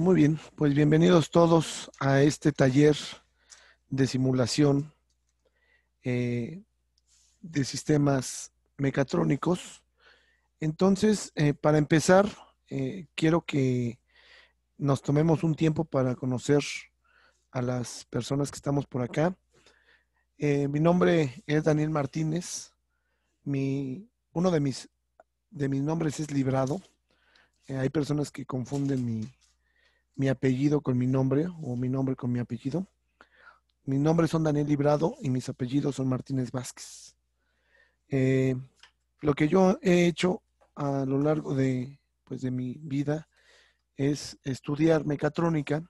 Muy bien, pues bienvenidos todos a este taller de simulación eh, de sistemas mecatrónicos. Entonces, eh, para empezar, eh, quiero que nos tomemos un tiempo para conocer a las personas que estamos por acá. mi nombre es Daniel Martínez. Mi, uno de mis, de mis nombres es Librado. hay personas que confunden mi, mi apellido con mi nombre o mi nombre con mi apellido. Mi nombre son Daniel Librado y mis apellidos son Martínez Vázquez. Eh, lo que yo he hecho a lo largo de, pues, de mi vida es estudiar mecatrónica,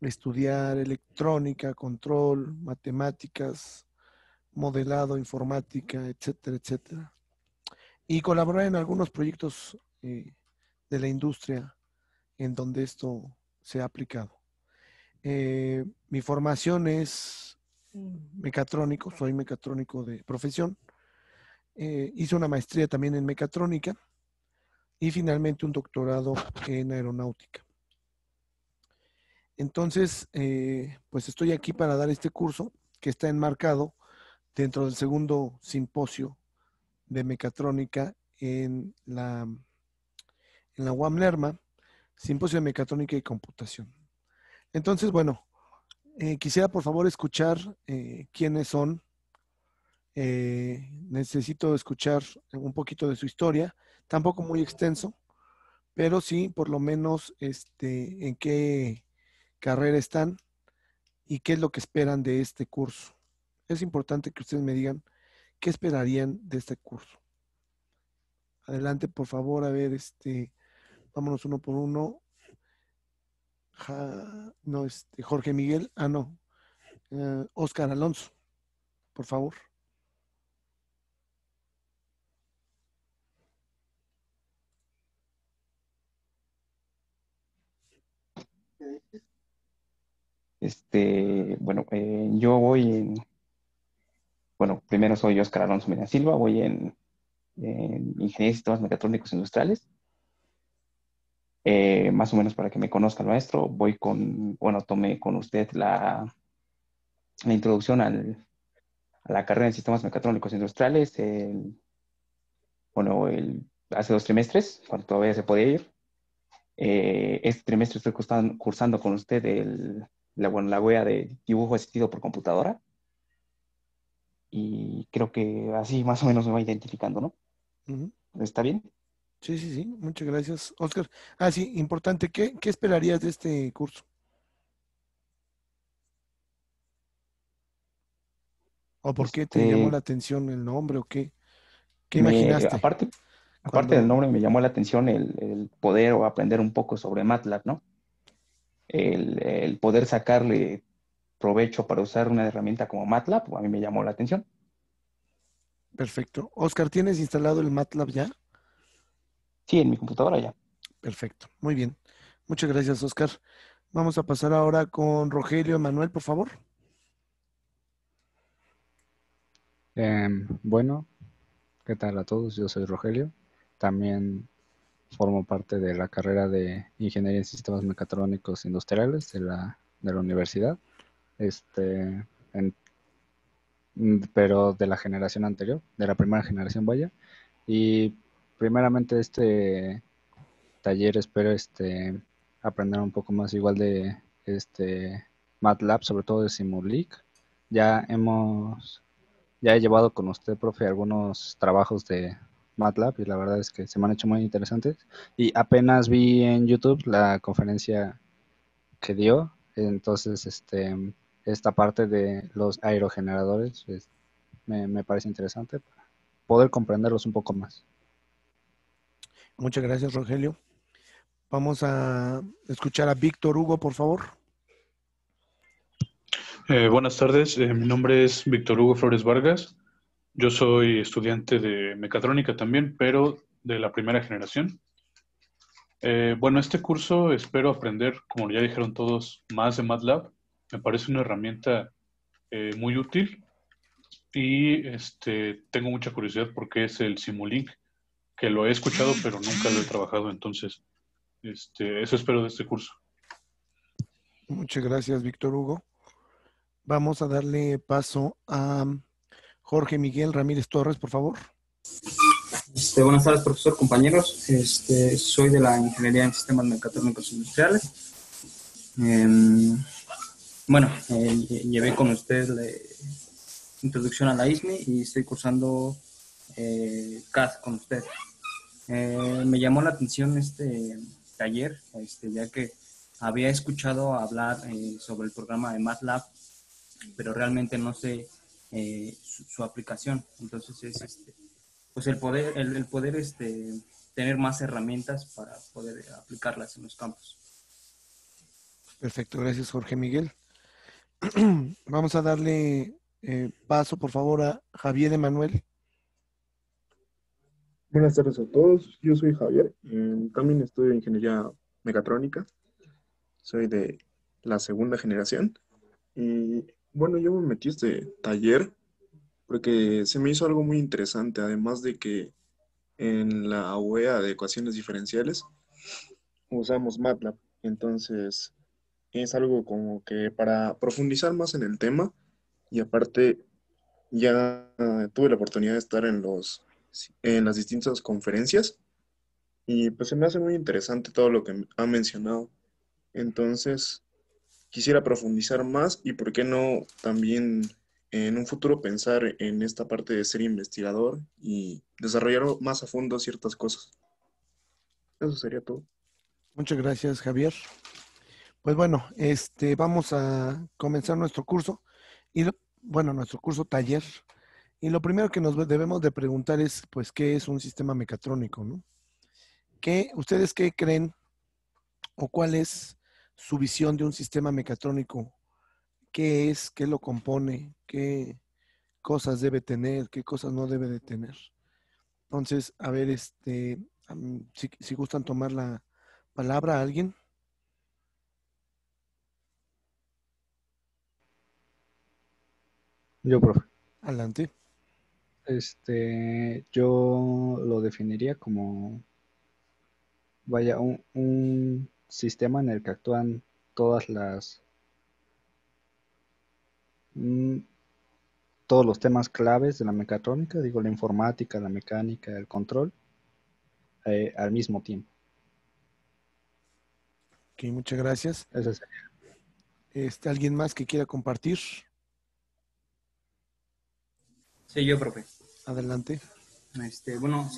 estudiar electrónica, control, matemáticas, modelado, informática, etcétera, etcétera. Y colaborar en algunos proyectos eh, de la industria en donde esto se ha aplicado. Eh, mi formación es mecatrónico, soy mecatrónico de profesión. Eh, hice una maestría también en mecatrónica y finalmente un doctorado en aeronáutica. Entonces, eh, pues estoy aquí para dar este curso que está enmarcado dentro del segundo simposio de mecatrónica en la, en la UAM Lerma Simposio de Mecatrónica y Computación. Entonces, bueno, eh, quisiera por favor escuchar eh, quiénes son. Eh, necesito escuchar un poquito de su historia, tampoco muy extenso, pero sí por lo menos este, en qué carrera están y qué es lo que esperan de este curso. Es importante que ustedes me digan qué esperarían de este curso. Adelante, por favor, a ver, este, vámonos uno por uno. no, este, Jorge Miguel, ah, no. Eh, Oscar Alonso, por favor. Este, bueno, eh, yo voy en, bueno, primero soy Oscar Alonso Medina Silva, voy en, en Ingeniería de Sistemas Mecatrónicos Industriales. Eh, más o menos para que me conozca el maestro, voy con, bueno, tomé con usted la, la introducción a la carrera en sistemas mecatrónicos industriales, bueno, el, hace dos trimestres, cuando todavía se podía ir. Eh, este trimestre estoy cursando, con usted el, la, bueno, la de dibujo asistido por computadora. Y creo que así más o menos me va identificando, ¿no? ¿Está bien? Sí, sí, sí. Muchas gracias, Oscar. Ah, sí, importante. ¿Qué, qué esperarías de este curso? ¿O por qué te llamó este la atención el nombre o qué, qué imaginaste? Aparte, aparte del nombre me llamó la atención el, poder o aprender un poco sobre MATLAB, ¿no? El, el, poder sacarle provecho para usar una herramienta como MATLAB, a mí me llamó la atención. Perfecto. Oscar, ¿tienes instalado el MATLAB ya? Sí, en mi computadora ya. Perfecto, muy bien. Muchas gracias, Oscar. Vamos a pasar ahora con Rogelio Manuel, por favor. Em, bueno, ¿qué tal a todos? Yo soy Rogelio. También formo parte de la carrera de Ingeniería en Sistemas Mecatrónicos Industriales de la, de la universidad. Este, pero de la generación anterior, de la primera generación, vaya. Y primeramente este taller espero este aprender un poco más igual de este MATLAB, sobre todo de Simulink. Ya hemos, ya he llevado con usted, profe, algunos trabajos de MATLAB y la verdad es que se me han hecho muy interesantes. Y apenas vi en YouTube la conferencia que dio, entonces este esta parte de los aerogeneradores pues, me, me parece interesante para poder comprenderlos un poco más. Muchas gracias, Rogelio. Vamos a escuchar a Víctor Hugo, por favor. Eh, buenas tardes, eh, mi nombre es Víctor Hugo Flores Vargas. Yo soy estudiante de mecatrónica también, pero de la primera generación. Eh, bueno, este curso espero aprender, como ya dijeron todos, más de MATLAB. Me parece una herramienta muy útil y este, tengo mucha curiosidad porque es el Simulink que lo he escuchado, pero nunca lo he mm. trabajado. Entonces, este, eso espero de este curso. Muchas gracias, Víctor Hugo. Vamos a darle paso a Jorge Miguel Ramírez Torres, por favor. Este, buenas tardes, profesor, compañeros. Este, soy de la Ingeniería en Sistemas Mecatrónicos e Industriales. Em, bueno, eh, llevé con usted la introducción a la ismi y estoy cursando eh, con usted. Eh, me llamó la atención este taller, este, ya que había escuchado hablar eh, sobre el programa de MATLAB, pero realmente no sé eh, su, aplicación. Entonces es este, pues el poder, el, poder este, tener más herramientas para poder aplicarlas en los campos. Perfecto, gracias Jorge Miguel. Vamos a darle paso, por favor, a Javier Emanuel. Buenas tardes a todos, yo soy Javier, em, también estudio ingeniería mecatrónica, soy de la segunda generación y bueno, yo me metí este taller porque se me hizo algo muy interesante, además de que en la UEA de ecuaciones diferenciales usamos MATLAB, entonces es algo como que para profundizar más en el tema y aparte ya tuve la oportunidad de estar en los en las distintas conferencias. Y pues se me hace muy interesante todo lo que ha mencionado. Entonces, quisiera profundizar más y por qué no también en un futuro pensar en esta parte de ser investigador y desarrollar más a fondo ciertas cosas. Eso sería todo. Muchas gracias, Javier. Pues bueno, este vamos a comenzar nuestro curso y bueno, nuestro curso taller y lo primero que nos debemos de preguntar es, pues, ¿qué es un sistema mecatrónico? ¿no? ¿Ustedes qué creen o cuál es su visión de un sistema mecatrónico? ¿Qué es? ¿Qué lo compone? ¿Qué cosas debe tener? ¿Qué cosas no debe de tener? Entonces, a ver, este, si, gustan tomar la palabra a alguien. Yo, profe. Adelante. Este, yo lo definiría como, vaya, un, sistema en el que actúan todas las, mm, todos los temas claves de la mecatrónica, digo, la informática, la mecánica, el control, eh, al mismo tiempo. Ok, muchas gracias. Este, ¿Alguien más que quiera compartir? Sí, yo, profe. Adelante. Este, bueno,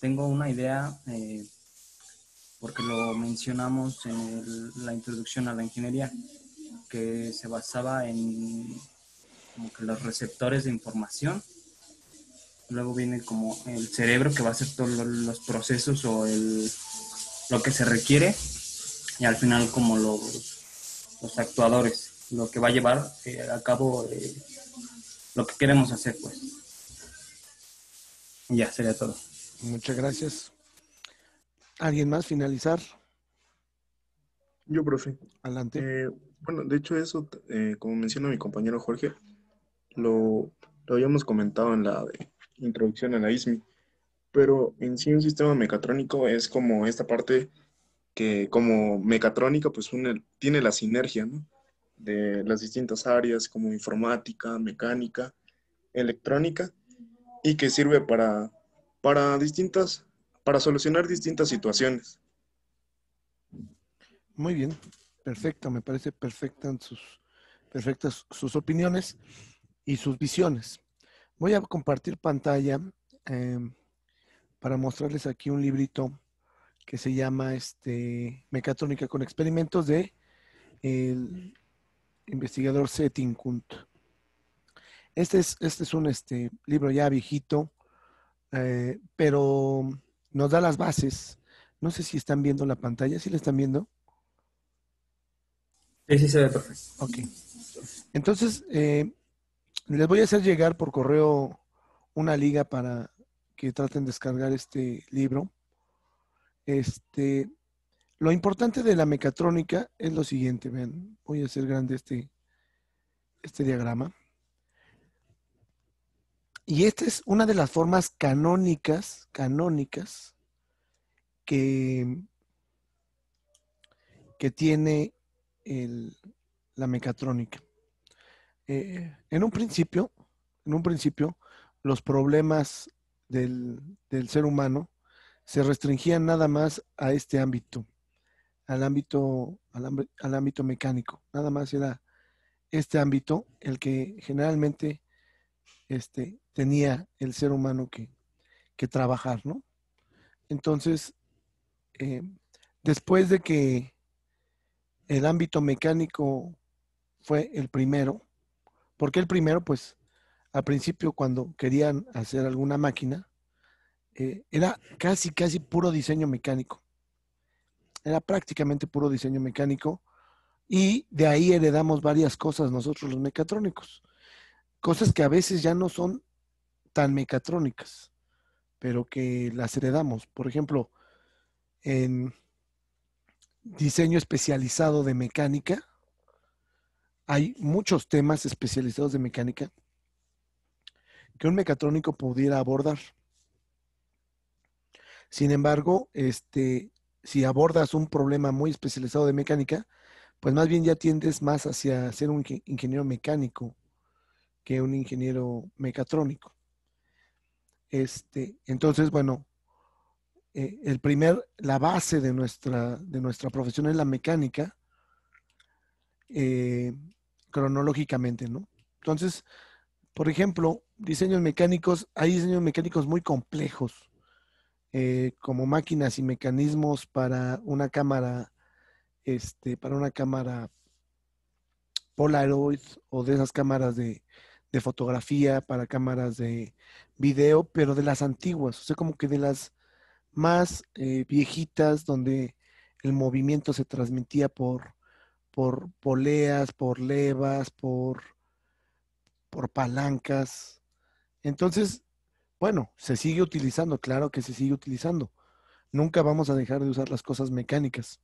tengo una idea eh, porque lo mencionamos en la introducción a la ingeniería, que se basaba en como que los receptores de información. Luego viene como el cerebro que va a hacer todos los procesos o el, lo que se requiere. Y al final como los, los actuadores, lo que va a llevar eh, a cabo de eh, lo que queremos hacer, pues. Ya, sería todo. Muchas gracias. ¿Alguien más finalizar? Yo, profe. Adelante. Eh, bueno, de hecho eso, eh, como menciona mi compañero Jorge, lo, habíamos comentado en la introducción a la ISMI, pero en sí un sistema mecatrónico es como esta parte que como mecatrónica pues tiene la sinergia, ¿no? de las distintas áreas como informática, mecánica, electrónica, y que sirve para, para distintas, para solucionar distintas situaciones. Muy bien, perfecto, me parece perfecta sus, perfectas sus opiniones y sus visiones. Voy a compartir pantalla em, para mostrarles aquí un librito que se llama este, Mecatrónica con experimentos de investigador setting Kunt. Este es, este es un este, libro ya viejito, eh, pero nos da las bases. No sé si están viendo la pantalla, si ¿Sí la están viendo? Sí, sí se ve, perfecto. Ok. Entonces, eh, les voy a hacer llegar por correo una liga para que traten de descargar este libro. Este, lo importante de la mecatrónica es lo siguiente, vean, voy a hacer grande este, este diagrama. Y esta es una de las formas canónicas, canónicas, que, tiene la mecatrónica. Eh, en un principio, en un principio, los problemas del ser humano se restringían nada más a este ámbito al ámbito, al, ámbito mecánico. Nada más era este ámbito el que generalmente este, tenía el ser humano que, trabajar, ¿no? Entonces, eh, después de que el ámbito mecánico fue el primero, porque el primero, pues, al principio cuando querían hacer alguna máquina, eh, era casi, casi puro diseño mecánico era prácticamente puro diseño mecánico y de ahí heredamos varias cosas nosotros los mecatrónicos, cosas que a veces ya no son tan mecatrónicas, pero que las heredamos. Por ejemplo, en diseño especializado de mecánica, hay muchos temas especializados de mecánica que un mecatrónico pudiera abordar. Sin embargo, este, si abordas un problema muy especializado de mecánica, pues más bien ya tiendes más hacia ser un ingeniero mecánico que un ingeniero mecatrónico. Este, entonces, bueno, eh, el primer, la base de nuestra, de nuestra profesión es la mecánica, eh, cronológicamente, ¿no? Entonces, por ejemplo, diseños mecánicos, hay diseños mecánicos muy complejos. Eh, como máquinas y mecanismos para una cámara, este, para una cámara Polaroid o de esas cámaras de, fotografía, para cámaras de video, pero de las antiguas, o sea, como que de las más eh, viejitas donde el movimiento se transmitía por, por poleas, por levas, por, por palancas. Entonces, bueno, se sigue utilizando, claro que se sigue utilizando. Nunca vamos a dejar de usar las cosas mecánicas.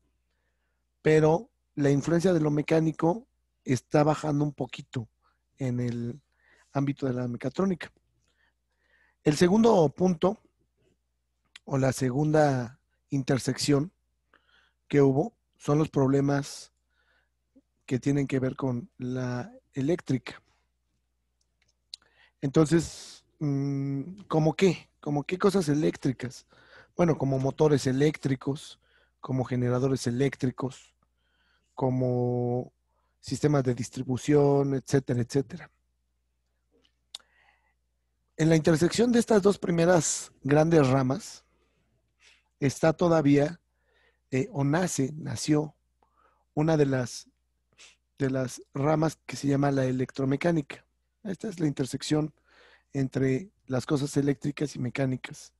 Pero la influencia de lo mecánico está bajando un poquito en el ámbito de la mecatrónica. El segundo punto, o la segunda intersección que hubo, son los problemas que tienen que ver con la eléctrica. Entonces, Mm, ¿Cómo qué? ¿Cómo qué cosas eléctricas? Bueno, como motores eléctricos, como generadores eléctricos, como sistemas de distribución, etcétera, etcétera. En la intersección de estas dos primeras grandes ramas está todavía, eh, o nace, nació, una de las, de las ramas que se llama la electromecánica. Esta es la intersección entre las cosas eléctricas y mecánicas.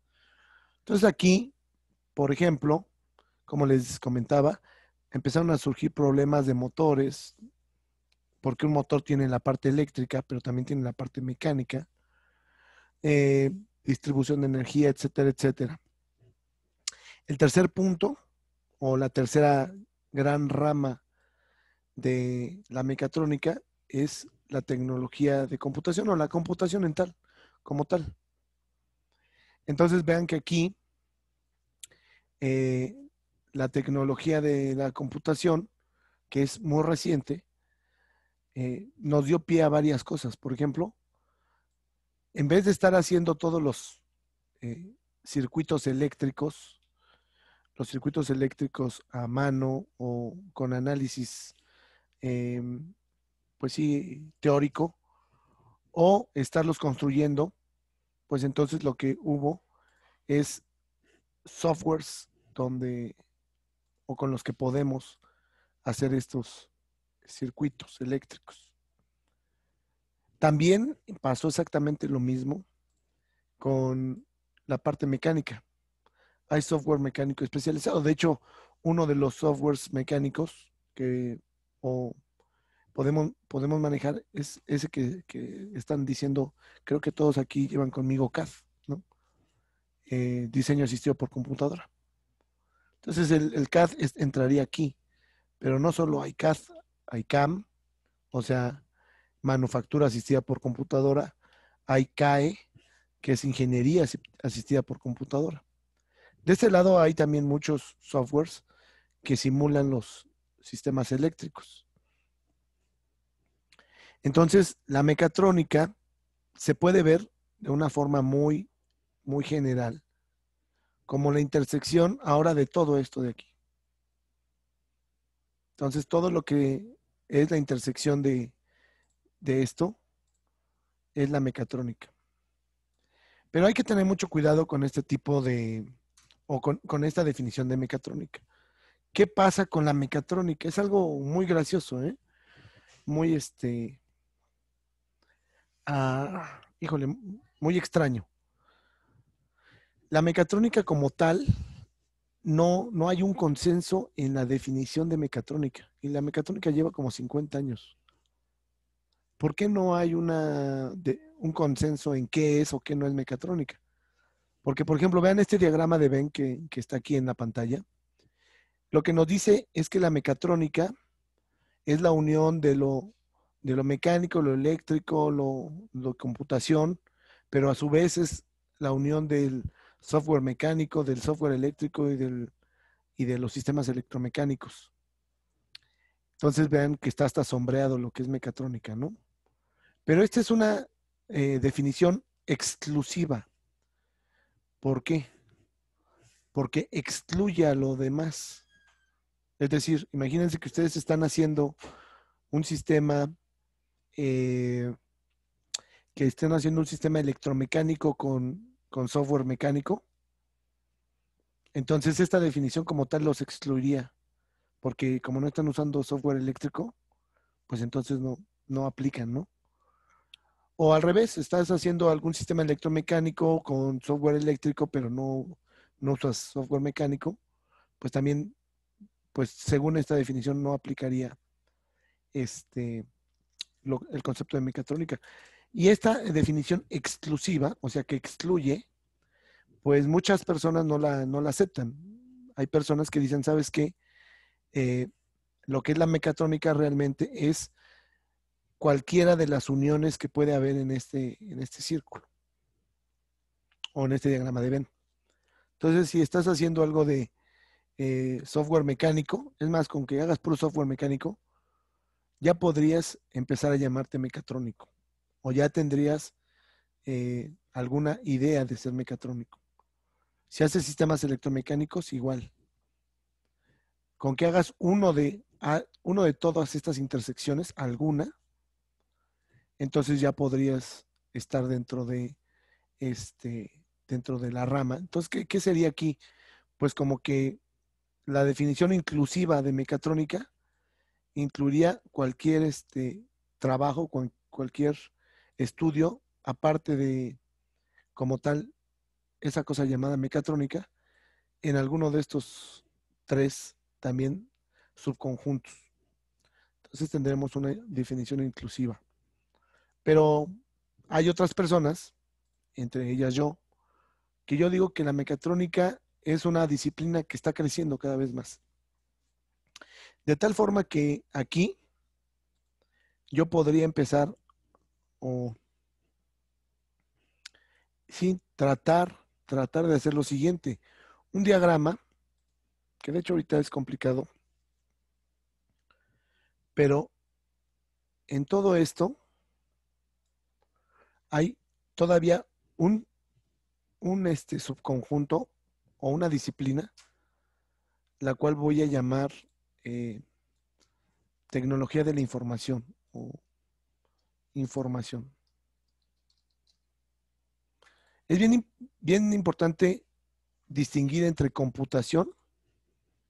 Entonces aquí, por ejemplo, como les comentaba, empezaron a surgir problemas de motores, porque un motor tiene la parte eléctrica, pero también tiene la parte mecánica, eh, distribución de energía, etcétera, etcétera. El tercer punto, o la tercera gran rama de la mecatrónica, es la tecnología de computación o la computación en tal, como tal. Entonces vean que aquí eh, la tecnología de la computación, que es muy reciente, eh, nos dio pie a varias cosas. Por ejemplo, en vez de estar haciendo todos los eh, circuitos eléctricos, los circuitos eléctricos a mano o con análisis em, pues sí, teórico, o estarlos construyendo, pues entonces lo que hubo es softwares donde o con los que podemos hacer estos circuitos eléctricos. También pasó exactamente lo mismo con la parte mecánica. Hay software mecánico especializado. De hecho, uno de los softwares mecánicos que, o podemos, manejar es ese que, están diciendo, creo que todos aquí llevan conmigo CAD, ¿no? Eh, diseño asistido por computadora. Entonces el, el CAD entraría aquí, pero no solo hay CAD, hay CAM, o sea, manufactura asistida por computadora, hay CAE, que es ingeniería asistida por computadora. De este lado hay también muchos softwares que simulan los sistemas eléctricos. Entonces, la mecatrónica se puede ver de una forma muy, muy general, como la intersección ahora de todo esto de aquí. Entonces, todo lo que es la intersección de, de esto es la mecatrónica. Pero hay que tener mucho cuidado con este tipo de, o con, con esta definición de mecatrónica. ¿Qué pasa con la mecatrónica? Es algo muy gracioso, ¿eh? Muy este, Ah, híjole, muy extraño. La mecatrónica como tal, no, no hay un consenso en la definición de mecatrónica. Y la mecatrónica lleva como 50 años. ¿Por qué no hay una, un consenso en qué es o qué no es mecatrónica? Porque, por ejemplo, vean este diagrama de Ben que, que está aquí en la pantalla. Lo que nos dice es que la mecatrónica es la unión de lo de lo mecánico, lo eléctrico, lo, computación, pero a su vez es la unión del software mecánico, del software eléctrico y, del, y de los sistemas electromecánicos. Entonces vean que está hasta sombreado lo que es mecatrónica, ¿no? Pero esta es una eh, definición exclusiva. ¿Por qué? Porque excluye a lo demás. Es decir, imagínense que ustedes están haciendo un sistema eh, que estén haciendo un sistema electromecánico con, con software mecánico. Entonces esta definición como tal los excluiría, porque como no están usando software eléctrico, pues entonces no, no aplican, ¿no? O al revés, estás haciendo algún sistema electromecánico con software eléctrico, pero no, no usas software mecánico, pues también, pues según esta definición no aplicaría este, el concepto de mecatrónica. Y esta definición exclusiva, o sea, que excluye, pues muchas personas no la, aceptan. Hay personas que dicen, ¿sabes qué? Eh, lo que es la mecatrónica realmente es cualquiera de las uniones que puede haber en este, en este círculo o en este diagrama de Venn. Entonces, si estás haciendo algo de eh, software mecánico, es más, con que hagas puro software mecánico, ya podrías empezar a llamarte mecatrónico o ya tendrías eh, alguna idea de ser mecatrónico. Si haces sistemas electromecánicos, igual. Con que hagas uno de, ah, uno de todas estas intersecciones, alguna, entonces ya podrías estar dentro de este dentro de la rama. Entonces, ¿qué, ¿qué sería aquí? Pues como que la definición inclusiva de mecatrónica incluiría cualquier este, trabajo, cualquier estudio, aparte de, como tal, esa cosa llamada mecatrónica, en alguno de estos tres también subconjuntos. Entonces tendremos una definición inclusiva. Pero hay otras personas, entre ellas yo, que yo digo que la mecatrónica es una disciplina que está creciendo cada vez más. De tal forma que aquí yo podría empezar o tratar, tratar de hacer lo siguiente. Un diagrama, que de hecho ahorita es complicado, pero en todo esto hay todavía un, un este subconjunto o una disciplina, la cual voy a llamar eh, tecnología de la información o información. Es bien, bien importante distinguir entre computación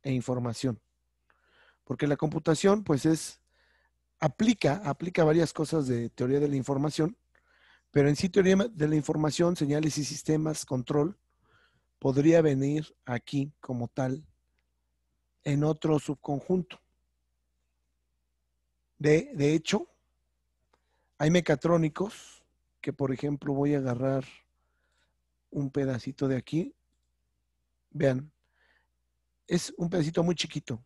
e información. Porque la computación, pues es, aplica, aplica varias cosas de teoría de la información, pero en sí teoría de la información, señales y sistemas, control, podría venir aquí como tal en otro subconjunto. De, hecho, hay mecatrónicos que, por ejemplo, voy a agarrar un pedacito de aquí. Vean, es un pedacito muy chiquito.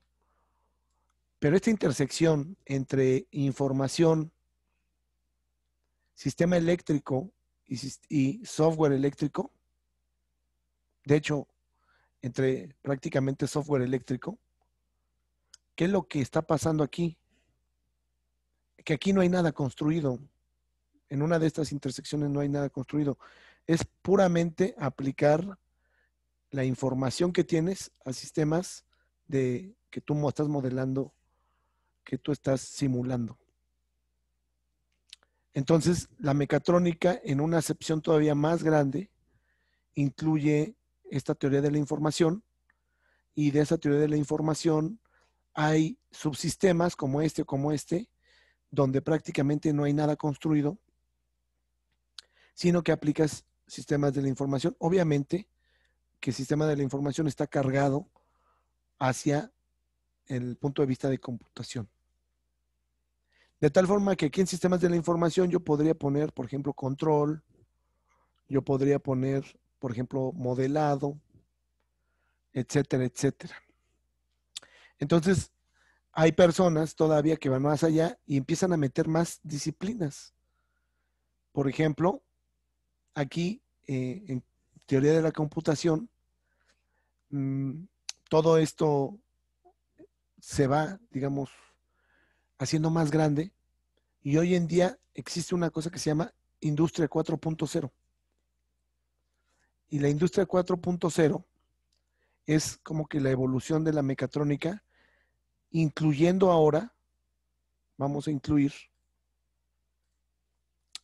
Pero esta intersección entre información, sistema eléctrico y, software eléctrico, de hecho, entre prácticamente software eléctrico, ¿Qué es lo que está pasando aquí? Que aquí no hay nada construido. En una de estas intersecciones no hay nada construido. Es puramente aplicar la información que tienes a sistemas de que tú estás modelando, que tú estás simulando. Entonces, la mecatrónica, en una acepción todavía más grande, incluye esta teoría de la información y de esa teoría de la información hay subsistemas como este o como este, donde prácticamente no hay nada construido, sino que aplicas sistemas de la información. Obviamente que el sistema de la información está cargado hacia el punto de vista de computación. De tal forma que aquí en sistemas de la información yo podría poner, por ejemplo, control, yo podría poner, por ejemplo, modelado, etcétera, etcétera. Entonces, hay personas todavía que van más allá y empiezan a meter más disciplinas. Por ejemplo, aquí eh, en teoría de la computación, mm, todo esto se va, digamos, haciendo más grande y hoy en día existe una cosa que se llama industria 4.0. Y la industria 4.0 es como que la evolución de la mecatrónica incluyendo ahora, vamos a incluir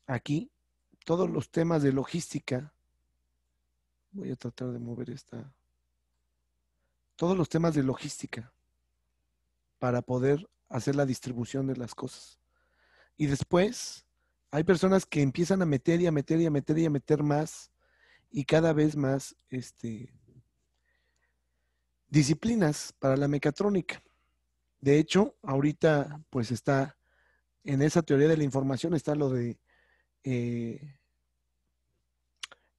aquí todos los temas de logística. Voy a tratar de mover esta. Todos los temas de logística para poder hacer la distribución de las cosas. Y después hay personas que empiezan a meter y a meter y a meter y a meter más y cada vez más este, disciplinas para la mecatrónica. De hecho, ahorita pues está en esa teoría de la información está lo de eh,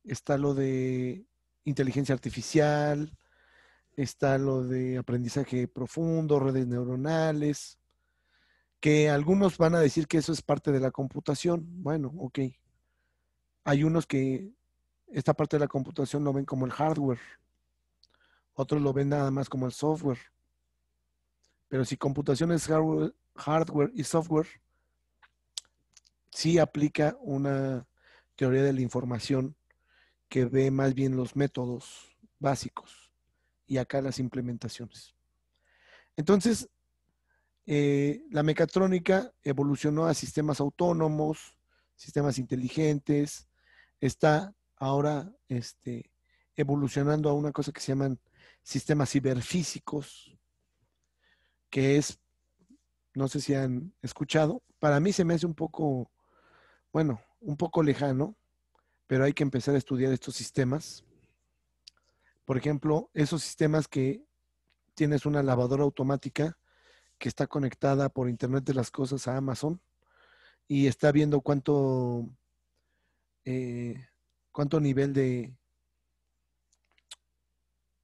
está lo de inteligencia artificial, está lo de aprendizaje profundo, redes neuronales, que algunos van a decir que eso es parte de la computación. Bueno, ok. Hay unos que esta parte de la computación lo ven como el hardware, otros lo ven nada más como el software. Pero si computación es hardware, y software, sí aplica una teoría de la información que ve más bien los métodos básicos y acá las implementaciones. Entonces, eh, la mecatrónica evolucionó a sistemas autónomos, sistemas inteligentes, está ahora este, evolucionando a una cosa que se llaman sistemas ciberfísicos, que es, no sé si han escuchado, para mí se me hace un poco, bueno, un poco lejano, pero hay que empezar a estudiar estos sistemas. Por ejemplo, esos sistemas que tienes una lavadora automática que está conectada por Internet de las Cosas a Amazon y está viendo cuánto, eh, cuánto nivel de,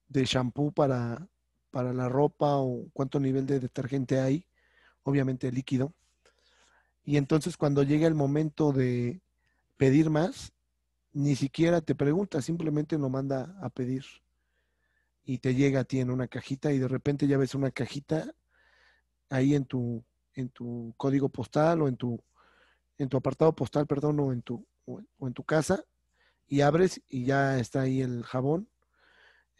de shampoo para para la ropa o cuánto nivel de detergente hay, obviamente líquido. Y entonces cuando llega el momento de pedir más, ni siquiera te pregunta, simplemente lo manda a pedir. Y te llega a ti en una cajita y de repente ya ves una cajita ahí en tu, en tu código postal o en tu, en tu apartado postal, perdón, o en tu, o en tu casa y abres y ya está ahí el jabón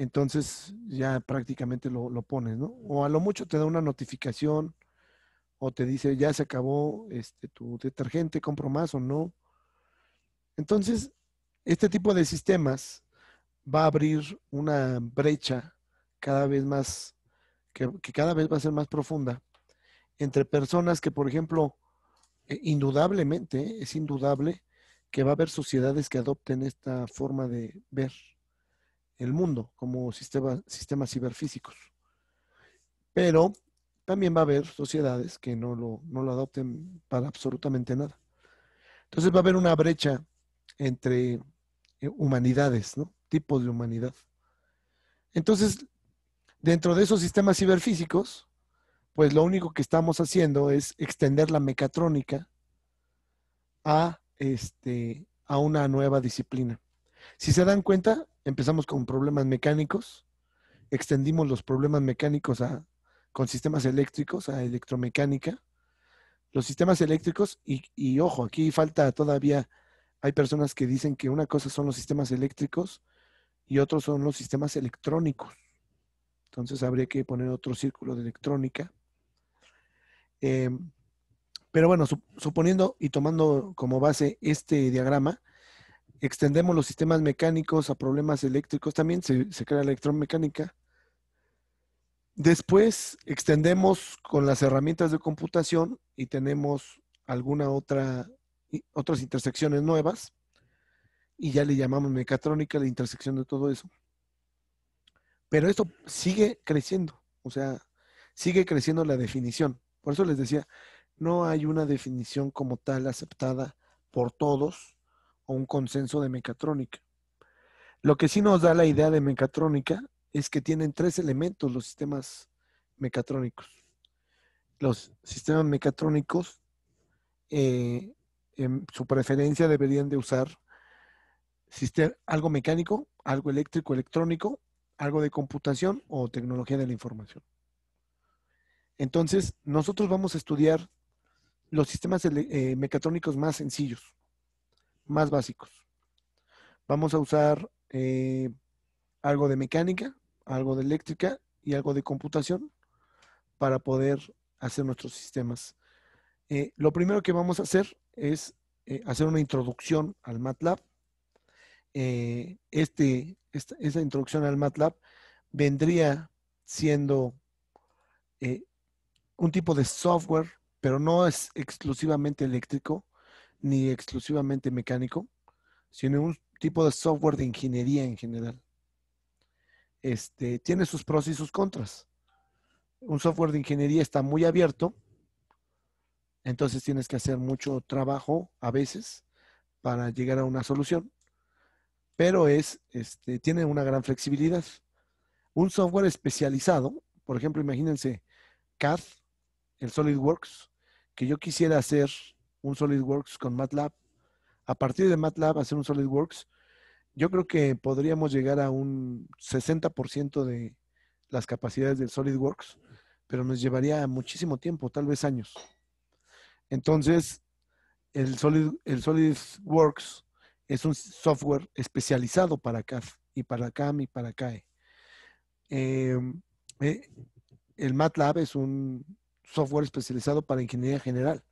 entonces ya prácticamente lo, pones, ¿no? O a lo mucho te da una notificación o te dice, ya se acabó este, tu detergente, compro más o no. Entonces, este tipo de sistemas va a abrir una brecha cada vez más, que, que cada vez va a ser más profunda entre personas que, por ejemplo, eh, indudablemente, es indudable que va a haber sociedades que adopten esta forma de ver el mundo como sistema, sistemas ciberfísicos. Pero también va a haber sociedades que no lo, no lo adopten para absolutamente nada. Entonces va a haber una brecha entre eh, humanidades, ¿no? Tipos de humanidad. Entonces, dentro de esos sistemas ciberfísicos, pues lo único que estamos haciendo es extender la mecatrónica a, este, a una nueva disciplina. Si se dan cuenta, empezamos con problemas mecánicos, extendimos los problemas mecánicos a, con sistemas eléctricos, a electromecánica, los sistemas eléctricos, y, ojo, aquí falta todavía, hay personas que dicen que una cosa son los sistemas eléctricos y otros son los sistemas electrónicos. Entonces habría que poner otro círculo de electrónica. Em, pero bueno, suponiendo y tomando como base este diagrama, extendemos los sistemas mecánicos a problemas eléctricos, también se, crea la electromecánica. Después extendemos con las herramientas de computación y tenemos alguna otra, otras intersecciones nuevas y ya le llamamos mecatrónica la intersección de todo eso. Pero esto sigue creciendo, o sea, sigue creciendo la definición. Por eso les decía, no hay una definición como tal aceptada por todos, un consenso de mecatrónica. Lo que sí nos da la idea de mecatrónica es que tienen tres elementos los sistemas mecatrónicos. Los sistemas mecatrónicos, eh, en su preferencia deberían de usar sistema, algo mecánico, algo eléctrico, electrónico, algo de computación o tecnología de la información. Entonces, nosotros vamos a estudiar los sistemas eh, mecatrónicos más sencillos más básicos. Vamos a usar eh, algo de mecánica, algo de eléctrica y algo de computación para poder hacer nuestros sistemas. Eh, lo primero que vamos a hacer es eh, hacer una introducción al MATLAB. este, esta, esa introducción al MATLAB vendría siendo un tipo de software, pero no es exclusivamente eléctrico, ni exclusivamente mecánico, sino un tipo de software de ingeniería en general. Este, tiene sus pros y sus contras. Un software de ingeniería está muy abierto, entonces tienes que hacer mucho trabajo a veces para llegar a una solución, pero es, este, tiene una gran flexibilidad. Un software especializado, por ejemplo, imagínense CAD, el SolidWorks, que yo quisiera hacer un SolidWorks con MATLAB. A partir de MATLAB, hacer un SolidWorks, yo creo que podríamos llegar a un 60% de las capacidades del SolidWorks, pero nos llevaría muchísimo tiempo, tal vez años. Entonces, el, el SolidWorks es un software especializado para CAD y para CAM y para CAE. Em, eh, el MATLAB es un software especializado para ingeniería general.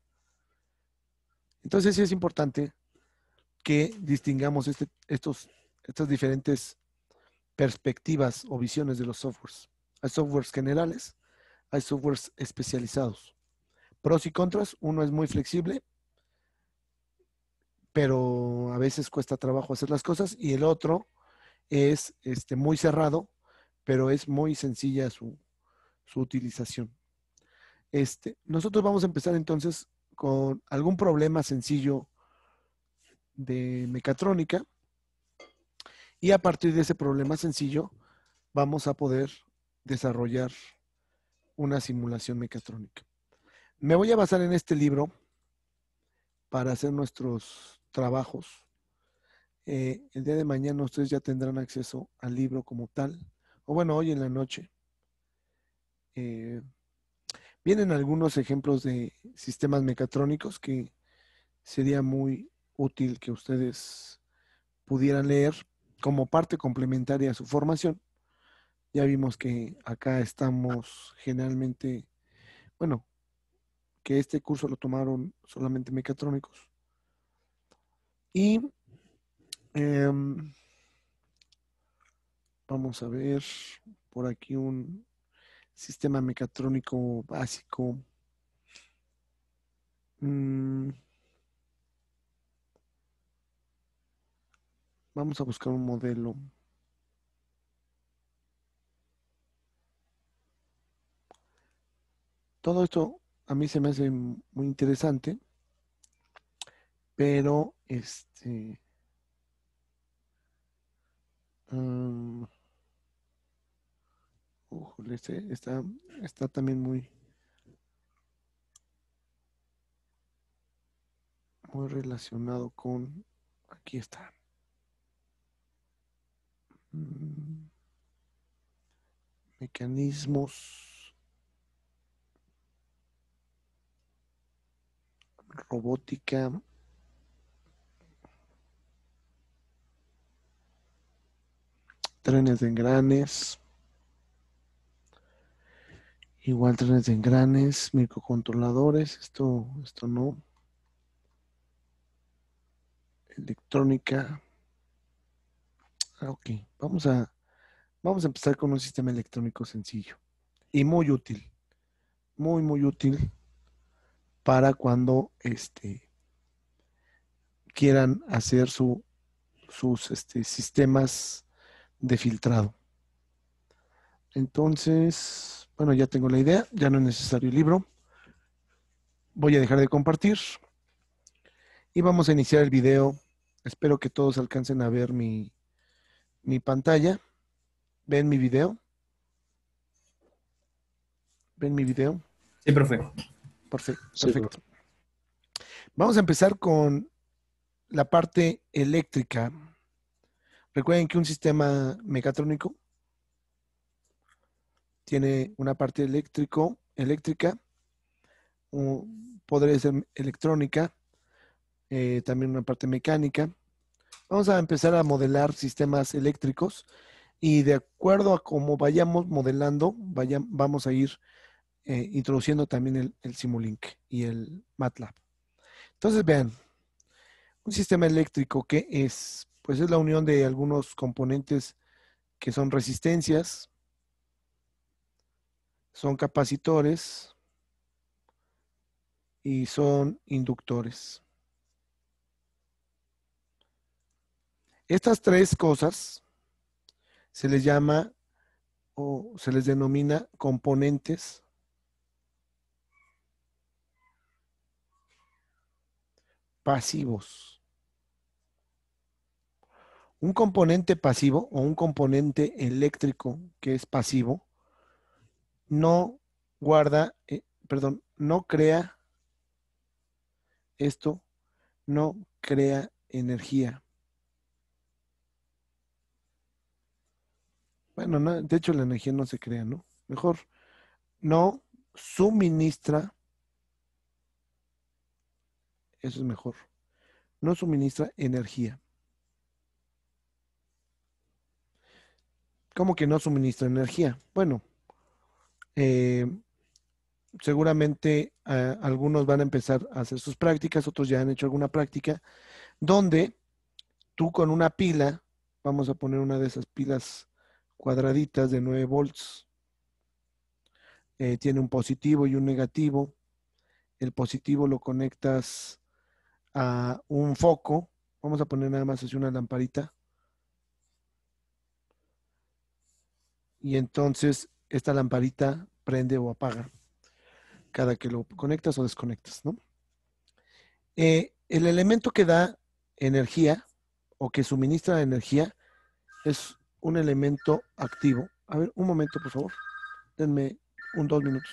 Entonces sí es importante que distingamos este, estos, estas diferentes perspectivas o visiones de los softwares. Hay softwares generales, hay softwares especializados. Pros y contras, uno es muy flexible, pero a veces cuesta trabajo hacer las cosas, y el otro es este, muy cerrado, pero es muy sencilla su, su utilización. Este, nosotros vamos a empezar entonces con algún problema sencillo de mecatrónica y a partir de ese problema sencillo vamos a poder desarrollar una simulación mecatrónica. Me voy a basar en este libro para hacer nuestros trabajos. Eh, el día de mañana ustedes ya tendrán acceso al libro como tal, o bueno, hoy en la noche. Eh, Vienen algunos ejemplos de sistemas mecatrónicos que sería muy útil que ustedes pudieran leer como parte complementaria a su formación. Ya vimos que acá estamos generalmente, bueno, que este curso lo tomaron solamente mecatrónicos. Y em, vamos a ver por aquí un, sistema mecatrónico básico. Mm. Vamos a buscar un modelo. Todo esto a mí se me hace muy interesante, pero este... Mm. Ojo, este está, está también muy, muy relacionado con, aquí está. Mm, mecanismos robótica trenes de engranes Igual trenes de engranes, microcontroladores, esto, esto no. Electrónica. Ah, ok, vamos a, vamos a empezar con un sistema electrónico sencillo y muy útil. Muy, muy útil para cuando este, quieran hacer su, sus este, sistemas de filtrado. Entonces, bueno, ya tengo la idea, ya no es necesario el libro. Voy a dejar de compartir. Y vamos a iniciar el video. Espero que todos alcancen a ver mi, pantalla. ¿Ven mi video? ¿Ven mi video? Sí, profe. Perfecto. perfecto. vamos a empezar con la parte eléctrica. Recuerden que un sistema mecatrónico tiene una parte eléctrico, eléctrica, podría ser electrónica, eh, también una parte mecánica. Vamos a empezar a modelar sistemas eléctricos y de acuerdo a cómo vayamos modelando, vamos a ir eh, introduciendo también el, el, Simulink y el MATLAB. Entonces, vean, un sistema eléctrico que es, pues es la unión de algunos componentes que son resistencias, son capacitores y son inductores. Estas tres cosas se les llama o se les denomina componentes pasivos. Un componente pasivo o un componente eléctrico que es pasivo no guarda, eh, perdón, no crea esto, no crea energía. Bueno, no, de hecho la energía no se crea, ¿no? Mejor, no suministra, eso es mejor, no suministra energía. ¿Cómo que no suministra energía? Bueno, eh, seguramente eh, algunos van a empezar a hacer sus prácticas, otros ya han hecho alguna práctica, donde tú con una pila, vamos a poner una de esas pilas cuadraditas de 9 volts, eh, tiene un positivo y un negativo, el positivo lo conectas a un foco, vamos a poner nada más así una lamparita, y entonces esta lamparita prende o apaga cada que lo conectas o desconectas, ¿no? Eh, el elemento que da energía o que suministra energía es un elemento activo. A ver, un momento, por favor. Denme un dos minutos.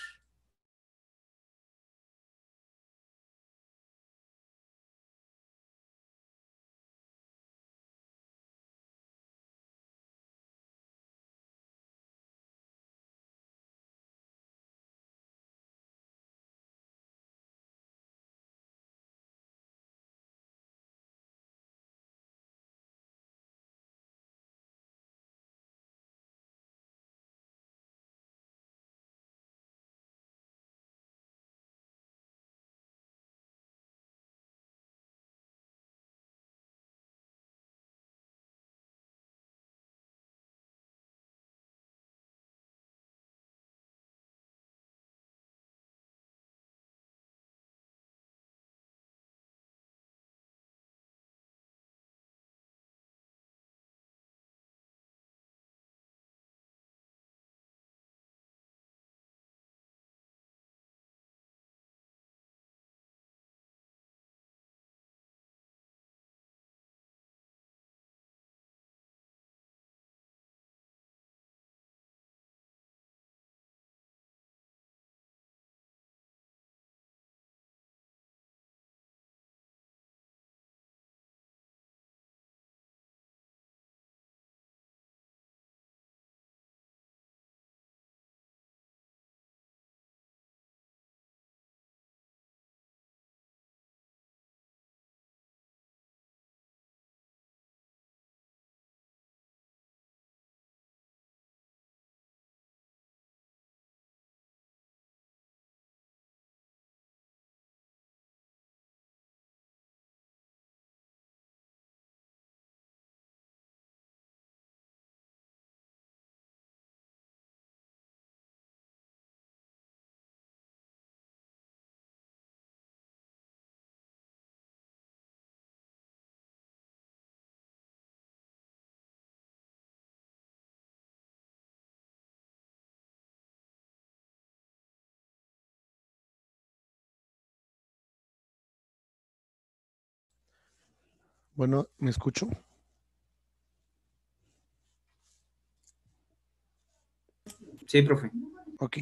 Bueno, ¿me escucho? Sí, profe. Ok.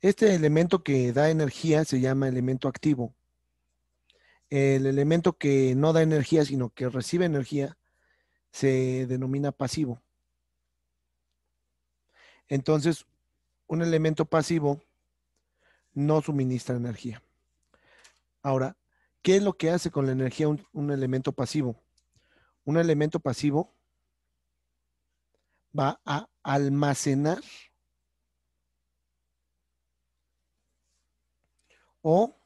Este elemento que da energía se llama elemento activo. El elemento que no da energía, sino que recibe energía, se denomina pasivo. Entonces, un elemento pasivo no suministra energía. Ahora, ¿qué es lo que hace con la energía un, un elemento pasivo? un elemento pasivo va a almacenar o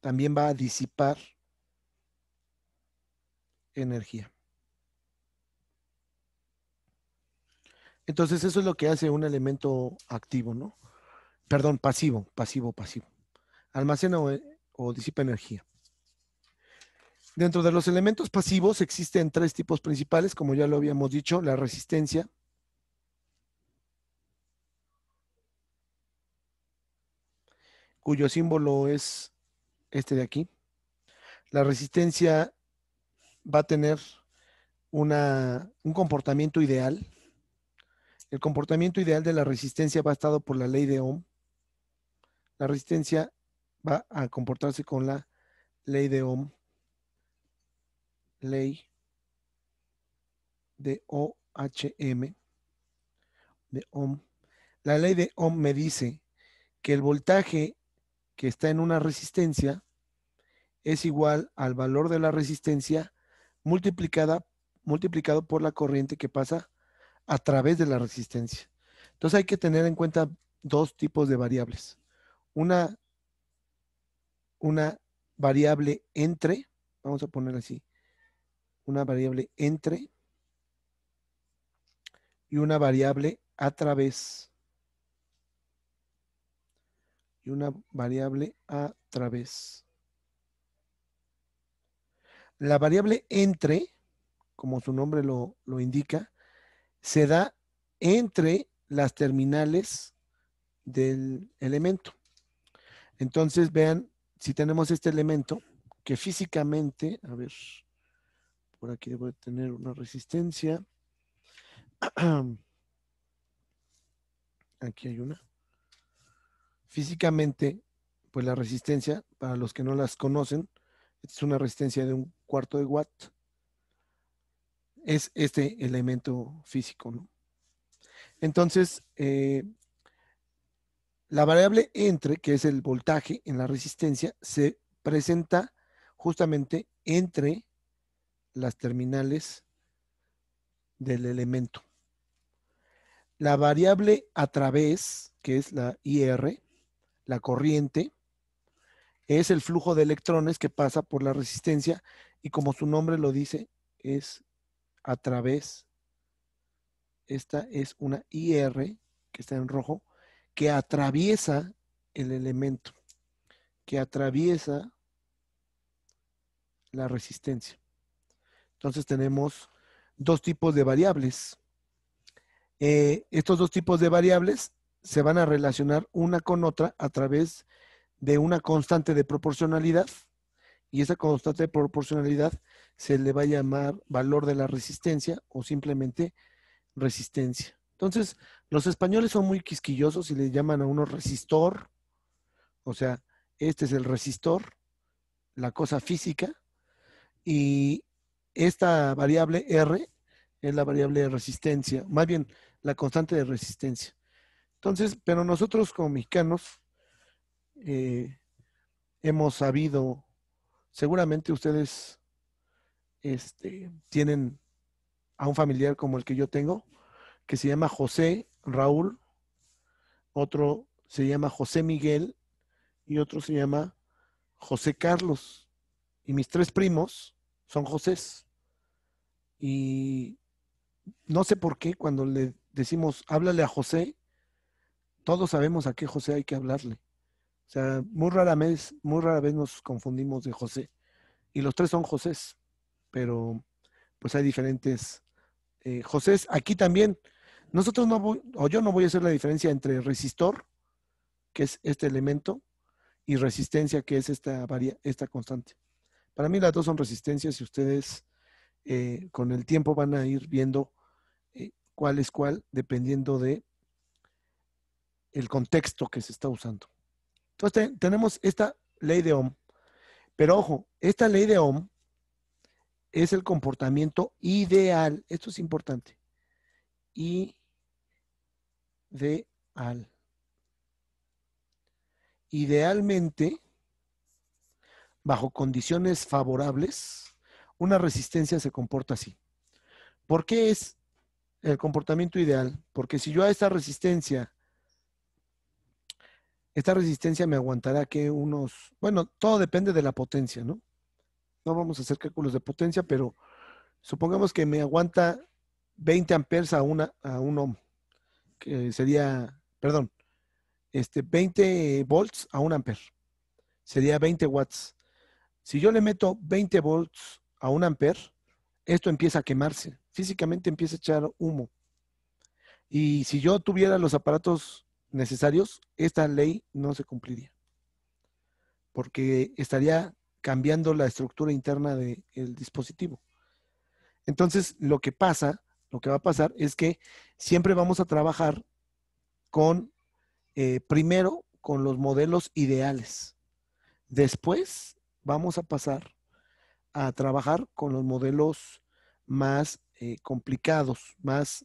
también va a disipar energía. Entonces eso es lo que hace un elemento activo, ¿no? Perdón, pasivo, pasivo, pasivo. Almacena o, eh, disipa energía. Dentro de los elementos pasivos existen tres tipos principales, como ya lo habíamos dicho, la resistencia, cuyo símbolo es este de aquí. La resistencia va a tener un comportamiento ideal. El comportamiento ideal de la resistencia va a estado por la ley de Ohm. La resistencia va a comportarse con la ley de Ohm ley de OHM, de Ohm. La ley de Ohm me dice que el voltaje que está en una resistencia es igual al valor de la resistencia multiplicada, multiplicado por la corriente que pasa a través de la resistencia. Entonces hay que tener en cuenta dos tipos de variables. Una, una variable entre, vamos a poner así, una variable entre y una variable a través. Y una variable a través. La variable entre, como su nombre lo, lo indica, se da entre las terminales del elemento. Entonces, vean, si tenemos este elemento, que físicamente, a ver, por aquí debo tener una resistencia. Aquí hay una. Físicamente, pues la resistencia, para los que no las conocen, es una resistencia de un cuarto de watt. Es este elemento físico, ¿no? Entonces, eh, la variable entre, que es el voltaje en la resistencia, se presenta justamente entre las terminales del elemento. La variable a través, que es la IR, la corriente, es el flujo de electrones que pasa por la resistencia y como su nombre lo dice, es a través. Esta es una IR, que está en rojo, que atraviesa el elemento, que atraviesa la resistencia. Entonces tenemos dos tipos de variables. Eh, estos dos tipos de variables se van a relacionar una con otra a través de una constante de proporcionalidad y esa constante de proporcionalidad se le va a llamar valor de la resistencia o simplemente resistencia. Entonces, los españoles son muy quisquillosos y le llaman a uno resistor, o sea, este es el resistor, la cosa física, y esta variable R es la variable de resistencia, más bien la constante de resistencia. Entonces, pero nosotros como mexicanos eh, hemos sabido, seguramente ustedes este, tienen a un familiar como el que yo tengo, que se llama José Raúl, otro se llama José Miguel y otro se llama José Carlos. Y mis tres primos son Josés. Y no sé por qué cuando le decimos, háblale a José, todos sabemos a qué José hay que hablarle. O sea, muy rara vez, muy rara vez nos confundimos de José. Y los tres son Josés, pero pues hay diferentes eh, Josés. Aquí también, nosotros no voy, o yo no voy a hacer la diferencia entre resistor, que es este elemento, y resistencia, que es esta, esta constante. Para mí las dos son resistencias y ustedes eh, con el tiempo van a ir viendo eh, cuál es cuál, dependiendo de el contexto que se está usando. Entonces tenemos esta ley de Ohm, pero ojo, esta ley de Ohm es el comportamiento ideal, esto es importante, ideal. Idealmente, bajo condiciones favorables, una resistencia se comporta así. ¿Por qué es el comportamiento ideal? Porque si yo a esta resistencia, esta resistencia me aguantará que unos, bueno, todo depende de la potencia, ¿no? No vamos a hacer cálculos de potencia, pero supongamos que me aguanta 20 amperes a, una, a un ohm, que sería, perdón, este, 20 volts a un amper. Sería 20 watts. Si yo le meto 20 volts a un amper, esto empieza a quemarse, físicamente empieza a echar humo. Y si yo tuviera los aparatos necesarios, esta ley no se cumpliría, porque estaría cambiando la estructura interna del dispositivo. Entonces, lo que pasa, lo que va a pasar es que siempre vamos a trabajar con, eh, primero, con los modelos ideales. Después vamos a pasar a trabajar con los modelos más eh, complicados, más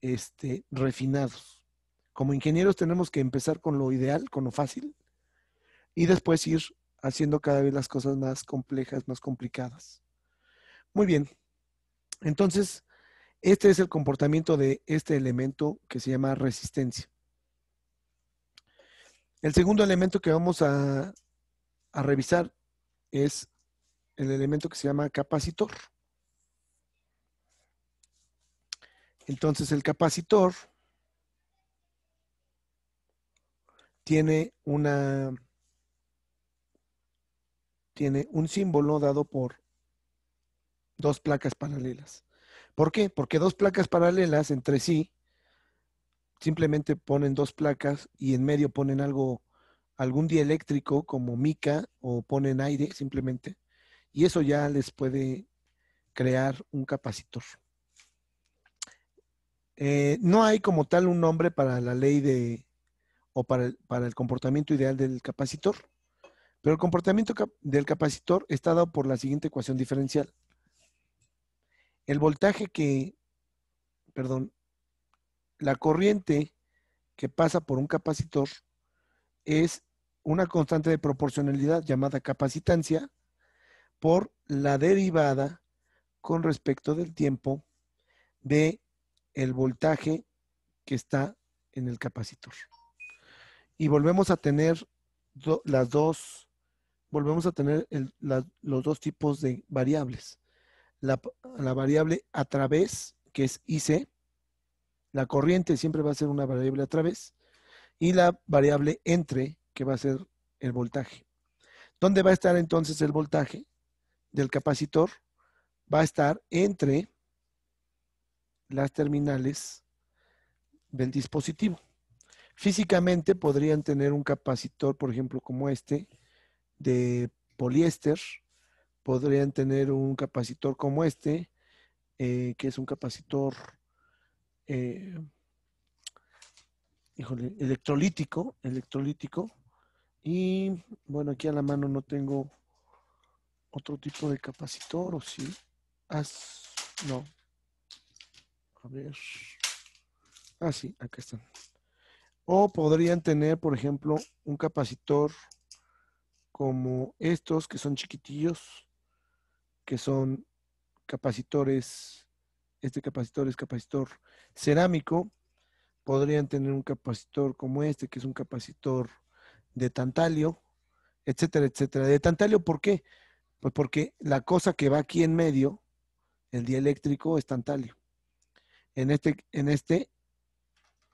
este, refinados. Como ingenieros tenemos que empezar con lo ideal, con lo fácil, y después ir haciendo cada vez las cosas más complejas, más complicadas. Muy bien. Entonces, este es el comportamiento de este elemento que se llama resistencia. El segundo elemento que vamos a, a revisar es el elemento que se llama capacitor. Entonces el capacitor tiene una tiene un símbolo dado por dos placas paralelas. ¿Por qué? Porque dos placas paralelas entre sí simplemente ponen dos placas y en medio ponen algo algún dieléctrico como mica o ponen aire simplemente y eso ya les puede crear un capacitor. Eh, no hay como tal un nombre para la ley de o para el, comportamiento ideal del capacitor, pero el comportamiento del capacitor está dado por la siguiente ecuación diferencial. El voltaje que, perdón, la corriente que pasa por un capacitor es una constante de proporcionalidad llamada capacitancia por la derivada con respecto del tiempo de el voltaje que está en el capacitor. Y volvemos a tener las dos, volvemos a tener los dos tipos de variables. La, la, variable a través, que es IC, la corriente siempre va a ser una variable a través, y la variable entre, que va a ser el voltaje. ¿Dónde va a estar entonces el voltaje? del capacitor va a estar entre las terminales del dispositivo. Físicamente podrían tener un capacitor, por ejemplo, como este, de poliéster. Podrían tener un capacitor como este, eh, que es un capacitor, eh, electrolítico, electrolítico. Y bueno, aquí a la mano no tengo otro tipo de capacitor o sí? no. A ver. Ah, sí, acá están. O podrían tener, por ejemplo, un capacitor como estos que son chiquitillos, que son capacitores, este capacitor es capacitor cerámico, podrían tener un capacitor como este, que es un capacitor de tantalio, etcétera, etcétera. De tantalio, ¿por qué? Pues porque la cosa que va aquí en medio, el dieléctrico es tantalio. En este, en este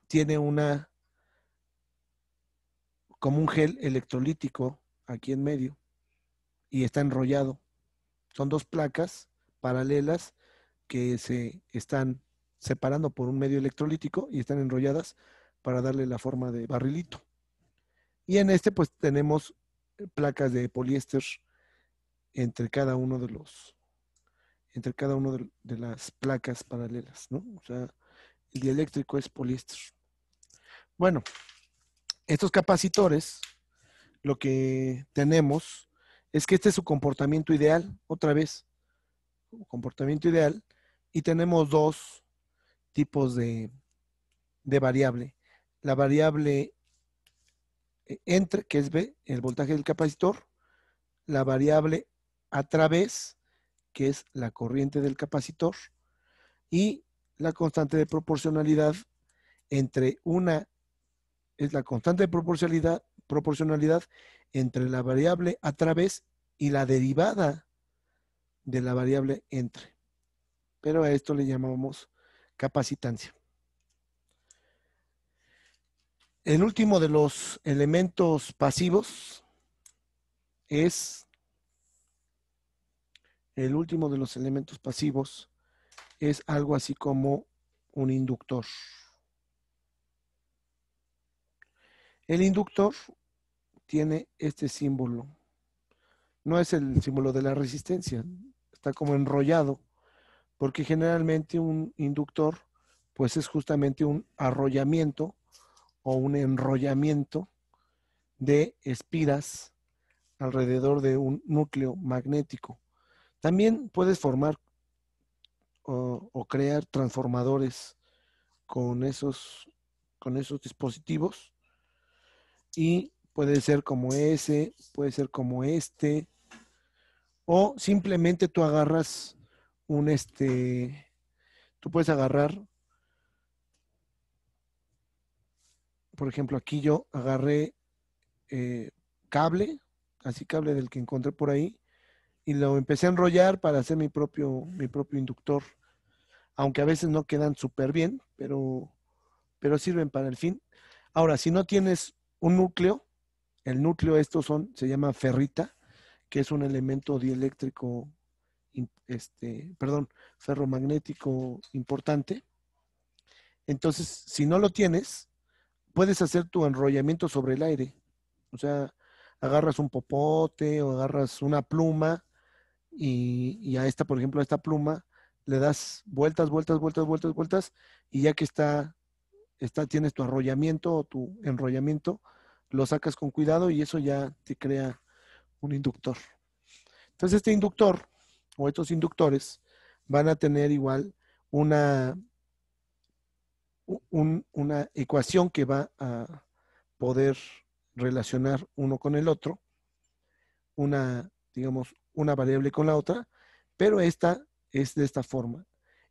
tiene una como un gel electrolítico aquí en medio y está enrollado. Son dos placas paralelas que se están separando por un medio electrolítico y están enrolladas para darle la forma de barrilito. Y en este pues tenemos placas de poliéster entre cada uno de los, entre cada uno de, las placas paralelas, ¿no? O sea, el dieléctrico es poliéster. Bueno, estos capacitores, lo que tenemos es que este es su comportamiento ideal, otra vez, comportamiento ideal, y tenemos dos tipos de, de variable. La variable eh, entre, que es B, el voltaje del capacitor, la variable a través, que es la corriente del capacitor, y la constante de proporcionalidad entre una, es la constante de proporcionalidad, proporcionalidad entre la variable a través y la derivada de la variable entre. Pero a esto le llamamos capacitancia. El último de los elementos pasivos es el último de los elementos pasivos es algo así como un inductor. El inductor tiene este símbolo. No es el símbolo de la resistencia, está como enrollado, porque generalmente un inductor pues es justamente un arrollamiento o un enrollamiento de espiras alrededor de un núcleo magnético. También puedes formar o, crear transformadores con esos, con esos dispositivos y puede ser como ese, puede ser como este, o simplemente tú agarras un este, tú puedes agarrar, por ejemplo, aquí yo agarré eh, cable, así cable del que encontré por ahí, y lo empecé a enrollar para hacer mi propio, mi propio inductor. Aunque a veces no quedan súper bien, pero, pero sirven para el fin. Ahora, si no tienes un núcleo, el núcleo estos son, se llama ferrita, que es un elemento dieléctrico, este, perdón, ferromagnético importante. Entonces, si no lo tienes, puedes hacer tu enrollamiento sobre el aire. O sea, agarras un popote o agarras una pluma y, a esta, por ejemplo, a esta pluma, le das vueltas, vueltas, vueltas, vueltas, vueltas, y ya que está, está tienes tu arrollamiento o tu enrollamiento, lo sacas con cuidado y eso ya te crea un inductor. Entonces este inductor o estos inductores van a tener igual una, una ecuación que va a poder relacionar uno con el otro, una, digamos, una variable con la otra, pero esta es de esta forma.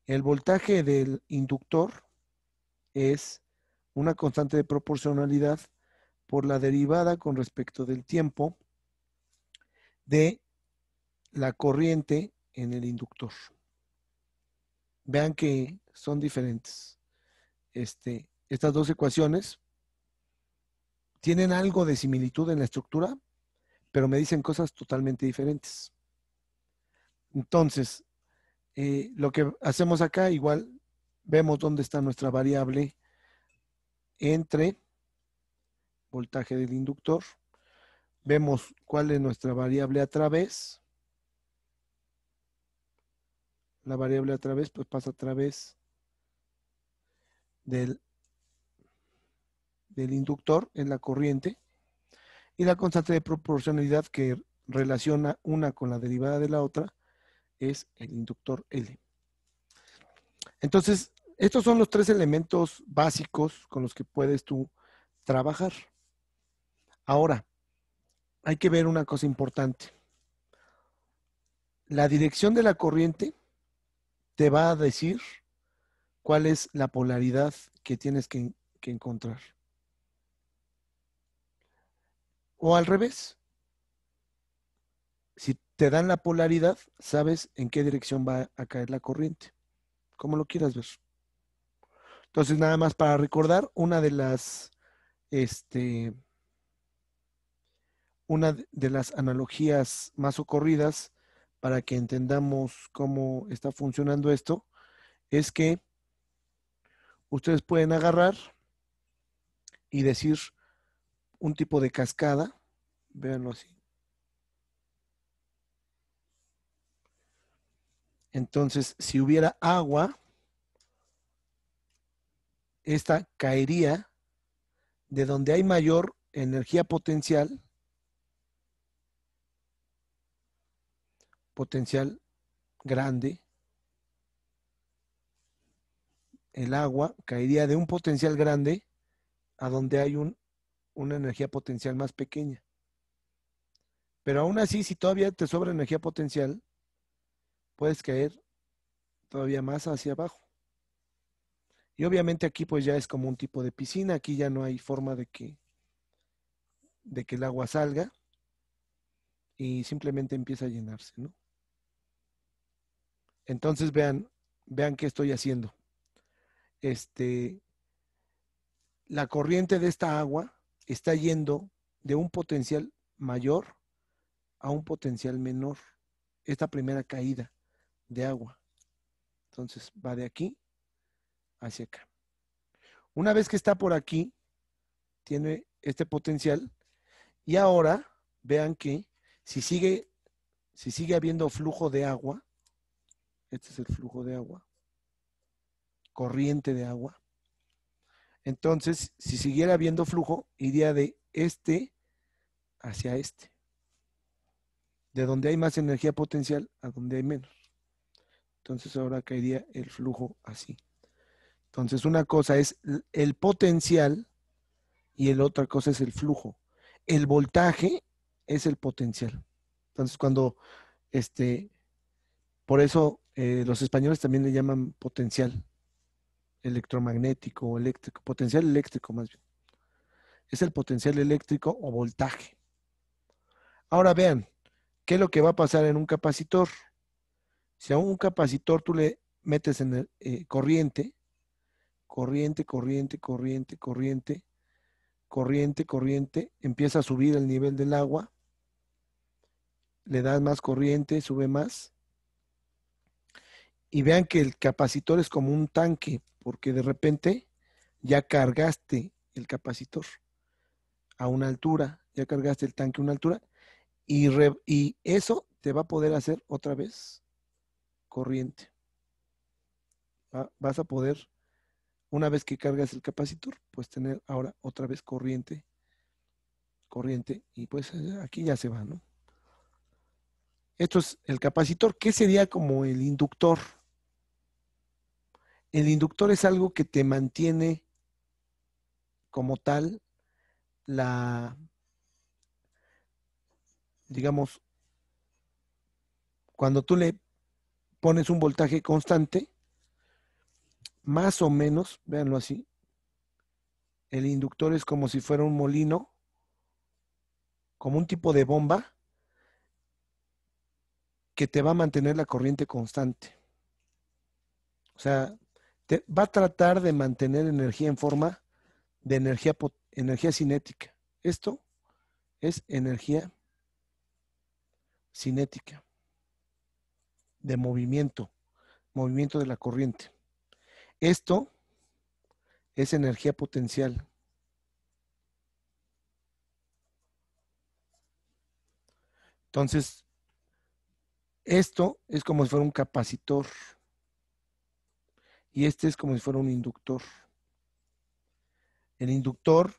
El voltaje del inductor es una constante de proporcionalidad por la derivada con respecto del tiempo de la corriente en el inductor. Vean que son diferentes. Este, estas dos ecuaciones tienen algo de similitud en la estructura, pero me dicen cosas totalmente diferentes. Entonces, eh, lo que hacemos acá, igual vemos dónde está nuestra variable entre voltaje del inductor. Vemos cuál es nuestra variable a través. La variable a través, pues pasa a través del, del inductor, en la corriente. Y la constante de proporcionalidad que relaciona una con la derivada de la otra, es el inductor L. Entonces, estos son los tres elementos básicos con los que puedes tú trabajar. Ahora, hay que ver una cosa importante. La dirección de la corriente te va a decir cuál es la polaridad que tienes que, encontrar. O al revés. Si te dan la polaridad, sabes en qué dirección va a caer la corriente, como lo quieras ver. Entonces, nada más para recordar, una de las, este, una de las analogías más ocurridas para que entendamos cómo está funcionando esto es que ustedes pueden agarrar y decir un tipo de cascada, véanlo así, Entonces, si hubiera agua, esta caería de donde hay mayor energía potencial, potencial grande, el agua caería de un potencial grande a donde hay una energía potencial más pequeña. Pero aún así, si todavía te sobra energía potencial, puedes caer todavía más hacia abajo. Y obviamente aquí pues ya es como un tipo de piscina, aquí ya no hay forma de que, de que el agua salga y simplemente empieza a llenarse, ¿no? Entonces vean, vean qué estoy haciendo. Este, la corriente de esta agua está yendo de un potencial mayor a un potencial menor. Esta primera caída de agua. Entonces va de aquí hacia acá. Una vez que está por aquí, tiene este potencial. Y ahora vean que si sigue, si sigue habiendo flujo de agua, este es el flujo de agua, corriente de agua. Entonces, si siguiera habiendo flujo, iría de este hacia este. De donde hay más energía potencial a donde hay menos. Entonces ahora caería el flujo así. Entonces una cosa es el potencial y la otra cosa es el flujo. El voltaje es el potencial. Entonces cuando, este, por eso eh, los españoles también le llaman potencial electromagnético o eléctrico, potencial eléctrico más bien. Es el potencial eléctrico o voltaje. Ahora vean, ¿qué es lo que va a pasar en un capacitor? Si a un capacitor tú le metes en el, eh, corriente, corriente, corriente, corriente, corriente, corriente, corriente, empieza a subir el nivel del agua, le das más corriente, sube más. Y vean que el capacitor es como un tanque, porque de repente ya cargaste el capacitor a una altura, ya cargaste el tanque a una altura, y, y eso te va a poder hacer otra vez corriente. Vas a poder, una vez que cargas el capacitor, pues tener ahora otra vez corriente, corriente, y pues eh, aquí ya se va, ¿no? Esto es el capacitor. ¿Qué sería como el inductor? El inductor es algo que te mantiene como tal la, digamos, cuando tú le pones un voltaje constante, más o menos, véanlo así, el inductor es como si fuera un molino, como un tipo de bomba que te va a mantener la corriente constante. O sea, va a tratar de mantener energía en forma de energía, energía cinética. Esto es energía cinética de movimiento, movimiento de la corriente. Esto es energía potencial. Entonces, esto es como si fuera un capacitor y este es como si fuera un inductor. El inductor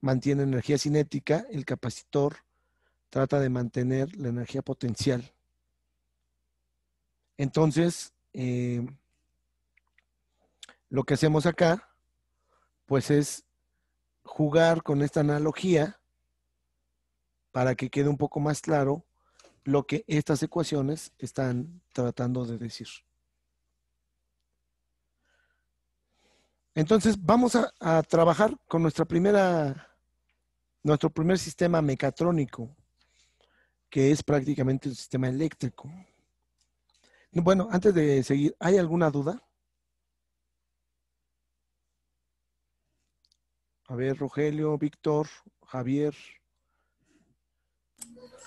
mantiene energía cinética, el capacitor trata de mantener la energía potencial. Entonces, eh, lo que hacemos acá, pues es jugar con esta analogía para que quede un poco más claro lo que estas ecuaciones están tratando de decir. Entonces, vamos a, a trabajar con nuestra primera, nuestro primer sistema mecatrónico, que es prácticamente un sistema eléctrico. Bueno, antes de seguir, ¿hay alguna duda? A ver, Rogelio, Víctor, Javier.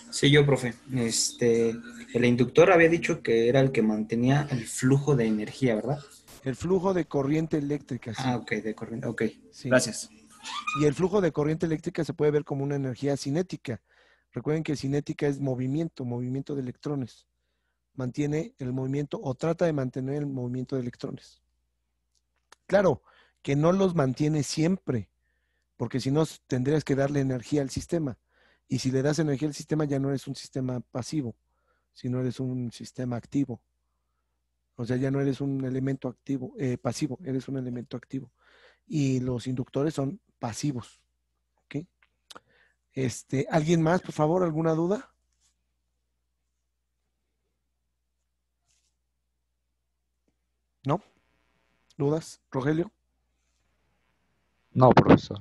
Sí, yo, profe. Este, el inductor había dicho que era el que mantenía el flujo de energía, ¿verdad? El flujo de corriente eléctrica. Ah, ok, de corriente. Ok, gracias. Y el flujo de corriente eléctrica se puede ver como una energía cinética. Recuerden que cinética es movimiento, movimiento de electrones mantiene el movimiento o trata de mantener el movimiento de electrones. Claro, que no los mantiene siempre, porque si no tendrías que darle energía al sistema. Y si le das energía al sistema ya no eres un sistema pasivo, sino eres un sistema activo. O sea, ya no eres un elemento activo, eh, pasivo, eres un elemento activo. Y los inductores son pasivos. Este, ¿Alguien más, por favor, alguna duda? ¿No? ¿Dudas, Rogelio? No, profesor.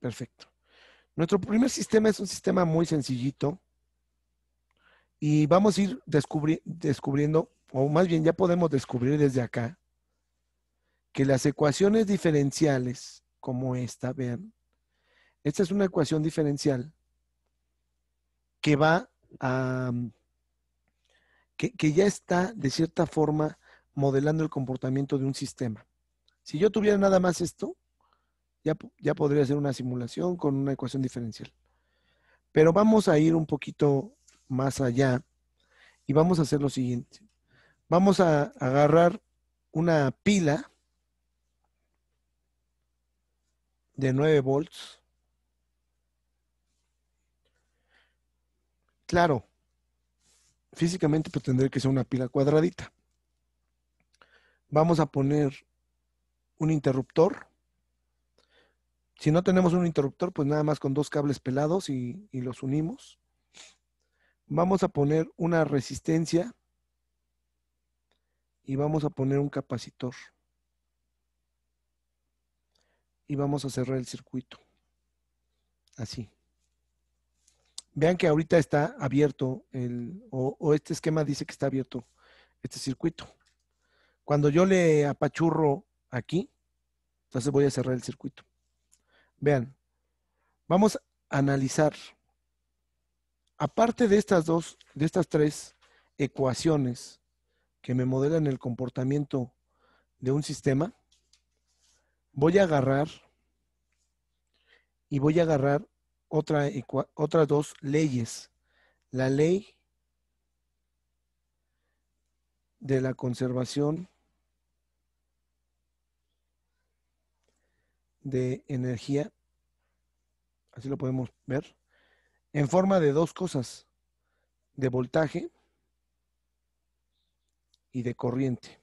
Perfecto. Nuestro primer sistema es un sistema muy sencillito y vamos a ir descubriendo, o más bien ya podemos descubrir desde acá, que las ecuaciones diferenciales, como esta, vean, esta es una ecuación diferencial que va a, que ya está de cierta forma modelando el comportamiento de un sistema. Si yo tuviera nada más esto, ya, ya podría hacer una simulación con una ecuación diferencial. Pero vamos a ir un poquito más allá y vamos a hacer lo siguiente. Vamos a agarrar una pila de 9 volts. Claro, físicamente pues, tendría que ser una pila cuadradita vamos a poner un interruptor. Si no tenemos un interruptor, pues nada más con dos cables pelados y, los unimos. Vamos a poner una resistencia y vamos a poner un capacitor. Y vamos a cerrar el circuito. Así. Vean que ahorita está abierto el, o este esquema dice que está abierto este circuito. Cuando yo le apachurro aquí, entonces voy a cerrar el circuito. Vean, vamos a analizar. Aparte de estas dos, de estas tres ecuaciones que me modelan el comportamiento de un sistema, voy a agarrar y voy a agarrar otra, otras dos leyes. La ley de la conservación de energía, así lo podemos ver, en forma de dos cosas, de voltaje y de corriente.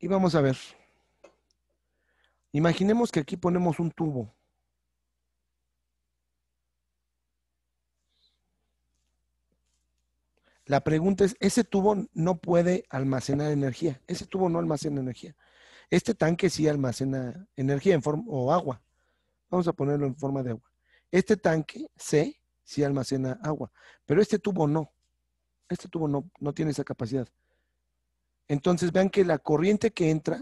Y vamos a ver. Imaginemos que aquí ponemos un tubo La pregunta es, ese tubo no puede almacenar energía, ese tubo no almacena energía. Este tanque sí almacena energía en forma, o agua. Vamos a ponerlo en forma de agua. Este tanque C sí almacena agua, pero este tubo no. Este tubo no, no tiene esa capacidad. Entonces vean que la corriente que entra,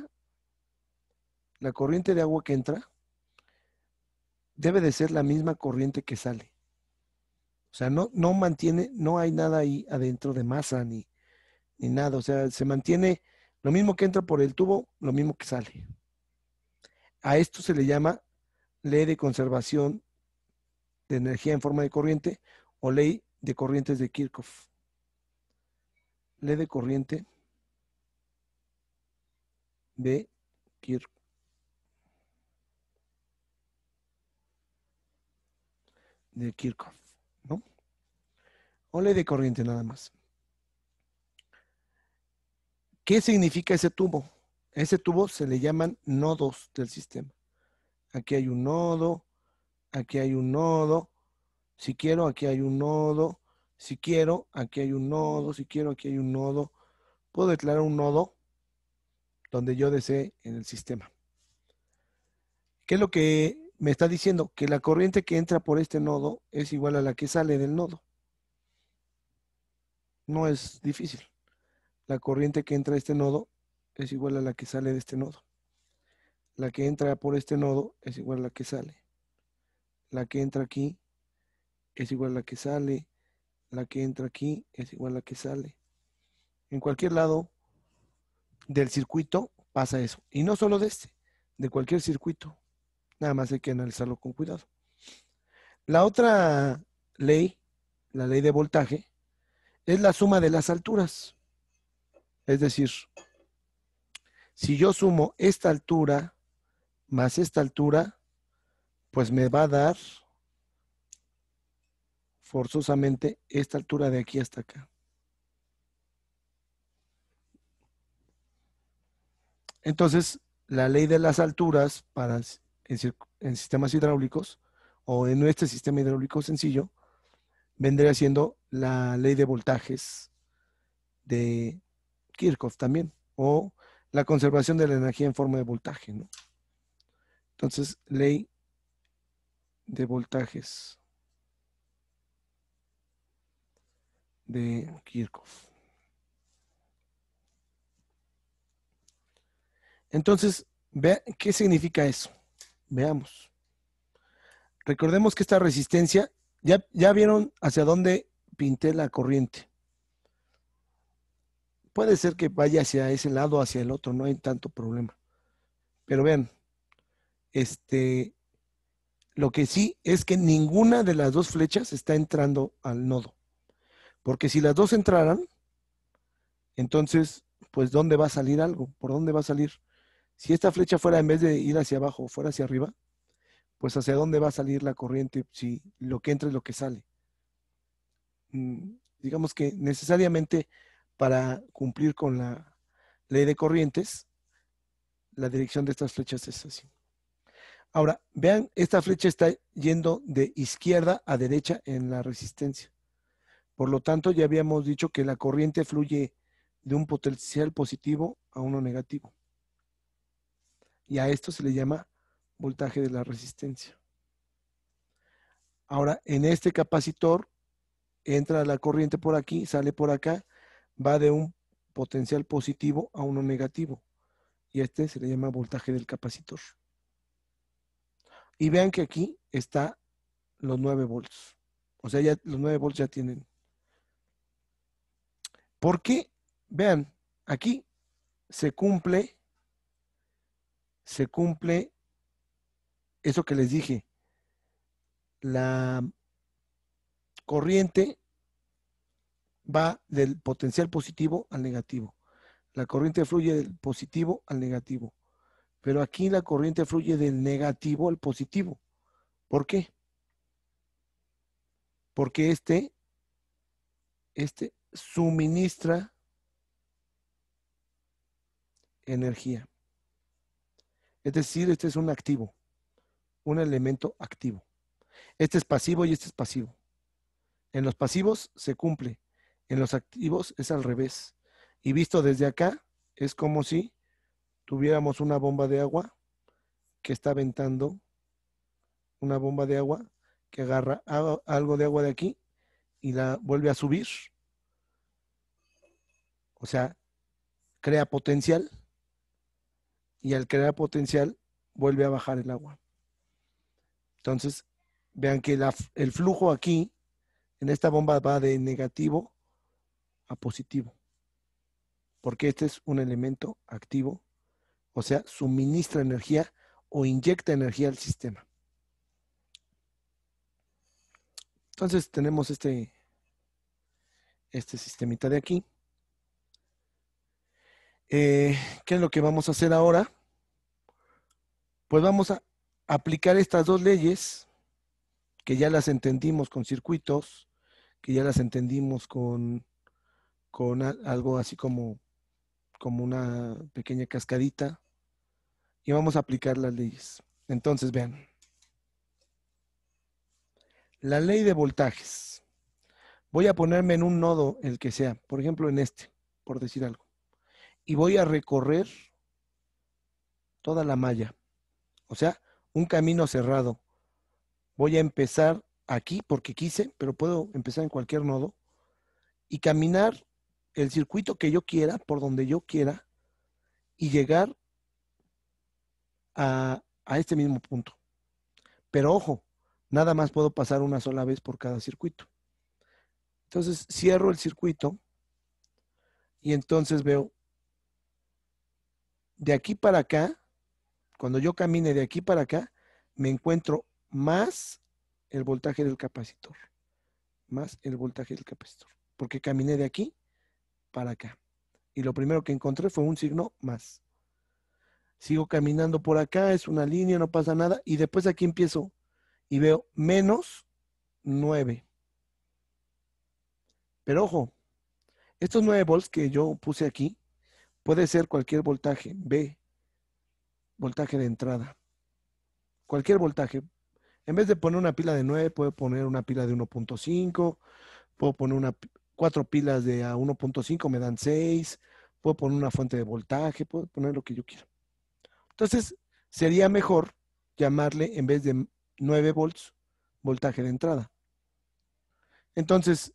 la corriente de agua que entra, debe de ser la misma corriente que sale. O sea, no, no mantiene, no hay nada ahí adentro de masa ni, ni nada. O sea, se mantiene lo mismo que entra por el tubo, lo mismo que sale. A esto se le llama ley de conservación de energía en forma de corriente o ley de corrientes de Kirchhoff. Ley de corriente de Kirchhoff. De Kirchhoff. O ley de corriente nada más. ¿Qué significa ese tubo? ese tubo se le llaman nodos del sistema. Aquí hay un nodo, aquí hay un nodo. Si quiero, aquí hay un nodo. Si quiero, aquí hay un nodo. Si quiero, aquí hay un nodo. Puedo declarar un nodo donde yo desee en el sistema. ¿Qué es lo que me está diciendo? Que la corriente que entra por este nodo es igual a la que sale del nodo no es difícil. La corriente que entra a este nodo es igual a la que sale de este nodo. La que entra por este nodo es igual a la que sale. La que entra aquí es igual a la que sale. La que entra aquí es igual a la que sale. En cualquier lado del circuito pasa eso. Y no solo de este, de cualquier circuito. Nada más hay que analizarlo con cuidado. La otra ley, la ley de voltaje, es la suma de las alturas. Es decir, si yo sumo esta altura más esta altura, pues me va a dar forzosamente esta altura de aquí hasta acá. Entonces, la ley de las alturas para, en sistemas hidráulicos o en este sistema hidráulico sencillo vendría siendo la ley de voltajes de Kirchhoff también, o la conservación de la energía en forma de voltaje, ¿no? Entonces, ley de voltajes de Kirchhoff. Entonces, vea, ¿qué significa eso? Veamos. Recordemos que esta resistencia ya, vieron hacia dónde pinté la corriente. Puede ser que vaya hacia ese lado, o hacia el otro, no hay tanto problema. Pero vean, este, lo que sí es que ninguna de las dos flechas está entrando al nodo. Porque si las dos entraran, entonces, pues, ¿dónde va a salir algo? ¿Por dónde va a salir? Si esta flecha fuera, en vez de ir hacia abajo, fuera hacia arriba, pues hacia dónde va a salir la corriente si lo que entra es lo que sale. Mm, digamos que necesariamente para cumplir con la ley de corrientes, la dirección de estas flechas es así. Ahora, vean, esta flecha está yendo de izquierda a derecha en la resistencia. Por lo tanto, ya habíamos dicho que la corriente fluye de un potencial positivo a uno negativo. Y a esto se le llama voltaje de la resistencia. Ahora, en este capacitor entra la corriente por aquí, sale por acá, va de un potencial positivo a uno negativo. Y este se le llama voltaje del capacitor. Y vean que aquí está los 9 volts. O sea, ya los 9 volts ya tienen. ¿Por Porque, vean, aquí se cumple, se cumple eso que les dije, la corriente va del potencial positivo al negativo. La corriente fluye del positivo al negativo. Pero aquí la corriente fluye del negativo al positivo. ¿Por qué? Porque este, este suministra energía. Es decir, este es un activo un elemento activo. Este es pasivo y este es pasivo. En los pasivos se cumple, en los activos es al revés. Y visto desde acá, es como si tuviéramos una bomba de agua que está aventando una bomba de agua que agarra algo de agua de aquí y la vuelve a subir. O sea, crea potencial y al crear potencial vuelve a bajar el agua. Entonces, vean que el flujo aquí, en esta bomba va de negativo a positivo, porque este es un elemento activo, o sea, suministra energía o inyecta energía al sistema. Entonces tenemos este, este sistemita de aquí. Eh, ¿Qué es lo que vamos a hacer ahora? Pues vamos a aplicar estas dos leyes, que ya las entendimos con circuitos, que ya las entendimos con, con algo así como, como una pequeña cascadita, y vamos a aplicar las leyes. Entonces, vean. La ley de voltajes. Voy a ponerme en un nodo, el que sea, por ejemplo en este, por decir algo. Y voy a recorrer toda la malla. O sea, un camino cerrado. Voy a empezar aquí porque quise, pero puedo empezar en cualquier nodo y caminar el circuito que yo quiera, por donde yo quiera, y llegar a, a este mismo punto. Pero ojo, nada más puedo pasar una sola vez por cada circuito. Entonces cierro el circuito y entonces veo de aquí para acá cuando yo camine de aquí para acá, me encuentro más el voltaje del capacitor. Más el voltaje del capacitor. Porque caminé de aquí para acá. Y lo primero que encontré fue un signo más. Sigo caminando por acá, es una línea, no pasa nada. Y después aquí empiezo y veo menos 9. Pero ojo, estos 9 volts que yo puse aquí, puede ser cualquier voltaje, B, voltaje de entrada. Cualquier voltaje. En vez de poner una pila de 9, puedo poner una pila de 1.5, puedo poner una, cuatro pilas de 1.5, me dan 6, puedo poner una fuente de voltaje, puedo poner lo que yo quiera. Entonces, sería mejor llamarle en vez de 9 volts, voltaje de entrada. Entonces,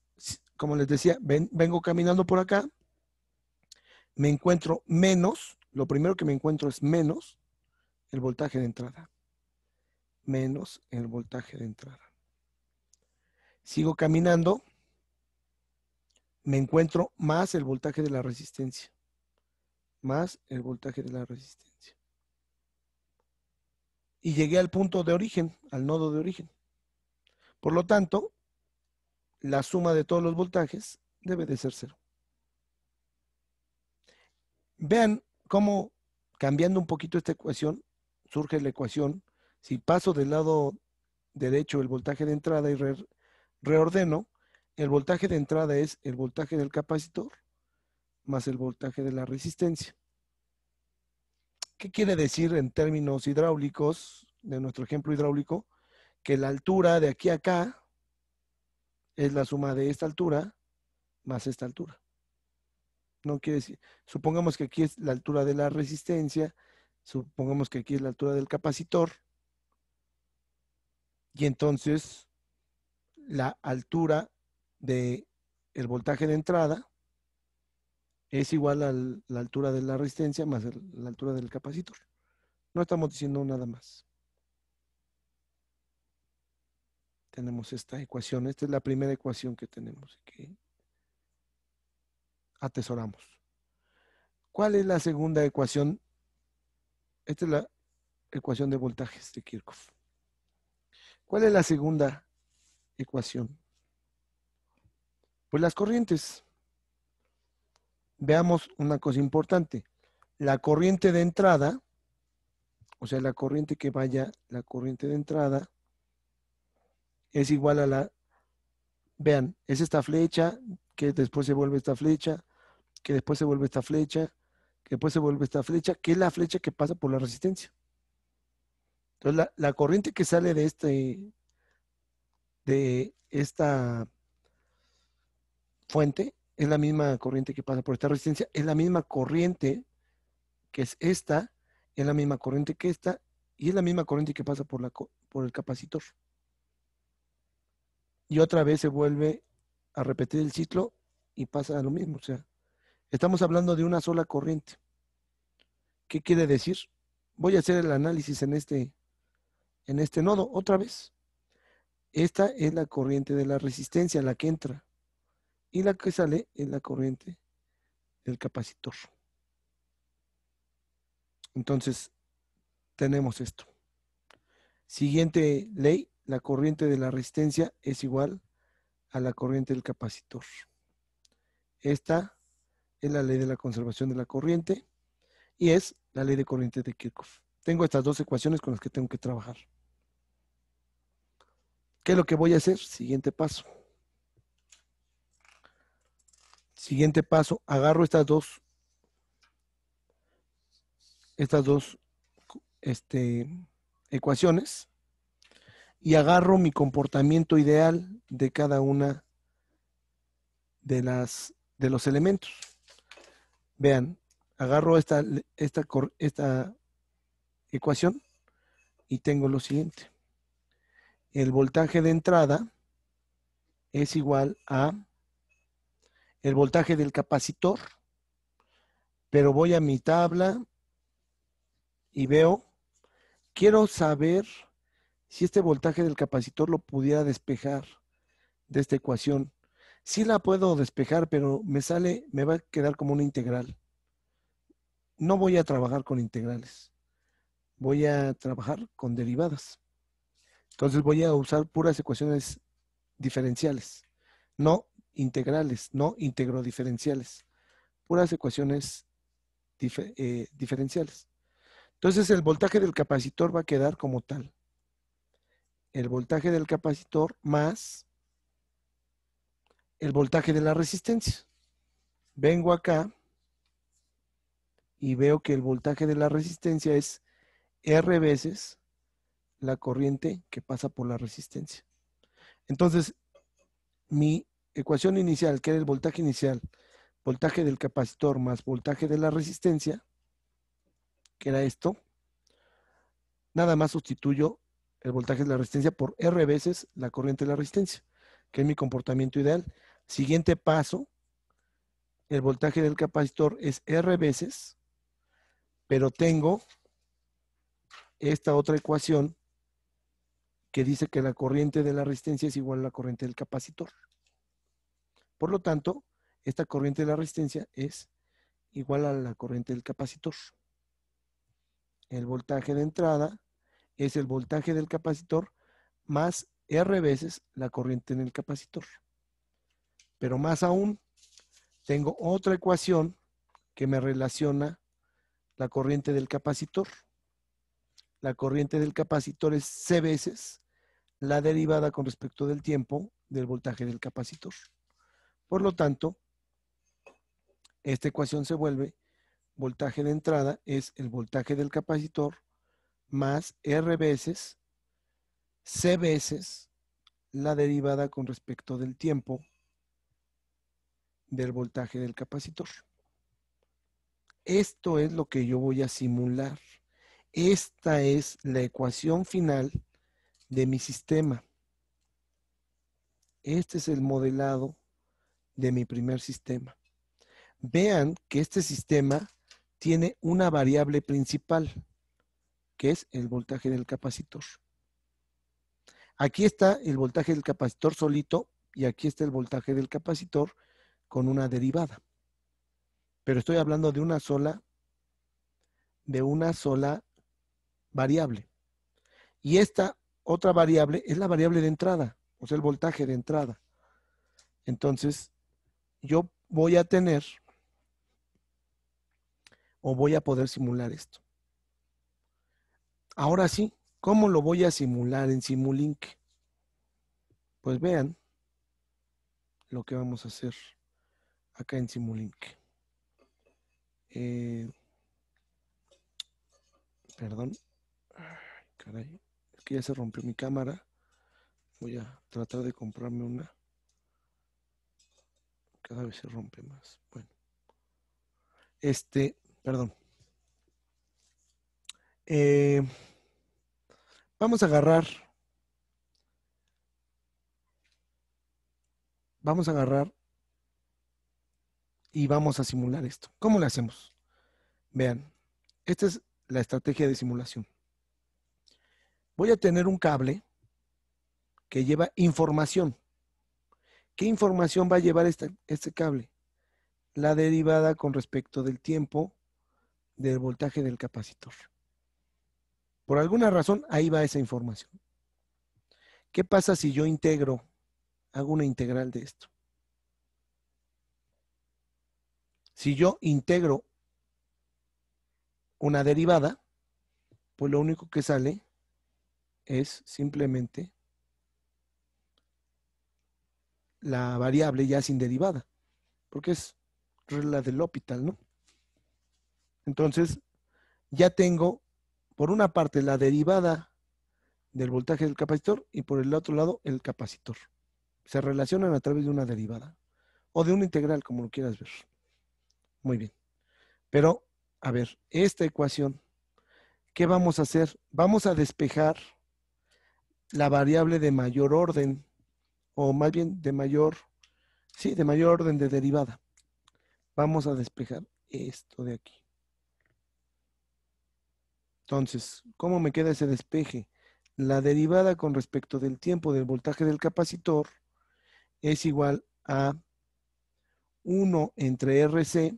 como les decía, vengo caminando por acá, me encuentro menos, lo primero que me encuentro es menos, el voltaje de entrada menos el voltaje de entrada. Sigo caminando, me encuentro más el voltaje de la resistencia, más el voltaje de la resistencia. Y llegué al punto de origen, al nodo de origen. Por lo tanto, la suma de todos los voltajes debe de ser cero. Vean cómo, cambiando un poquito esta ecuación, surge la ecuación, si paso del lado derecho el voltaje de entrada y reordeno, el voltaje de entrada es el voltaje del capacitor más el voltaje de la resistencia. ¿Qué quiere decir en términos hidráulicos, de nuestro ejemplo hidráulico? Que la altura de aquí a acá es la suma de esta altura más esta altura. No quiere decir, supongamos que aquí es la altura de la resistencia, Supongamos que aquí es la altura del capacitor. Y entonces la altura del el voltaje de entrada es igual a la altura de la resistencia más la altura del capacitor. No estamos diciendo nada más. Tenemos esta ecuación. Esta es la primera ecuación que tenemos aquí. atesoramos. ¿Cuál es la segunda ecuación esta es la ecuación de voltajes de Kirchhoff. ¿Cuál es la segunda ecuación? Pues las corrientes. Veamos una cosa importante. La corriente de entrada, o sea, la corriente que vaya, la corriente de entrada, es igual a la, vean, es esta flecha, que después se vuelve esta flecha, que después se vuelve esta flecha, después se vuelve esta flecha, que es la flecha que pasa por la resistencia. Entonces, la, corriente que sale de este, de esta fuente, es la misma corriente que pasa por esta resistencia, es la misma corriente que es esta, es la misma corriente que esta, y es la misma corriente que pasa por, la, por el capacitor. Y otra vez se vuelve a repetir el ciclo y pasa lo mismo. O sea, estamos hablando de una sola corriente. ¿Qué quiere decir? Voy a hacer el análisis en este, en este nodo otra vez. Esta es la corriente de la resistencia, la que entra. Y la que sale es la corriente del capacitor. Entonces, tenemos esto. Siguiente ley, la corriente de la resistencia es igual a la corriente del capacitor. Esta es la ley de la conservación de la corriente y es la ley de corriente de Kirchhoff. Tengo estas dos ecuaciones con las que tengo que trabajar. ¿Qué es lo que voy a hacer? Siguiente paso. Siguiente paso, agarro estas dos, estas dos este, ecuaciones y agarro mi comportamiento ideal de cada una de, las, de los elementos. Vean, agarro esta, esta, esta ecuación y tengo lo siguiente. El voltaje de entrada es igual a el voltaje del capacitor, pero voy a mi tabla y veo, quiero saber si este voltaje del capacitor lo pudiera despejar de esta ecuación. Sí la puedo despejar, pero me sale, me va a quedar como una integral no voy a trabajar con integrales, voy a trabajar con derivadas. Entonces voy a usar puras ecuaciones diferenciales, no integrales, no integro-diferenciales, puras ecuaciones eh, diferenciales. Entonces el voltaje del capacitor va a quedar como tal. El voltaje del capacitor más el voltaje de la resistencia. Vengo acá y veo que el voltaje de la resistencia es R veces la corriente que pasa por la resistencia. Entonces, mi ecuación inicial, que era el voltaje inicial, voltaje del capacitor más voltaje de la resistencia, que era esto, nada más sustituyo el voltaje de la resistencia por R veces la corriente de la resistencia, que es mi comportamiento ideal. Siguiente paso, el voltaje del capacitor es R veces pero tengo esta otra ecuación que dice que la corriente de la resistencia es igual a la corriente del capacitor. Por lo tanto, esta corriente de la resistencia es igual a la corriente del capacitor. El voltaje de entrada es el voltaje del capacitor más R veces la corriente en el capacitor. Pero más aún, tengo otra ecuación que me relaciona la corriente del capacitor. La corriente del capacitor es C veces la derivada con respecto del tiempo del voltaje del capacitor. Por lo tanto, esta ecuación se vuelve voltaje de entrada es el voltaje del capacitor más R veces C veces la derivada con respecto del tiempo del voltaje del capacitor esto es lo que yo voy a simular. Esta es la ecuación final de mi sistema. Este es el modelado de mi primer sistema. Vean que este sistema tiene una variable principal, que es el voltaje del capacitor. Aquí está el voltaje del capacitor solito y aquí está el voltaje del capacitor con una derivada pero estoy hablando de una sola, de una sola variable. Y esta otra variable es la variable de entrada, o sea, el voltaje de entrada. Entonces, yo voy a tener o voy a poder simular esto. Ahora sí, ¿cómo lo voy a simular en Simulink? Pues vean lo que vamos a hacer acá en Simulink. Eh, perdón. caray. Es que ya se rompió mi cámara. Voy a tratar de comprarme una. Cada vez se rompe más. Bueno. Este, perdón. Eh, vamos a agarrar. Vamos a agarrar y vamos a simular esto. ¿Cómo lo hacemos? Vean, esta es la estrategia de simulación. Voy a tener un cable que lleva información. ¿Qué información va a llevar este, este cable? La derivada con respecto del tiempo del voltaje del capacitor. Por alguna razón, ahí va esa información. ¿Qué pasa si yo integro, hago una integral de esto? Si yo integro una derivada, pues lo único que sale es simplemente la variable ya sin derivada, porque es la del hospital, ¿no? Entonces, ya tengo por una parte la derivada del voltaje del capacitor y por el otro lado el capacitor. Se relacionan a través de una derivada o de una integral, como lo quieras ver. Muy bien. Pero, a ver, esta ecuación, ¿qué vamos a hacer? Vamos a despejar la variable de mayor orden, o más bien de mayor, sí, de mayor orden de derivada. Vamos a despejar esto de aquí. Entonces, ¿cómo me queda ese despeje? La derivada con respecto del tiempo del voltaje del capacitor es igual a 1 entre RC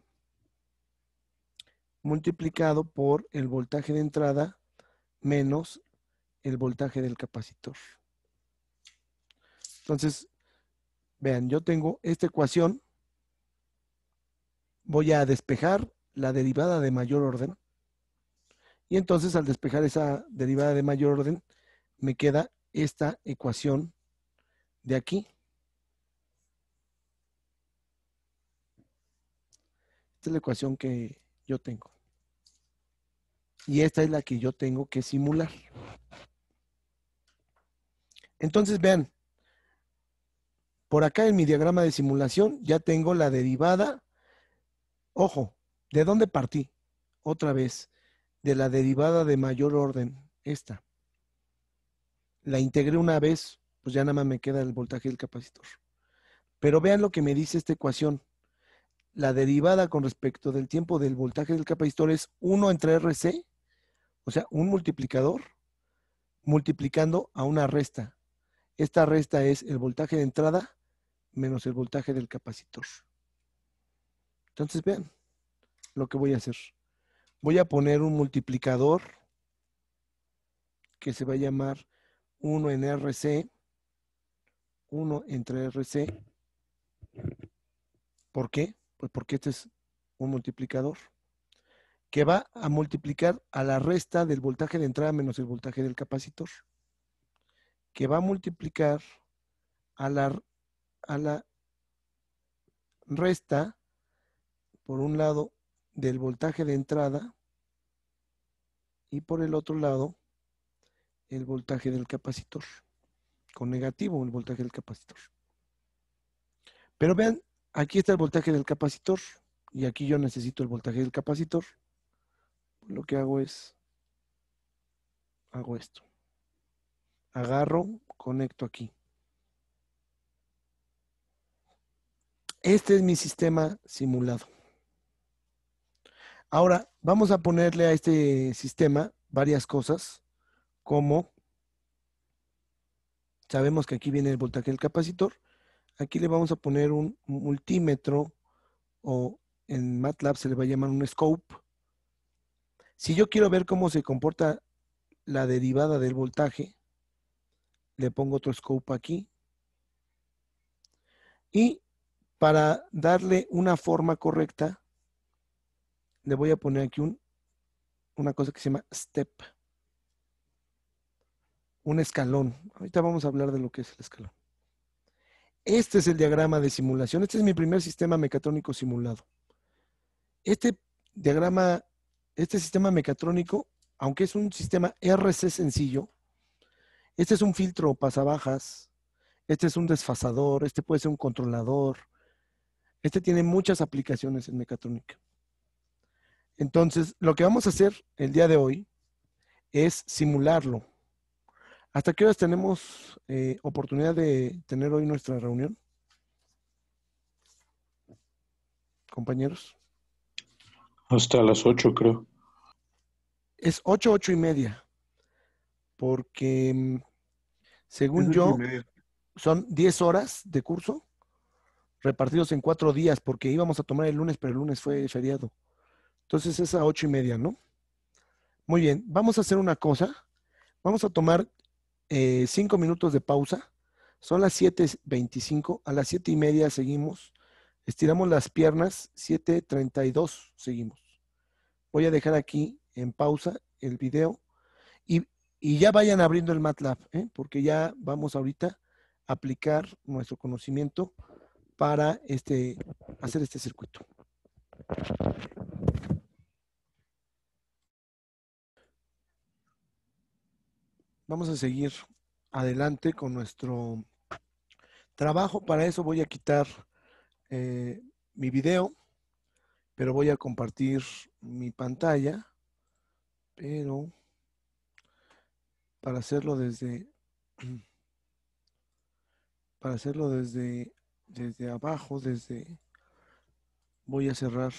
multiplicado por el voltaje de entrada menos el voltaje del capacitor. Entonces, vean, yo tengo esta ecuación. Voy a despejar la derivada de mayor orden. Y entonces al despejar esa derivada de mayor orden, me queda esta ecuación de aquí. Esta es la ecuación que yo tengo y esta es la que yo tengo que simular. Entonces, vean, por acá en mi diagrama de simulación ya tengo la derivada. Ojo, ¿de dónde partí? Otra vez, de la derivada de mayor orden, esta. La integré una vez, pues ya nada más me queda el voltaje del capacitor. Pero vean lo que me dice esta ecuación. La derivada con respecto del tiempo del voltaje del capacitor es 1 entre RC o sea, un multiplicador multiplicando a una resta. Esta resta es el voltaje de entrada menos el voltaje del capacitor. Entonces, vean lo que voy a hacer. Voy a poner un multiplicador que se va a llamar 1 en RC, 1 entre RC. ¿Por qué? Pues porque este es un multiplicador que va a multiplicar a la resta del voltaje de entrada menos el voltaje del capacitor, que va a multiplicar a la, a la resta, por un lado, del voltaje de entrada y por el otro lado, el voltaje del capacitor, con negativo el voltaje del capacitor. Pero vean, aquí está el voltaje del capacitor y aquí yo necesito el voltaje del capacitor lo que hago es, hago esto. Agarro, conecto aquí. Este es mi sistema simulado. Ahora, vamos a ponerle a este sistema varias cosas, como sabemos que aquí viene el voltaje del capacitor. Aquí le vamos a poner un multímetro o en MATLAB se le va a llamar un scope si yo quiero ver cómo se comporta la derivada del voltaje, le pongo otro scope aquí. Y para darle una forma correcta, le voy a poner aquí un, una cosa que se llama step. Un escalón. Ahorita vamos a hablar de lo que es el escalón. Este es el diagrama de simulación. Este es mi primer sistema mecatrónico simulado. Este diagrama este sistema mecatrónico, aunque es un sistema RC sencillo, este es un filtro pasabajas, este es un desfasador, este puede ser un controlador, este tiene muchas aplicaciones en mecatrónica. Entonces, lo que vamos a hacer el día de hoy es simularlo. ¿Hasta qué horas tenemos eh, oportunidad de tener hoy nuestra reunión? Compañeros. Hasta las 8 creo. Es 8, 8 y media. Porque, mm, según yo, son 10 horas de curso repartidos en cuatro días, porque íbamos a tomar el lunes, pero el lunes fue feriado. Entonces es a ocho y media, ¿no? Muy bien, vamos a hacer una cosa. Vamos a tomar eh, cinco minutos de pausa. Son las 7.25. A las siete y media seguimos Estiramos las piernas, 7.32, seguimos. Voy a dejar aquí en pausa el video y, ya vayan abriendo el MATLAB, ¿eh? porque ya vamos ahorita a aplicar nuestro conocimiento para este, hacer este circuito. Vamos a seguir adelante con nuestro trabajo. Para eso voy a quitar eh, mi video, pero voy a compartir mi pantalla, pero para hacerlo desde para hacerlo desde desde abajo, desde voy a cerrar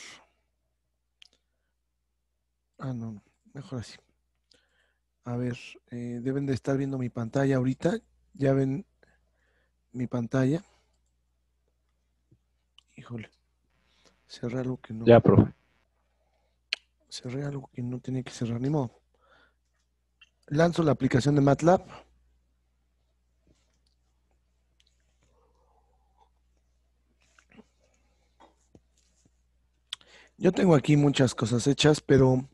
ah no, mejor así a ver, eh, deben de estar viendo mi pantalla ahorita, ya ven mi pantalla Híjole. Cerré algo que no. Ya, profe. Cerré algo que no tiene que cerrar, ni modo. Lanzo la aplicación de MATLAB. Yo tengo aquí muchas cosas hechas, pero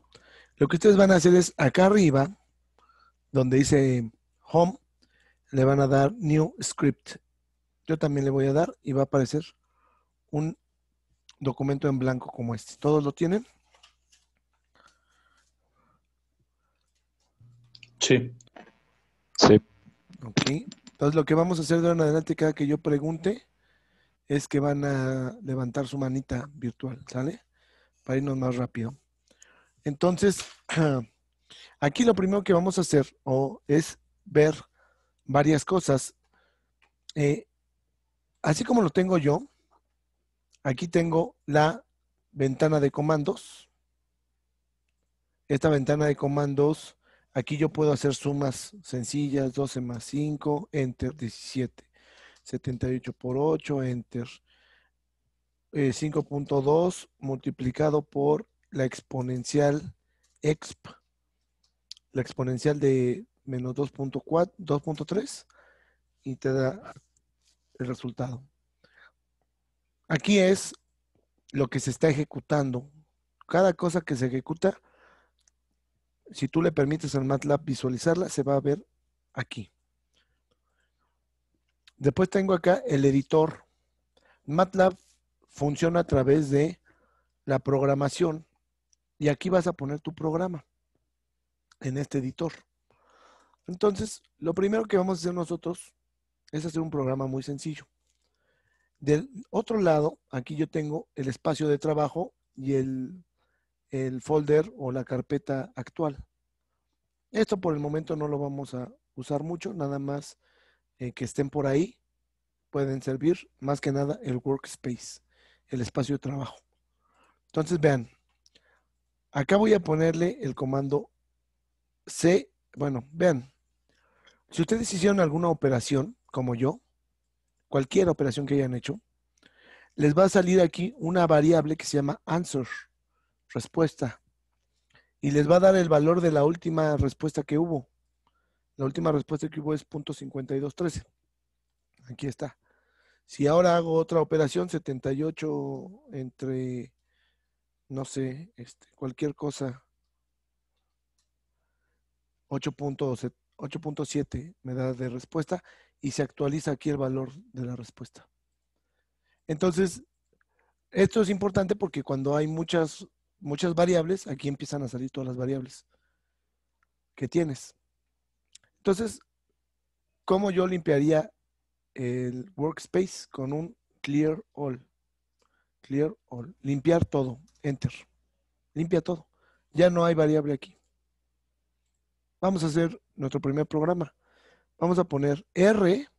lo que ustedes van a hacer es acá arriba, donde dice Home, le van a dar New Script. Yo también le voy a dar y va a aparecer un documento en blanco como este. ¿Todos lo tienen? Sí. Sí. Ok. Entonces lo que vamos a hacer de ahora en adelante, cada que yo pregunte, es que van a levantar su manita virtual, ¿sale? Para irnos más rápido. Entonces, aquí lo primero que vamos a hacer es ver varias cosas. Eh, así como lo tengo yo, Aquí tengo la ventana de comandos. Esta ventana de comandos, aquí yo puedo hacer sumas sencillas, 12 más 5, enter 17. 78 por 8, enter. 5.2 eh, multiplicado por la exponencial exp, la exponencial de menos 2.3 y te da el resultado. Aquí es lo que se está ejecutando. Cada cosa que se ejecuta, si tú le permites al MATLAB visualizarla, se va a ver aquí. Después tengo acá el editor. MATLAB funciona a través de la programación y aquí vas a poner tu programa en este editor. Entonces, lo primero que vamos a hacer nosotros es hacer un programa muy sencillo. Del otro lado, aquí yo tengo el espacio de trabajo y el, el folder o la carpeta actual. Esto por el momento no lo vamos a usar mucho, nada más eh, que estén por ahí pueden servir más que nada el workspace, el espacio de trabajo. Entonces vean, acá voy a ponerle el comando C, bueno, vean, si ustedes hicieron alguna operación, como yo, cualquier operación que hayan hecho, les va a salir aquí una variable que se llama answer, respuesta, y les va a dar el valor de la última respuesta que hubo. La última respuesta que hubo es .5213. Aquí está. Si ahora hago otra operación, 78 entre, no sé, este, cualquier cosa, 8.7 me da de respuesta y se actualiza aquí el valor de la respuesta. Entonces, esto es importante porque cuando hay muchas, muchas variables, aquí empiezan a salir todas las variables que tienes. Entonces, ¿cómo yo limpiaría el workspace con un clear all? Clear all. Limpiar todo. Enter. Limpia todo. Ya no hay variable aquí. Vamos a hacer nuestro primer programa vamos a poner R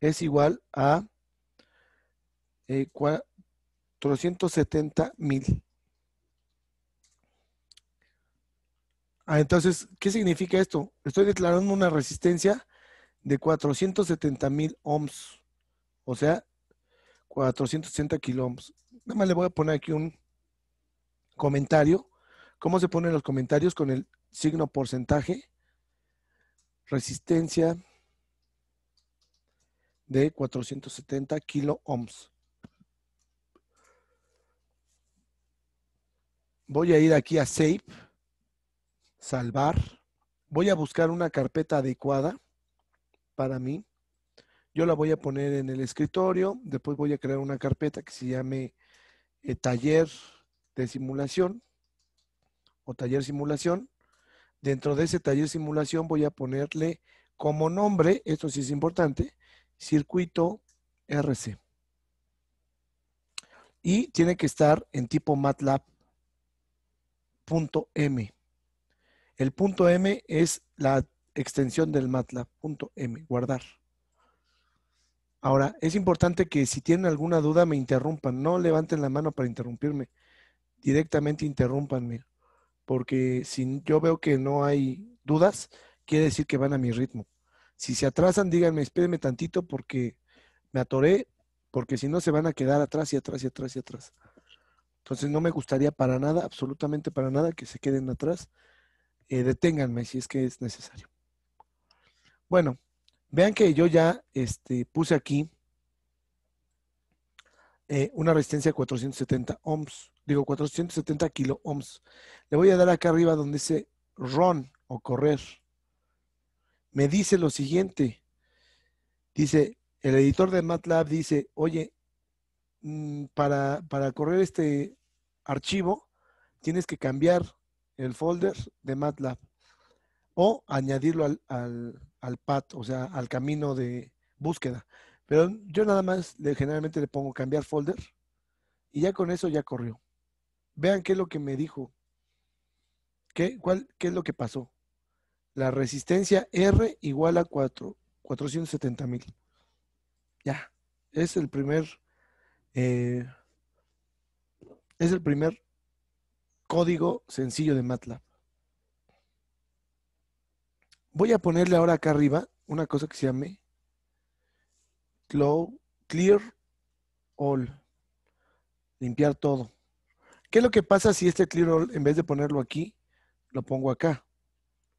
es igual a 470.000. Eh, ah, entonces, ¿qué significa esto? Estoy declarando una resistencia de 470.000 ohms, o sea, 460 kilo Nada más le voy a poner aquí un comentario. ¿Cómo se ponen los comentarios? Con el signo porcentaje resistencia de 470 kilo ohms. Voy a ir aquí a Save, Salvar. Voy a buscar una carpeta adecuada para mí. Yo la voy a poner en el escritorio. Después voy a crear una carpeta que se llame eh, Taller de Simulación o Taller Simulación. Dentro de ese taller simulación voy a ponerle como nombre, esto sí es importante, circuito RC. Y tiene que estar en tipo MATLAB.m. punto El punto M es la extensión del MATLAB.m. guardar. Ahora, es importante que si tienen alguna duda me interrumpan, no levanten la mano para interrumpirme, directamente interrumpanme porque si yo veo que no hay dudas, quiere decir que van a mi ritmo. Si se atrasan, díganme, espérenme tantito porque me atoré, porque si no se van a quedar atrás y atrás y atrás y atrás. Entonces no me gustaría para nada, absolutamente para nada, que se queden atrás. Eh, deténganme si es que es necesario. Bueno, vean que yo ya este, puse aquí eh, una resistencia de 470 ohms, digo 470 kilo ohms. Le voy a dar acá arriba donde dice run o correr. Me dice lo siguiente. Dice, el editor de MATLAB dice, oye, mm, para, correr este archivo, tienes que cambiar el folder de MATLAB o añadirlo al, al, al path, o sea, al camino de búsqueda. Pero yo nada más le, generalmente le pongo cambiar folder y ya con eso ya corrió. Vean qué es lo que me dijo. ¿Qué, cuál, qué es lo que pasó? La resistencia R igual a 4, 470 mil. Ya. Es el primer. Eh, es el primer código sencillo de MATLAB. Voy a ponerle ahora acá arriba una cosa que se llame clear all. Limpiar todo. ¿Qué es lo que pasa si este clear all, en vez de ponerlo aquí, lo pongo acá?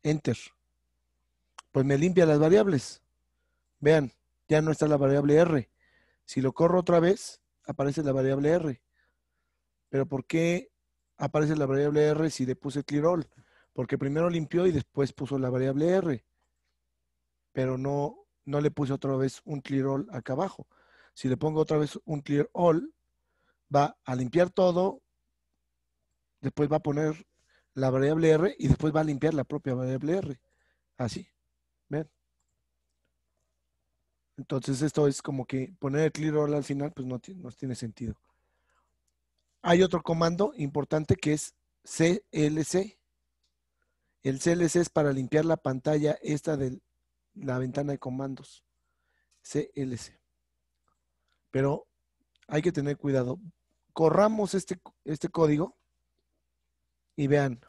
Enter. Pues me limpia las variables. Vean, ya no está la variable R. Si lo corro otra vez, aparece la variable R. Pero ¿por qué aparece la variable R si le puse clear all? Porque primero limpió y después puso la variable R. Pero no, no le puse otra vez un clear all acá abajo. Si le pongo otra vez un clear all, va a limpiar todo, después va a poner la variable R y después va a limpiar la propia variable R. Así. ¿Ven? Entonces esto es como que poner el clear all al final, pues no, no tiene sentido. Hay otro comando importante que es CLC. El CLC es para limpiar la pantalla esta del la ventana de comandos CLC. Pero hay que tener cuidado. Corramos este, este código y vean,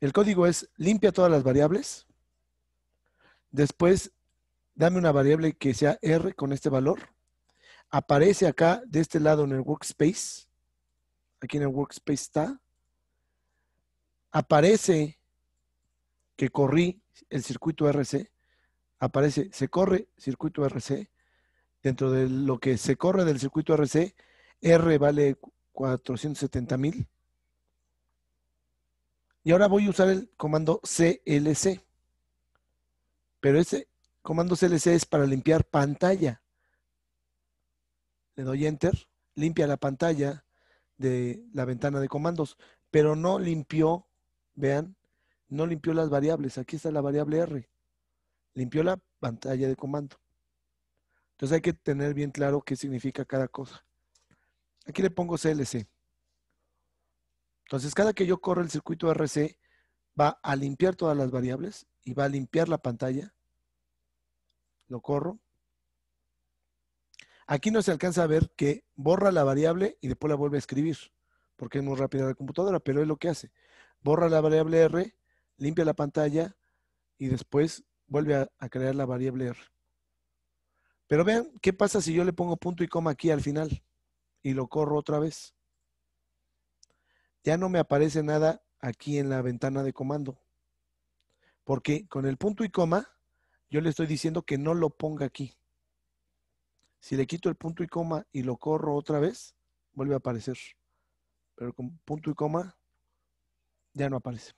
el código es limpia todas las variables. Después, dame una variable que sea R con este valor. Aparece acá de este lado en el workspace. Aquí en el workspace está. Aparece que corrí el circuito RC aparece, se corre circuito RC, dentro de lo que se corre del circuito RC, R vale 470 Y ahora voy a usar el comando CLC. Pero ese comando CLC es para limpiar pantalla. Le doy Enter, limpia la pantalla de la ventana de comandos, pero no limpió, vean, no limpió las variables. Aquí está la variable R limpió la pantalla de comando. Entonces hay que tener bien claro qué significa cada cosa. Aquí le pongo CLC. Entonces cada que yo corro el circuito RC va a limpiar todas las variables y va a limpiar la pantalla. Lo corro. Aquí no se alcanza a ver que borra la variable y después la vuelve a escribir, porque es muy rápida la computadora, pero es lo que hace. Borra la variable R, limpia la pantalla y después vuelve a, crear la variable R. Pero vean, ¿qué pasa si yo le pongo punto y coma aquí al final? Y lo corro otra vez. Ya no me aparece nada aquí en la ventana de comando. Porque con el punto y coma, yo le estoy diciendo que no lo ponga aquí. Si le quito el punto y coma y lo corro otra vez, vuelve a aparecer. Pero con punto y coma, ya no aparece.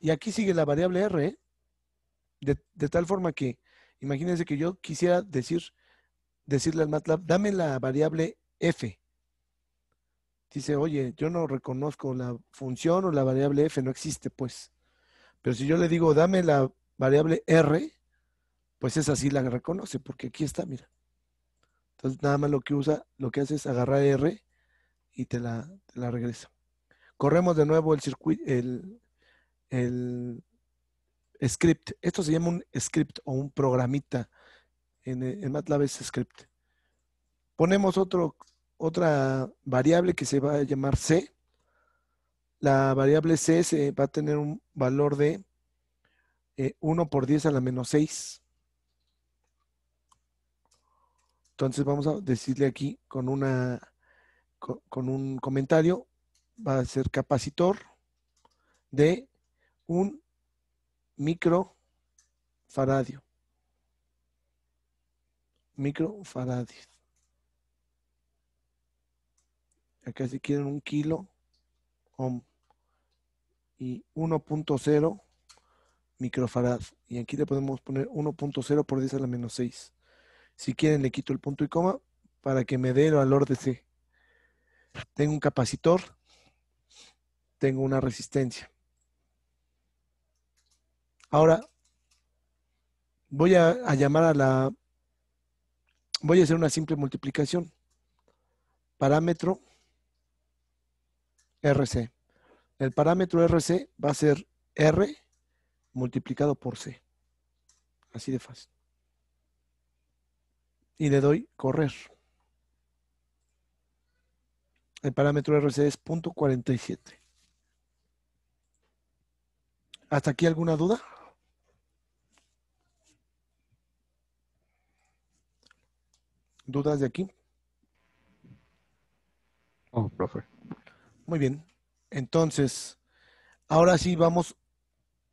Y aquí sigue la variable R, ¿eh? De, tal forma que, imagínense que yo quisiera decir, decirle al MATLAB, dame la variable f. Dice, oye, yo no reconozco la función o la variable f, no existe, pues. Pero si yo le digo, dame la variable r, pues esa sí la reconoce, porque aquí está, mira. Entonces, nada más lo que usa, lo que hace es agarrar r y te la, la regresa. Corremos de nuevo el circuito, el script. Esto se llama un script o un programita. En, MATLAB es script. Ponemos otro, otra variable que se va a llamar C. La variable C va a tener un valor de 1 eh, por 10 a la menos 6. Entonces vamos a decirle aquí con una con un comentario va a ser capacitor de un microfaradio. Microfaradio. Acá si quieren un kilo ohm y 1.0 microfarad. Y aquí le podemos poner 1.0 por 10 a la menos 6. Si quieren le quito el punto y coma para que me dé el valor de C. Tengo un capacitor, tengo una resistencia. Ahora, voy a, llamar a la, voy a hacer una simple multiplicación. Parámetro RC. El parámetro RC va a ser R multiplicado por C. Así de fácil. Y le doy correr. El parámetro RC es punto .47. ¿Hasta aquí alguna duda? ¿Dudas de aquí? Oh, profe. Muy bien. Entonces, ahora sí vamos.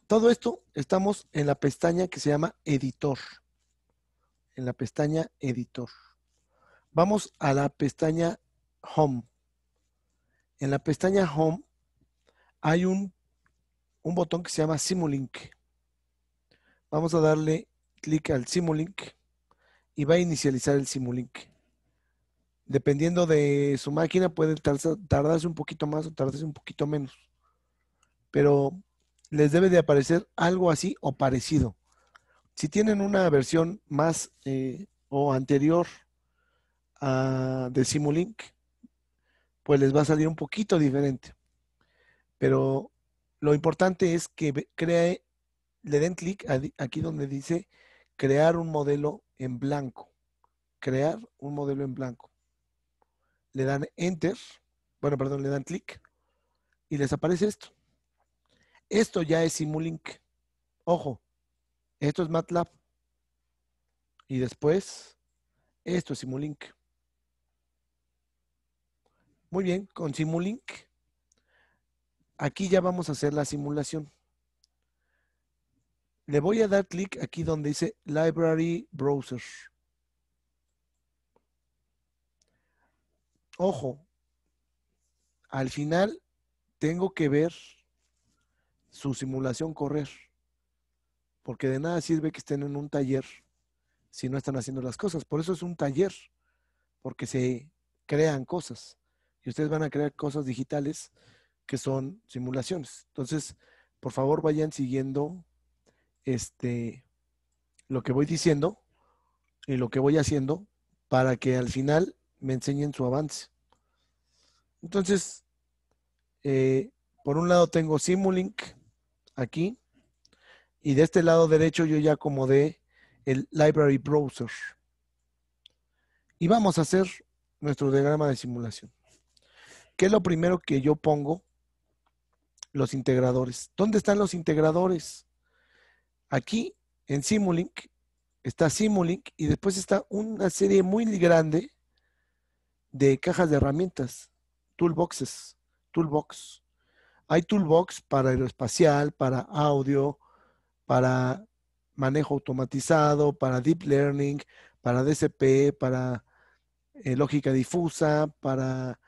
Todo esto estamos en la pestaña que se llama editor. En la pestaña editor. Vamos a la pestaña home. En la pestaña home hay un, un botón que se llama Simulink. Vamos a darle clic al Simulink y va a inicializar el Simulink. Dependiendo de su máquina, puede tardarse un poquito más o tardarse un poquito menos. Pero les debe de aparecer algo así o parecido. Si tienen una versión más eh, o anterior de Simulink, pues les va a salir un poquito diferente. Pero lo importante es que cree, le den clic aquí donde dice crear un modelo en blanco. Crear un modelo en blanco. Le dan enter, bueno, perdón, le dan clic y les aparece esto. Esto ya es Simulink. Ojo, esto es MATLAB. Y después, esto es Simulink. Muy bien, con Simulink, aquí ya vamos a hacer la simulación. Le voy a dar clic aquí donde dice Library Browser. Ojo, al final tengo que ver su simulación correr, porque de nada sirve que estén en un taller si no están haciendo las cosas. Por eso es un taller, porque se crean cosas y ustedes van a crear cosas digitales que son simulaciones. Entonces, por favor, vayan siguiendo este, lo que voy diciendo y lo que voy haciendo para que al final me enseñen su avance. Entonces, eh, por un lado tengo Simulink aquí y de este lado derecho yo ya acomodé el Library Browser. Y vamos a hacer nuestro diagrama de simulación. ¿Qué es lo primero que yo pongo? Los integradores. ¿Dónde están los integradores? Aquí en Simulink está Simulink y después está una serie muy grande de cajas de herramientas, toolboxes, toolbox. Hay toolbox para aeroespacial, para audio, para manejo automatizado, para deep learning, para DCP, para eh, lógica difusa, para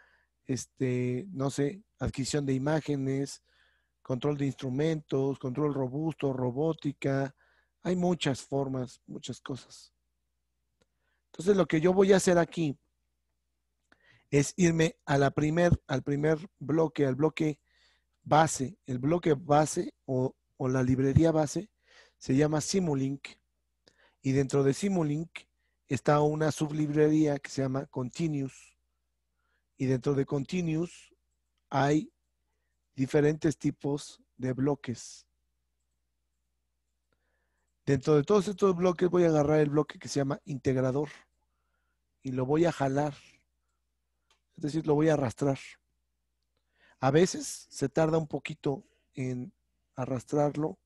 este, no sé, adquisición de imágenes, control de instrumentos, control robusto, robótica. Hay muchas formas, muchas cosas. Entonces lo que yo voy a hacer aquí es irme al primer bloque, al bloque base. El bloque base o, o la librería base se llama Simulink. Y dentro de Simulink está una sublibrería que se llama Continuous. Y dentro de Continuous hay diferentes tipos de bloques. Dentro de todos estos bloques voy a agarrar el bloque que se llama integrador y lo voy a jalar. Es decir, lo voy a arrastrar. A veces se tarda un poquito en arrastrarlo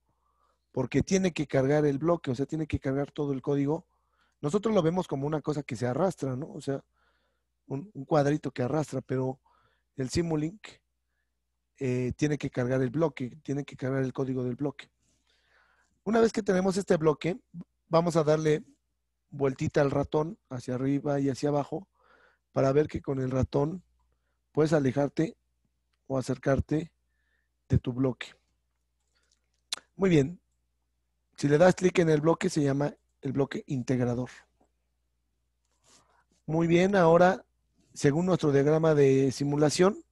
porque tiene que cargar el bloque, o sea, tiene que cargar todo el código. Nosotros lo vemos como una cosa que se arrastra, ¿no? O sea, un, cuadrito que arrastra, pero el Simulink eh, tiene que cargar el bloque, tiene que cargar el código del bloque. Una vez que tenemos este bloque, vamos a darle vueltita al ratón hacia arriba y hacia abajo para ver que con el ratón puedes alejarte o acercarte de tu bloque. Muy bien. Si le das clic en el bloque, se llama el bloque integrador. Muy bien, ahora, según nuestro diagrama de simulación,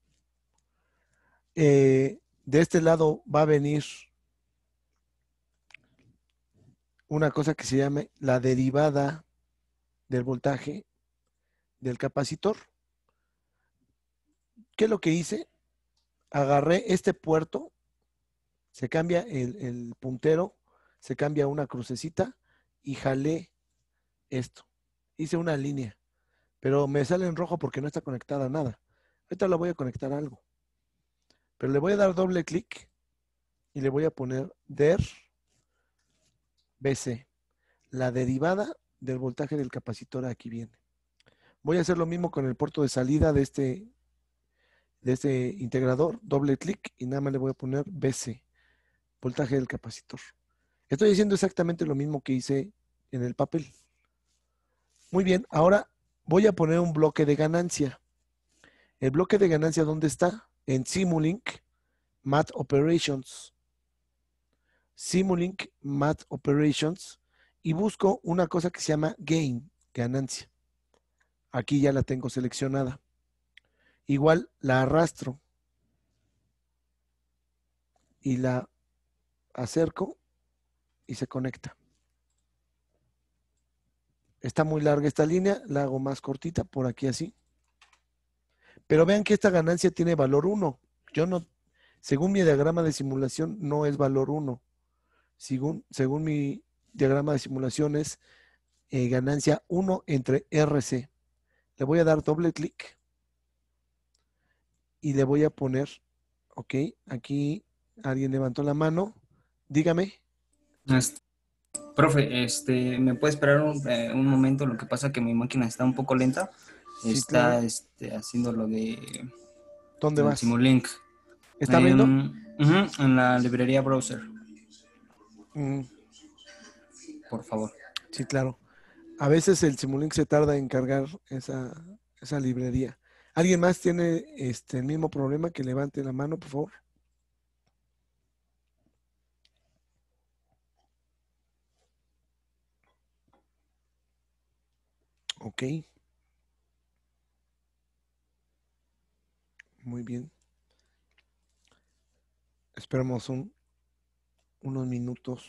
eh, de este lado va a venir una cosa que se llama la derivada del voltaje del capacitor. ¿Qué es lo que hice? Agarré este puerto, se cambia el, el puntero, se cambia una crucecita y jalé esto. Hice una línea, pero me sale en rojo porque no está conectada a nada. Ahorita la voy a conectar a algo. Pero le voy a dar doble clic y le voy a poner der BC, la derivada del voltaje del capacitor aquí viene. Voy a hacer lo mismo con el puerto de salida de este, de este integrador, doble clic y nada más le voy a poner BC, voltaje del capacitor. Estoy haciendo exactamente lo mismo que hice en el papel. Muy bien, ahora voy a poner un bloque de ganancia. ¿El bloque de ganancia dónde está? en Simulink Math Operations. Simulink Math Operations y busco una cosa que se llama Gain, ganancia. Aquí ya la tengo seleccionada. Igual la arrastro y la acerco y se conecta. Está muy larga esta línea, la hago más cortita por aquí así. Pero vean que esta ganancia tiene valor 1. Yo no, según mi diagrama de simulación, no es valor 1. Según, según mi diagrama de simulación es eh, ganancia 1 entre RC. Le voy a dar doble clic y le voy a poner, ok, aquí alguien levantó la mano, dígame. Este, profe, este, ¿me puede esperar un, eh, un momento? Lo que pasa es que mi máquina está un poco lenta está este, haciendo lo de... ¿Dónde vas? Simulink. ¿Está viendo? en la librería browser. Mm. Por favor. Sí, claro. A veces el Simulink se tarda en cargar esa, esa librería. ¿Alguien más tiene este, el mismo problema? Que levante la mano, por favor. Ok. Muy bien. Esperamos unos minutos.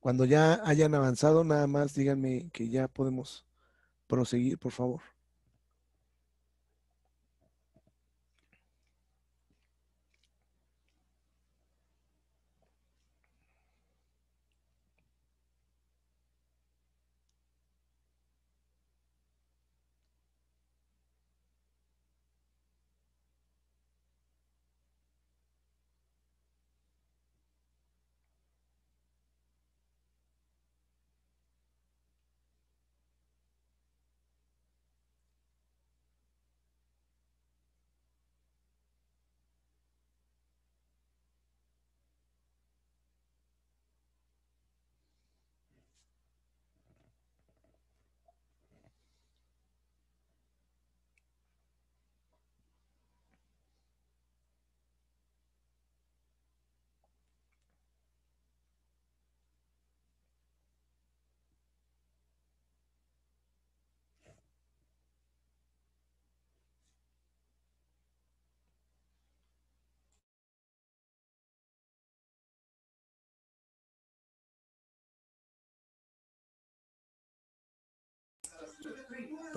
Cuando ya hayan avanzado, nada más díganme que ya podemos proseguir, por favor.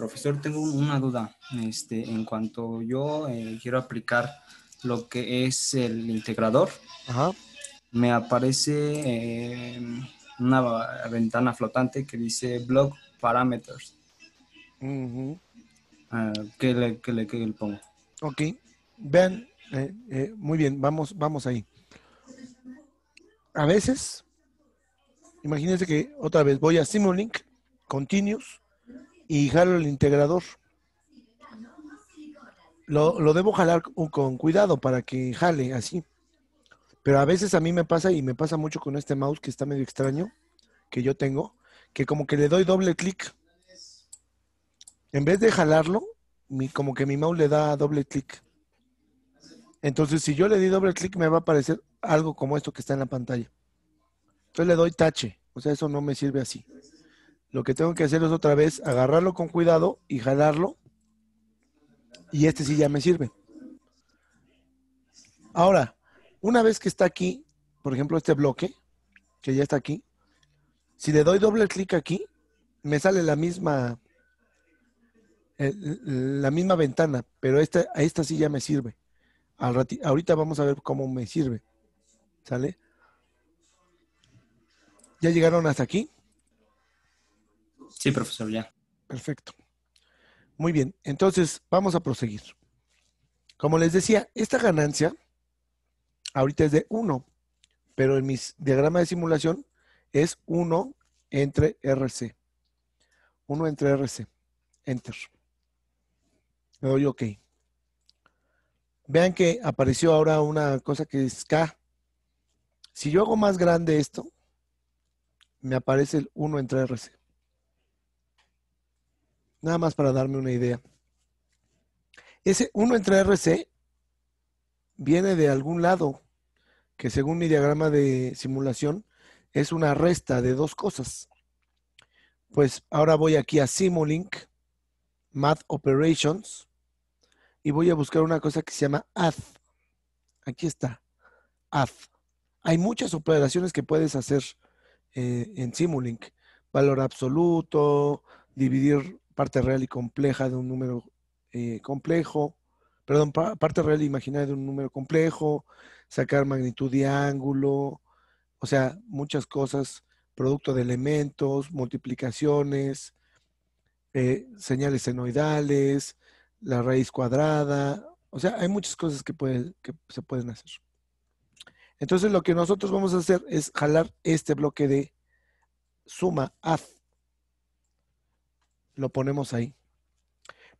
profesor, tengo una duda. Este, en cuanto yo eh, quiero aplicar lo que es el integrador, me aparece em, una ventana flotante que dice block parameters. Ah, ¿qué, le, pongo? Ok, vean, eh, eh, muy bien, vamos, vamos ahí. A veces, imagínense que otra vez voy a Simulink, Continuous, y jalo el integrador. Lo, debo jalar con cuidado para que jale así. Pero a veces a mí me pasa y me pasa mucho con este mouse que está medio extraño, que yo tengo, que como que le doy doble clic. En vez de jalarlo, mi, como que mi mouse le da doble clic. Entonces, si yo le di doble clic, me va a aparecer algo como esto que está en la pantalla. Entonces le doy tache. O sea, eso no me sirve así. Lo que tengo que hacer es otra vez agarrarlo con cuidado y jalarlo. Y este sí ya me sirve. Ahora, una vez que está aquí, por ejemplo, este bloque, que ya está aquí, si le doy doble clic aquí, me sale la misma, la misma ventana, pero esta, esta sí ya me sirve. ahorita vamos a ver cómo me sirve. ¿Sale? ¿Ya llegaron hasta aquí? Sí, profesor, ya. Perfecto. Muy bien, entonces vamos a proseguir. Como les decía, esta ganancia ahorita es de 1, pero en mis diagrama de simulación es 1 entre RC. 1 entre RC. Enter. Le doy OK. Vean que apareció ahora una cosa que es K. Si yo hago más grande esto, me aparece el 1 entre RC. Nada más para darme una idea. Ese 1 entre RC viene de algún lado, que según mi diagrama de simulación es una resta de dos cosas. Pues ahora voy aquí a Simulink, Math Operations, y voy a buscar una cosa que se llama add. Aquí está, add. Hay muchas operaciones que puedes hacer eh, en Simulink. Valor absoluto, dividir parte real y compleja de un número eh, complejo, perdón, parte real e imaginaria de un número complejo, sacar magnitud y ángulo, o sea, muchas cosas, producto de elementos, multiplicaciones, eh, señales senoidales, la raíz cuadrada, o sea, hay muchas cosas que, que se pueden hacer. Entonces, lo que nosotros vamos a hacer es jalar este bloque de suma A lo ponemos ahí.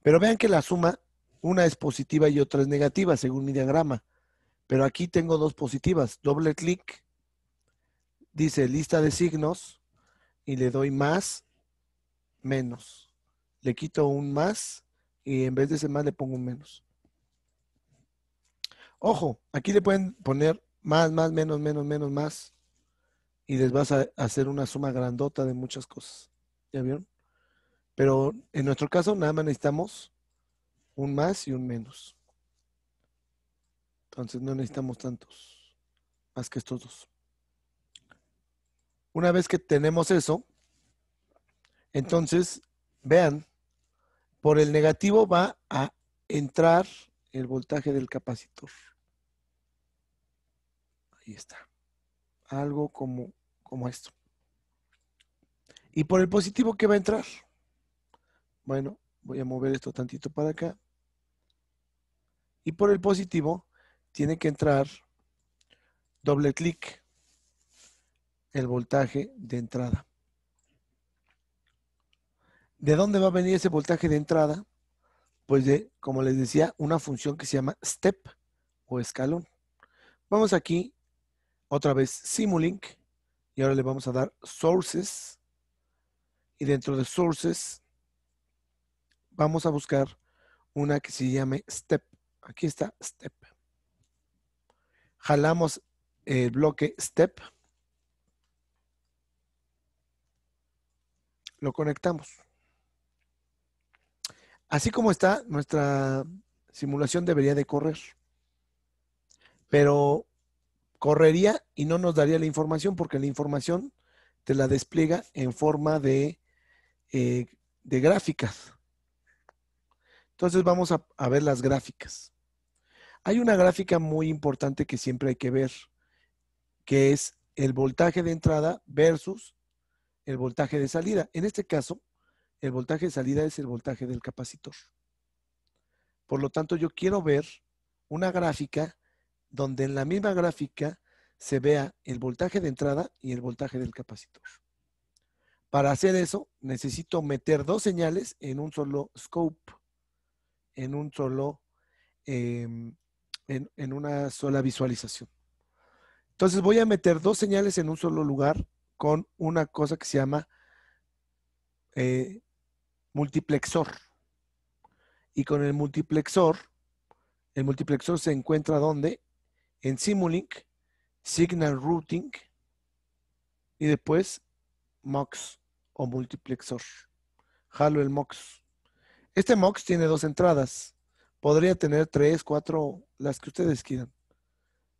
Pero vean que la suma, una es positiva y otra es negativa, según mi diagrama. Pero aquí tengo dos positivas. Doble clic, dice lista de signos, y le doy más, menos. Le quito un más, y en vez de ese más le pongo un menos. Ojo, aquí le pueden poner más, más, menos, menos, menos, más. Y les vas a hacer una suma grandota de muchas cosas. ¿Ya vieron? Pero en nuestro caso nada más necesitamos un más y un menos. Entonces no necesitamos tantos, más que estos dos. Una vez que tenemos eso, entonces vean, por el negativo va a entrar el voltaje del capacitor. Ahí está. Algo como, como esto. Y por el positivo, ¿qué va a entrar? Bueno, voy a mover esto tantito para acá. Y por el positivo tiene que entrar doble clic el voltaje de entrada. ¿De dónde va a venir ese voltaje de entrada? Pues de, como les decía, una función que se llama step o escalón. Vamos aquí, otra vez Simulink, y ahora le vamos a dar sources. Y dentro de sources vamos a buscar una que se llame step. Aquí está step. Jalamos el bloque step. Lo conectamos. Así como está, nuestra simulación debería de correr. Pero correría y no nos daría la información porque la información te la despliega en forma de, eh, de gráficas. Entonces vamos a, ver las gráficas. Hay una gráfica muy importante que siempre hay que ver, que es el voltaje de entrada versus el voltaje de salida. En este caso, el voltaje de salida es el voltaje del capacitor. Por lo tanto, yo quiero ver una gráfica donde en la misma gráfica se vea el voltaje de entrada y el voltaje del capacitor. Para hacer eso, necesito meter dos señales en un solo scope en un solo, em, en, una sola visualización. Entonces voy a meter dos señales en un solo lugar con una cosa que se llama eh, multiplexor. Y con el multiplexor, el multiplexor se encuentra donde? En Simulink, Signal Routing y después MOX o multiplexor. Jalo el MOX. Este Mox tiene dos entradas. Podría tener tres, cuatro, las que ustedes quieran.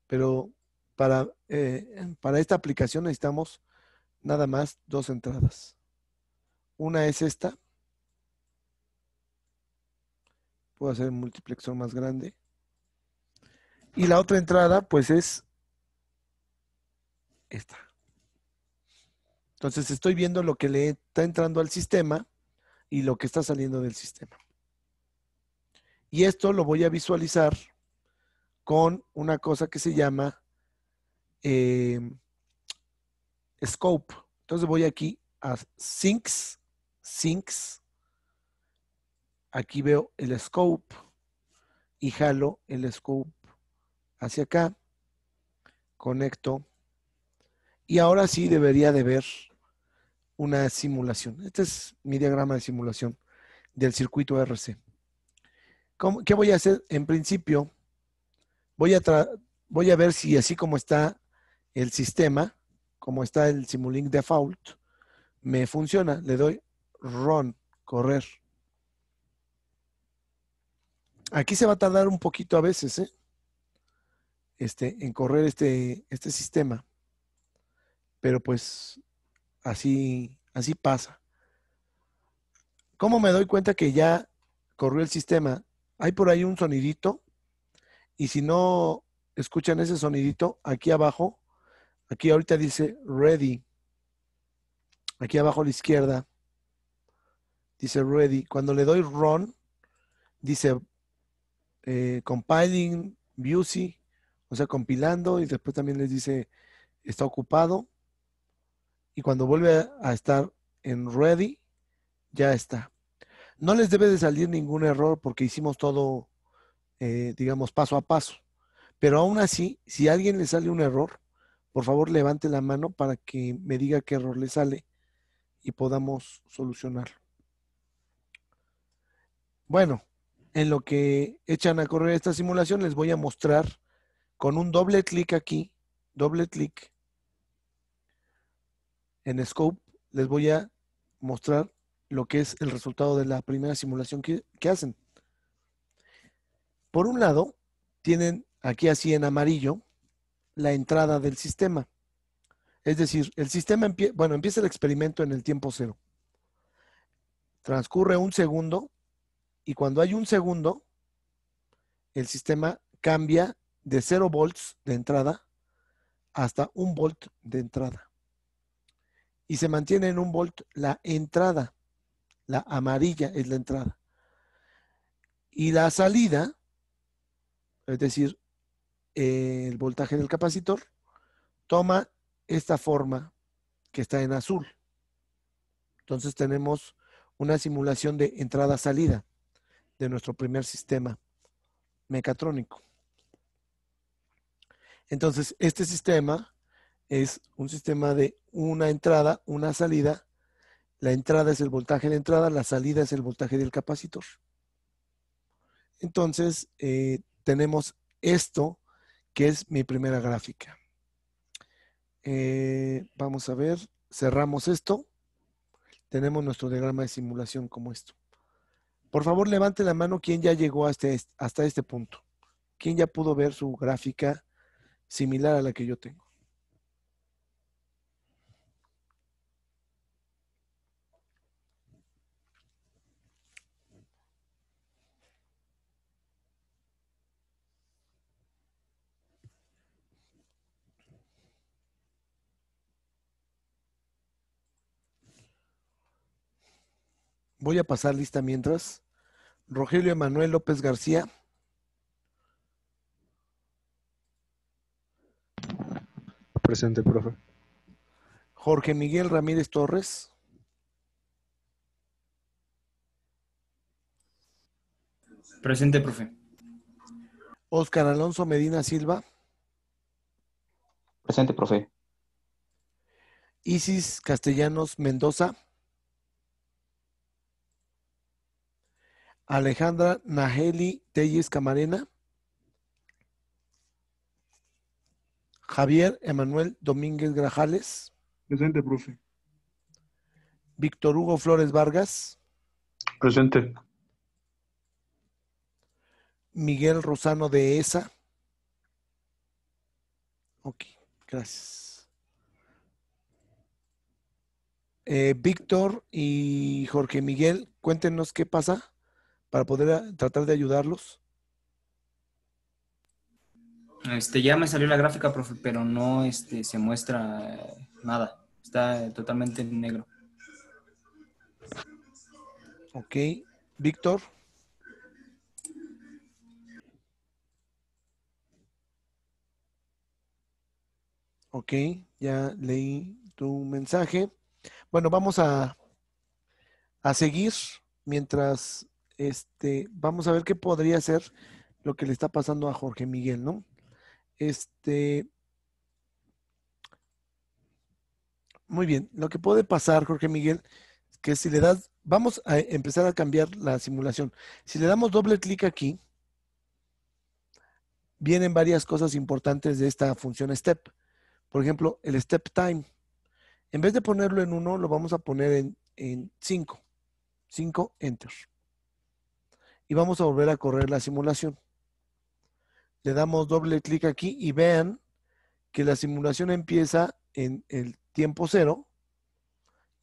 Pero para, eh, para esta aplicación necesitamos nada más dos entradas. Una es esta. Puedo hacer un multiplexor más grande. Y la otra entrada, pues es esta. Entonces estoy viendo lo que le está entrando al sistema y lo que está saliendo del sistema. Y esto lo voy a visualizar con una cosa que se llama em, scope. Entonces voy aquí a sinks, sinks. Aquí veo el scope y jalo el scope hacia acá. Conecto. Y ahora sí debería de ver una simulación. Este es mi diagrama de simulación del circuito RC. ¿Qué voy a hacer? En principio, voy a, voy a ver si así como está el sistema, como está el Simulink Default, me funciona. Le doy Run, correr. Aquí se va a tardar un poquito a veces, ¿eh? Este, en correr este, este sistema. Pero pues Así, así pasa. ¿Cómo me doy cuenta que ya corrió el sistema? Hay por ahí un sonidito y si no escuchan ese sonidito, aquí abajo, aquí ahorita dice ready. Aquí abajo a la izquierda dice ready. Cuando le doy run, dice eh, compiling, busy, o sea, compilando y después también les dice está ocupado y cuando vuelve a estar en ready, ya está. No les debe de salir ningún error porque hicimos todo, eh, digamos, paso a paso. Pero aún así, si a alguien le sale un error, por favor levante la mano para que me diga qué error le sale y podamos solucionarlo. Bueno, en lo que echan a correr esta simulación, les voy a mostrar con un doble clic aquí, doble clic, en Scope les voy a mostrar lo que es el resultado de la primera simulación que, hacen. Por un lado, tienen aquí así en amarillo la entrada del sistema. Es decir, el sistema, bueno, empieza el experimento en el tiempo cero. Transcurre un segundo y cuando hay un segundo, el sistema cambia de 0 volts de entrada hasta un volt de entrada y se mantiene en un volt la entrada. La amarilla es la entrada. Y la salida, es decir, el voltaje del capacitor, toma esta forma que está en azul. Entonces tenemos una simulación de entrada-salida de nuestro primer sistema mecatrónico. Entonces, este sistema es un sistema de una entrada, una salida. La entrada es el voltaje de entrada, la salida es el voltaje del capacitor. Entonces, eh, tenemos esto, que es mi primera gráfica. Eh, vamos a ver, cerramos esto. Tenemos nuestro diagrama de simulación como esto. Por favor, levante la mano quien ya llegó hasta este, hasta este punto. ¿Quién ya pudo ver su gráfica similar a la que yo tengo? Voy a pasar lista mientras. Rogelio Emanuel López García. Presente, profe. Jorge Miguel Ramírez Torres. Presente, profe. Óscar Alonso Medina Silva. Presente, profe. Isis Castellanos Mendoza. Alejandra Naheli Telles Camarena. Javier Emanuel Domínguez Grajales. Presente, profe. Víctor Hugo Flores Vargas. Presente. Miguel Rosano de ESA. Ok, gracias. Eh, Víctor y Jorge Miguel, cuéntenos qué pasa para poder ah, tratar de ayudarlos? Este, ya me salió la gráfica, pero no este, se muestra nada. Está totalmente en negro. Ok. Víctor. Ok, ya leí tu mensaje. Bueno, vamos a, a seguir mientras este, vamos a ver qué podría ser lo que le está pasando a Jorge Miguel, ¿no? Este, muy bien, lo que puede pasar, Jorge Miguel, es que si le das, vamos a empezar a cambiar la simulación. Si le damos doble clic aquí, vienen varias cosas importantes de esta función step. Por ejemplo, el step time. En vez de ponerlo en 1, lo vamos a poner en 5. Cinco, 5, enter y vamos a volver a correr la simulación. Le damos doble clic aquí y vean que la simulación empieza en el tiempo cero.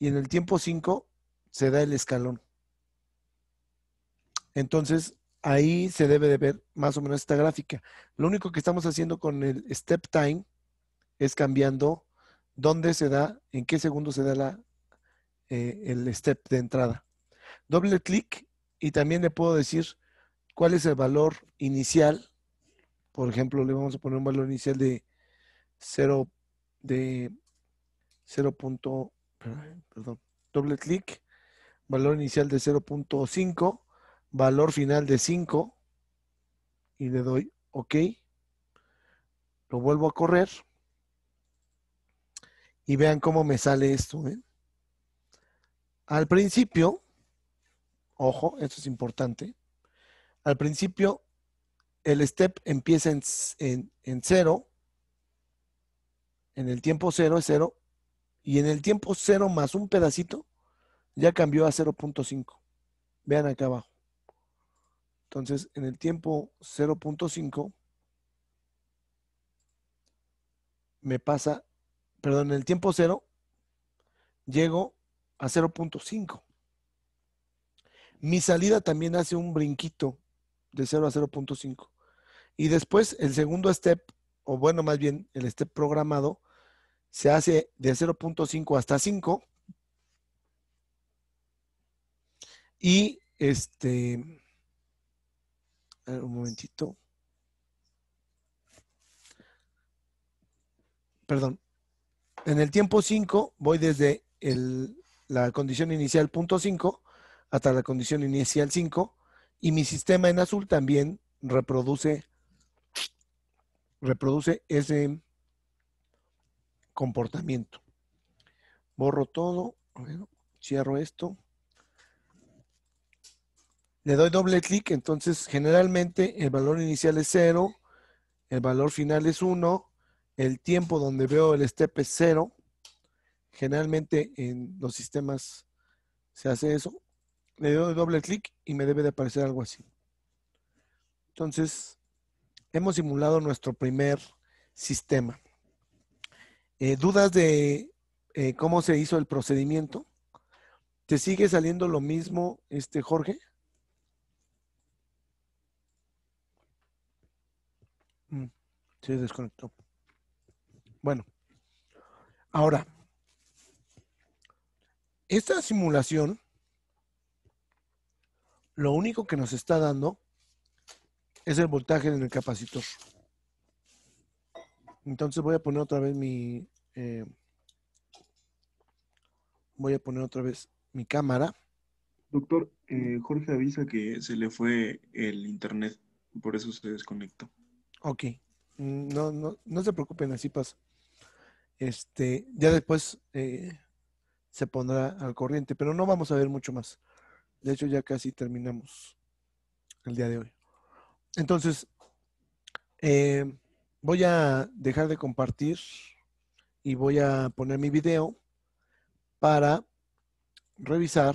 y en el tiempo 5 se da el escalón. Entonces, ahí se debe de ver más o menos esta gráfica. Lo único que estamos haciendo con el step time es cambiando dónde se da, en qué segundo se da la, eh, el step de entrada. Doble clic y también le puedo decir cuál es el valor inicial. Por ejemplo, le vamos a poner un valor inicial de 0 de 0. Perdón, doble clic, valor inicial de 0.5, valor final de 5 y le doy OK. Lo vuelvo a correr y vean cómo me sale esto. ¿eh? Al principio ojo, esto es importante. Al principio, el step empieza en, en cero, en el tiempo cero es cero, y en el tiempo cero más un pedacito ya cambió a 0.5. Vean acá abajo. Entonces, en el tiempo 0.5 me pasa, perdón, en el tiempo cero llego a 0.5. Mi salida también hace un brinquito de 0 a 0.5. Y después el segundo step, o bueno, más bien el step programado, se hace de 0.5 hasta 5. Y este, a ver, un momentito. Perdón. En el tiempo 5 voy desde la condición inicial punto 5 hasta la condición inicial 5 y mi sistema en azul también reproduce reproduce ese comportamiento. Borro todo, cierro esto. Le doy doble clic, entonces generalmente el valor inicial es 0, el valor final es 1, el tiempo donde veo el step es 0. Generalmente en los sistemas se hace eso le doy doble clic y me debe de aparecer algo así. Entonces, hemos simulado nuestro primer sistema. Eh, ¿Dudas de eh, cómo se hizo el procedimiento? ¿Te sigue saliendo lo mismo, este Jorge? Mm, se desconectó. Bueno, ahora, esta simulación lo único que nos está dando es el voltaje en el capacitor. Entonces voy a poner otra vez mi... Eh, voy a poner otra vez mi cámara. Doctor, eh, Jorge avisa que se le fue el internet, por eso se desconectó. Ok, no, no, no se preocupen, así pasa. Este, ya después eh, se pondrá al corriente, pero no vamos a ver mucho más. De hecho, ya casi terminamos el día de hoy. Entonces, eh, voy a dejar de compartir y voy a poner mi video para revisar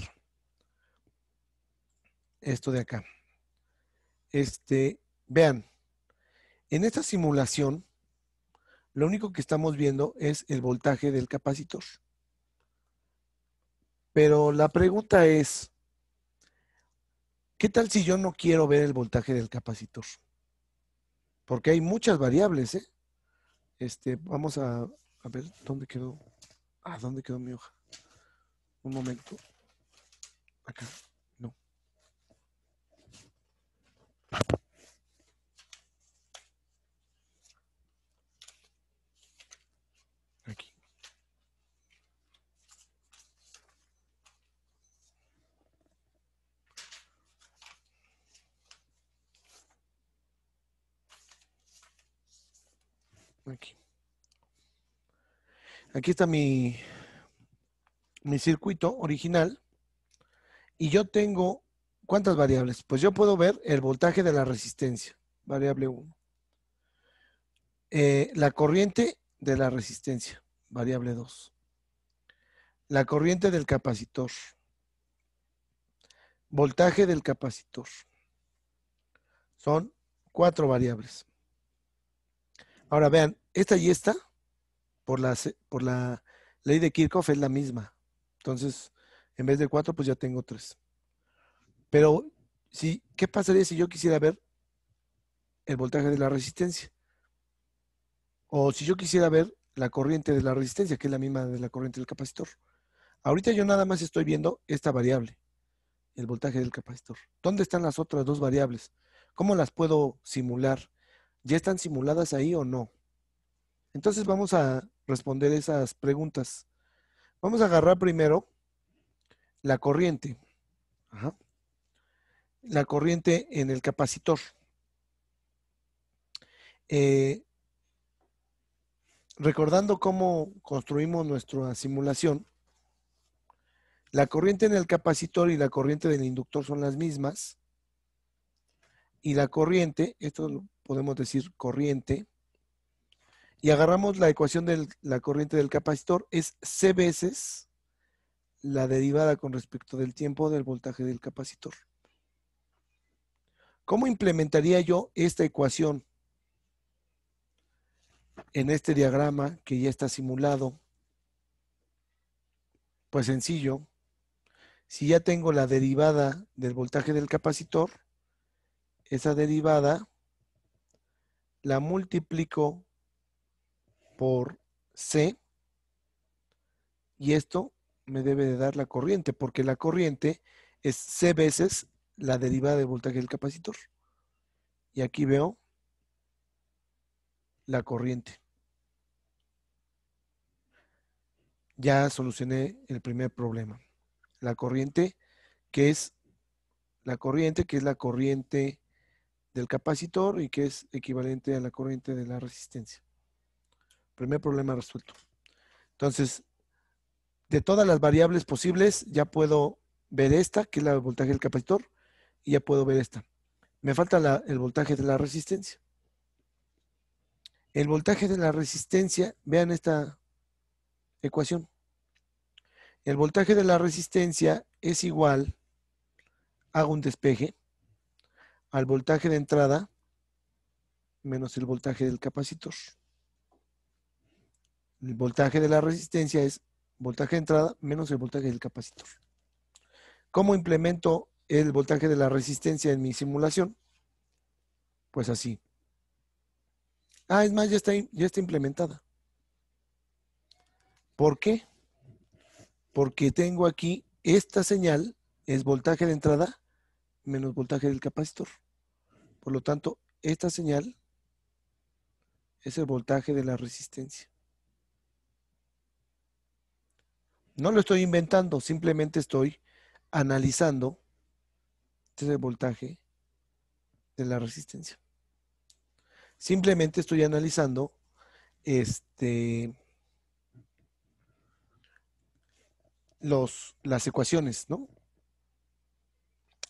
esto de acá. Este, vean, en esta simulación, lo único que estamos viendo es el voltaje del capacitor. Pero la pregunta es, ¿Qué tal si yo no quiero ver el voltaje del capacitor? Porque hay muchas variables, ¿eh? Este, vamos a, ver dónde quedó. Ah, ¿dónde quedó mi hoja? Un momento. Acá. No. Aquí. Aquí está mi, mi circuito original. Y yo tengo, ¿cuántas variables? Pues yo puedo ver el voltaje de la resistencia, variable 1. Eh, la corriente de la resistencia, variable 2. La corriente del capacitor. Voltaje del capacitor. Son cuatro variables. Ahora vean, esta y esta, por la, ley de Kirchhoff es la misma. Entonces, en vez de cuatro, pues ya tengo tres. Pero, si, ¿qué pasaría si yo quisiera ver el voltaje de la resistencia? O si yo quisiera ver la corriente de la resistencia, que es la misma de la corriente del capacitor. Ahorita yo nada más estoy viendo esta variable, el voltaje del capacitor. ¿Dónde están las otras dos variables? ¿Cómo las puedo simular? ¿ya están simuladas ahí o no? Entonces vamos a responder esas preguntas. Vamos a agarrar primero la corriente. La corriente en el capacitor. Eh, recordando cómo construimos nuestra simulación, la corriente en el capacitor y la corriente del inductor son las mismas. Y la corriente, esto podemos decir corriente, y agarramos la ecuación de la corriente del capacitor, es C veces la derivada con respecto del tiempo del voltaje del capacitor. ¿Cómo implementaría yo esta ecuación en este diagrama que ya está simulado? Pues sencillo. Si ya tengo la derivada del voltaje del capacitor, esa derivada la multiplico por C y esto me debe de dar la corriente, porque la corriente es C veces la derivada de voltaje del capacitor. Y aquí veo la corriente. Ya solucioné el primer problema. La corriente que es la corriente, que es la corriente del capacitor y que es equivalente a la corriente de la resistencia. Primer problema resuelto. Entonces, de todas las variables posibles, ya puedo ver esta, que es la voltaje del capacitor, y ya puedo ver esta. Me falta el voltaje de la resistencia. El voltaje de la resistencia, vean esta ecuación. El voltaje de la resistencia es igual, a un despeje, al voltaje de entrada menos el voltaje del capacitor. El voltaje de la resistencia es voltaje de entrada menos el voltaje del capacitor. ¿Cómo implemento el voltaje de la resistencia en mi simulación? Pues así. Ah, es más, ya está, ya está implementada. ¿Por qué? Porque tengo aquí esta señal, es voltaje de entrada menos voltaje del capacitor. Por lo tanto, esta señal es el voltaje de la resistencia. No lo estoy inventando, simplemente estoy analizando este el voltaje de la resistencia. Simplemente estoy analizando este las ecuaciones, ¿no?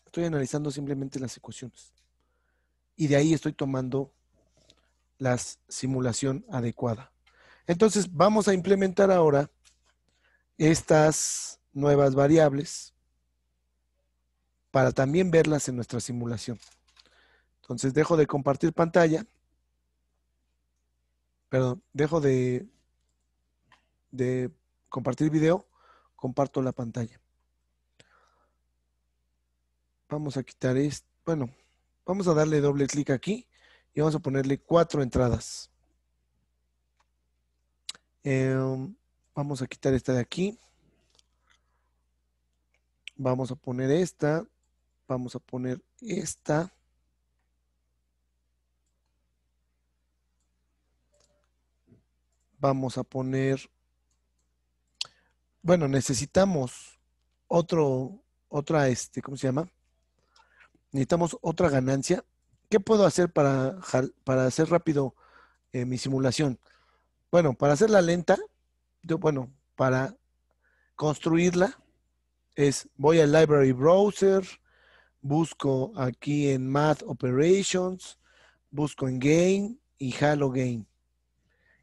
Estoy analizando simplemente las ecuaciones y de ahí estoy tomando la simulación adecuada. Entonces vamos a implementar ahora estas nuevas variables para también verlas en nuestra simulación. Entonces dejo de compartir pantalla. Perdón, dejo de, de compartir video, comparto la pantalla. Vamos a quitar esto. Bueno, Vamos a darle doble clic aquí y vamos a ponerle cuatro entradas. Em, vamos a quitar esta de aquí. Vamos a poner esta. Vamos a poner esta. Vamos a poner... Bueno, necesitamos otro, otra, este, ¿cómo se llama? necesitamos otra ganancia. ¿Qué puedo hacer para, para hacer rápido eh, mi simulación? Bueno, para hacerla lenta, yo, bueno, para construirla es voy al library browser, busco aquí en Math Operations, busco en Gain y Halo Gain.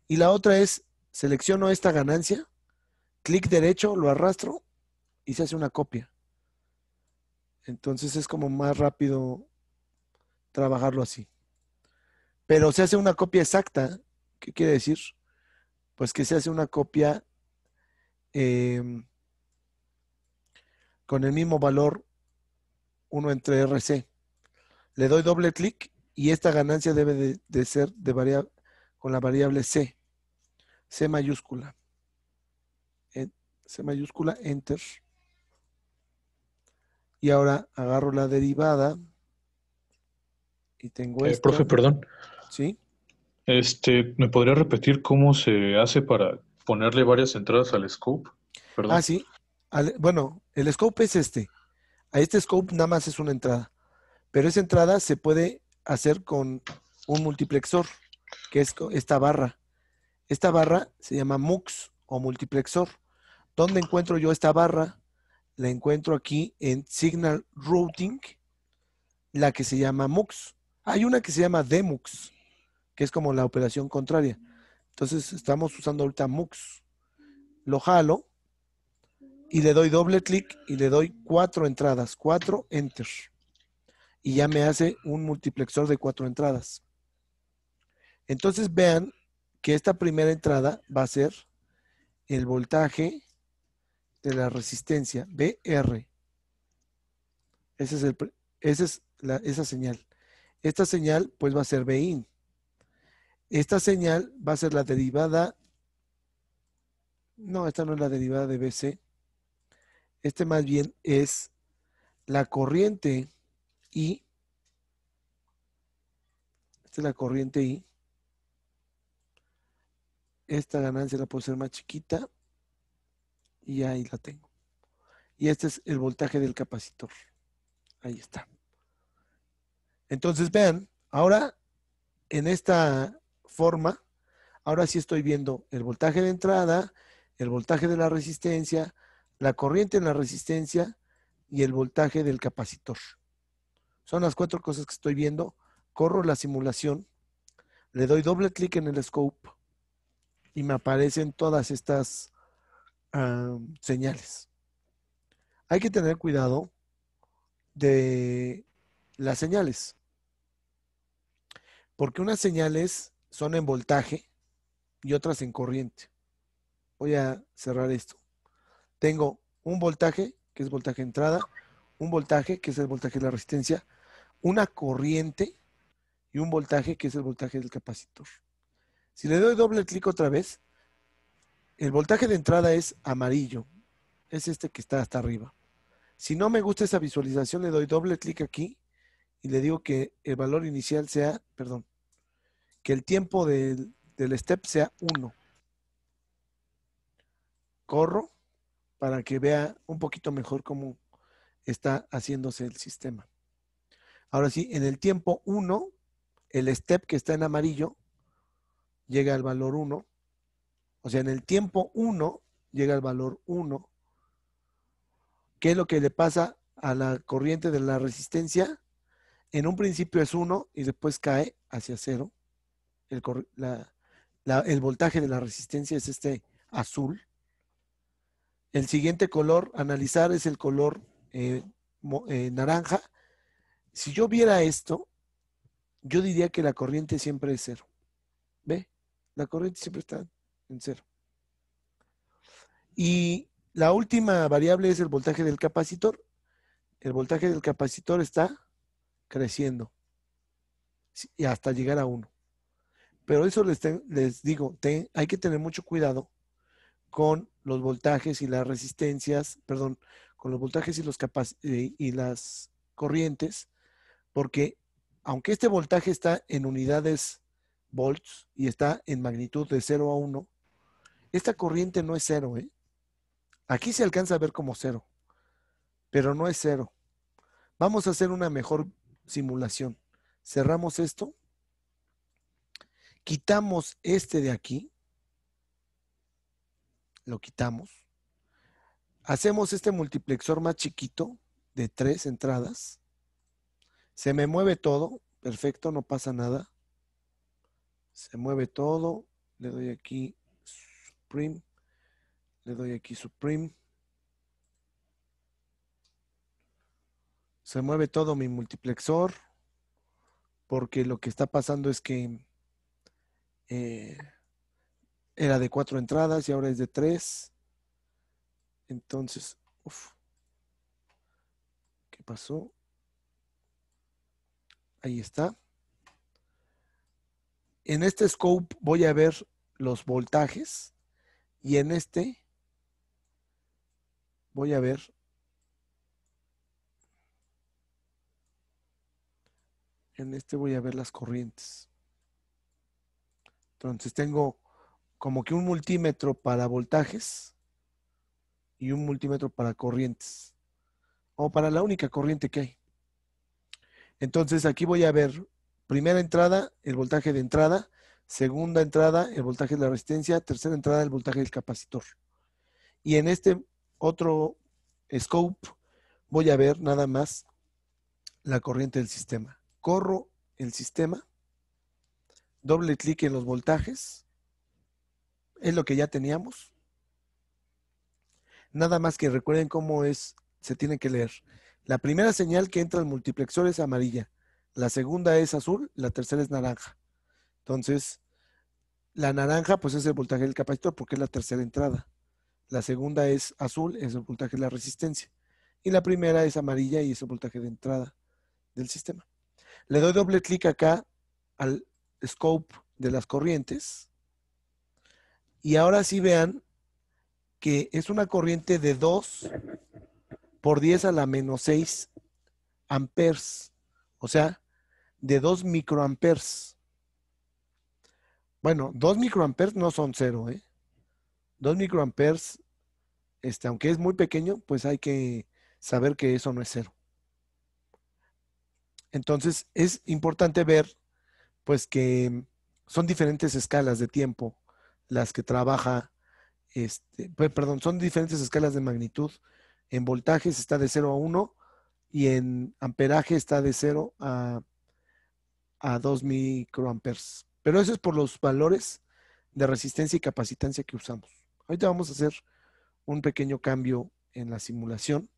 Y la otra es, selecciono esta ganancia, clic derecho, lo arrastro y se hace una copia. Entonces es como más rápido trabajarlo así. Pero se hace una copia exacta. ¿Qué quiere decir? Pues que se hace una copia em, con el mismo valor 1 entre RC. Le doy doble clic y esta ganancia debe de, ser de variable, con la variable C. C mayúscula. C mayúscula, enter. Y ahora agarro la derivada y tengo eh, Profe, perdón. Sí. Este, ¿me podría repetir cómo se hace para ponerle varias entradas al scope? Ah, sí. bueno, el scope es este. A este scope nada más es una entrada. Pero esa entrada se puede hacer con un multiplexor, que es esta barra. Esta barra se llama MUX o multiplexor. ¿Dónde encuentro yo esta barra? la encuentro aquí en Signal Routing, la que se llama MUX. Hay una que se llama DEMUX, que es como la operación contraria. Entonces estamos usando ahorita MUX. Lo jalo y le doy doble clic y le doy cuatro entradas, cuatro enter. Y ya me hace un multiplexor de cuatro entradas. Entonces vean que esta primera entrada va a ser el voltaje de la resistencia, BR. esa es la, esa señal. Esta señal, pues, va a ser BIN. Esta señal va a ser la derivada. No, esta no es la derivada de BC. Este más bien es la corriente I. Esta es la corriente I. Esta ganancia la puedo hacer más chiquita y ahí la tengo. Y este es el voltaje del capacitor. Ahí está. Entonces, vean, ahora en esta forma, ahora sí estoy viendo el voltaje de entrada, el voltaje de la resistencia, la corriente en la resistencia y el voltaje del capacitor. Son las cuatro cosas que estoy viendo. Corro la simulación, le doy doble clic en el scope y me aparecen todas estas Ah, señales. Hay que tener cuidado de las señales. Porque unas señales son en voltaje y otras en corriente. Voy a cerrar esto. Tengo un voltaje, que es voltaje de entrada, un voltaje, que es el voltaje de la resistencia, una corriente y un voltaje, que es el voltaje del capacitor. Si le doy doble clic otra vez, el voltaje de entrada es amarillo. Es este que está hasta arriba. Si no me gusta esa visualización, le doy doble clic aquí y le digo que el valor inicial sea, perdón, que el tiempo del, del step sea 1. Corro para que vea un poquito mejor cómo está haciéndose el sistema. Ahora sí, en el tiempo 1, el step que está en amarillo llega al valor 1 o sea, en el tiempo 1 llega el valor 1. ¿Qué es lo que le pasa a la corriente de la resistencia? En un principio es 1 y después cae hacia 0. El, voltaje de la resistencia es este azul. El siguiente color a analizar es el color eh, eh, naranja. Si yo viera esto, yo diría que la corriente siempre es cero. ¿Ve? La corriente siempre está y la última variable es el voltaje del capacitor. El voltaje del capacitor está creciendo y hasta llegar a 1. Pero eso les, digo, hay que tener mucho cuidado con los voltajes y las resistencias, perdón, con los voltajes y, los eh, y las corrientes, porque aunque este voltaje está en unidades volts y está en magnitud de 0 a 1, esta corriente no es cero, ¿eh? Aquí se alcanza a ver como cero, pero no es cero. Vamos a hacer una mejor simulación. Cerramos esto. Quitamos este de aquí. Lo quitamos. Hacemos este multiplexor más chiquito de tres entradas. Se me mueve todo. Perfecto, no pasa nada. Se mueve todo. Le doy aquí le doy aquí Supreme. Se mueve todo mi multiplexor porque lo que está pasando es que eh, era de cuatro entradas y ahora es de tres. Entonces, ¿qué pasó? Ahí está. En este scope voy a ver los voltajes y en este voy a ver en este voy a ver las corrientes. Entonces tengo como que un multímetro para voltajes y un multímetro para corrientes. O para la única corriente que hay. Entonces aquí voy a ver primera entrada, el voltaje de entrada, Segunda entrada, el voltaje de la resistencia. Tercera entrada, el voltaje del capacitor. Y en este otro scope voy a ver nada más la corriente del sistema. Corro el sistema, doble clic en los voltajes, es lo que ya teníamos. Nada más que recuerden cómo es, se tiene que leer. La primera señal que entra al multiplexor es amarilla, la segunda es azul, la tercera es naranja. Entonces, la naranja, pues es el voltaje del capacitor porque es la tercera entrada. La segunda es azul, es el voltaje de la resistencia. Y la primera es amarilla y es el voltaje de entrada del sistema. Le doy doble clic acá al scope de las corrientes. Y ahora sí vean que es una corriente de 2 por 10 a la menos 6 amperes. O sea, de 2 microamperes. Bueno, 2 microamperes no son cero, ¿eh? 2 microamperes, este, aunque es muy pequeño, pues hay que saber que eso no es cero. Entonces, es importante ver, pues, que son diferentes escalas de tiempo las que trabaja, este, pues, perdón, son diferentes escalas de magnitud. En voltajes está de 0 a 1 y en amperaje está de 0 a, a 2 microamperes. Pero eso es por los valores de resistencia y capacitancia que usamos. Ahorita vamos a hacer un pequeño cambio en la simulación.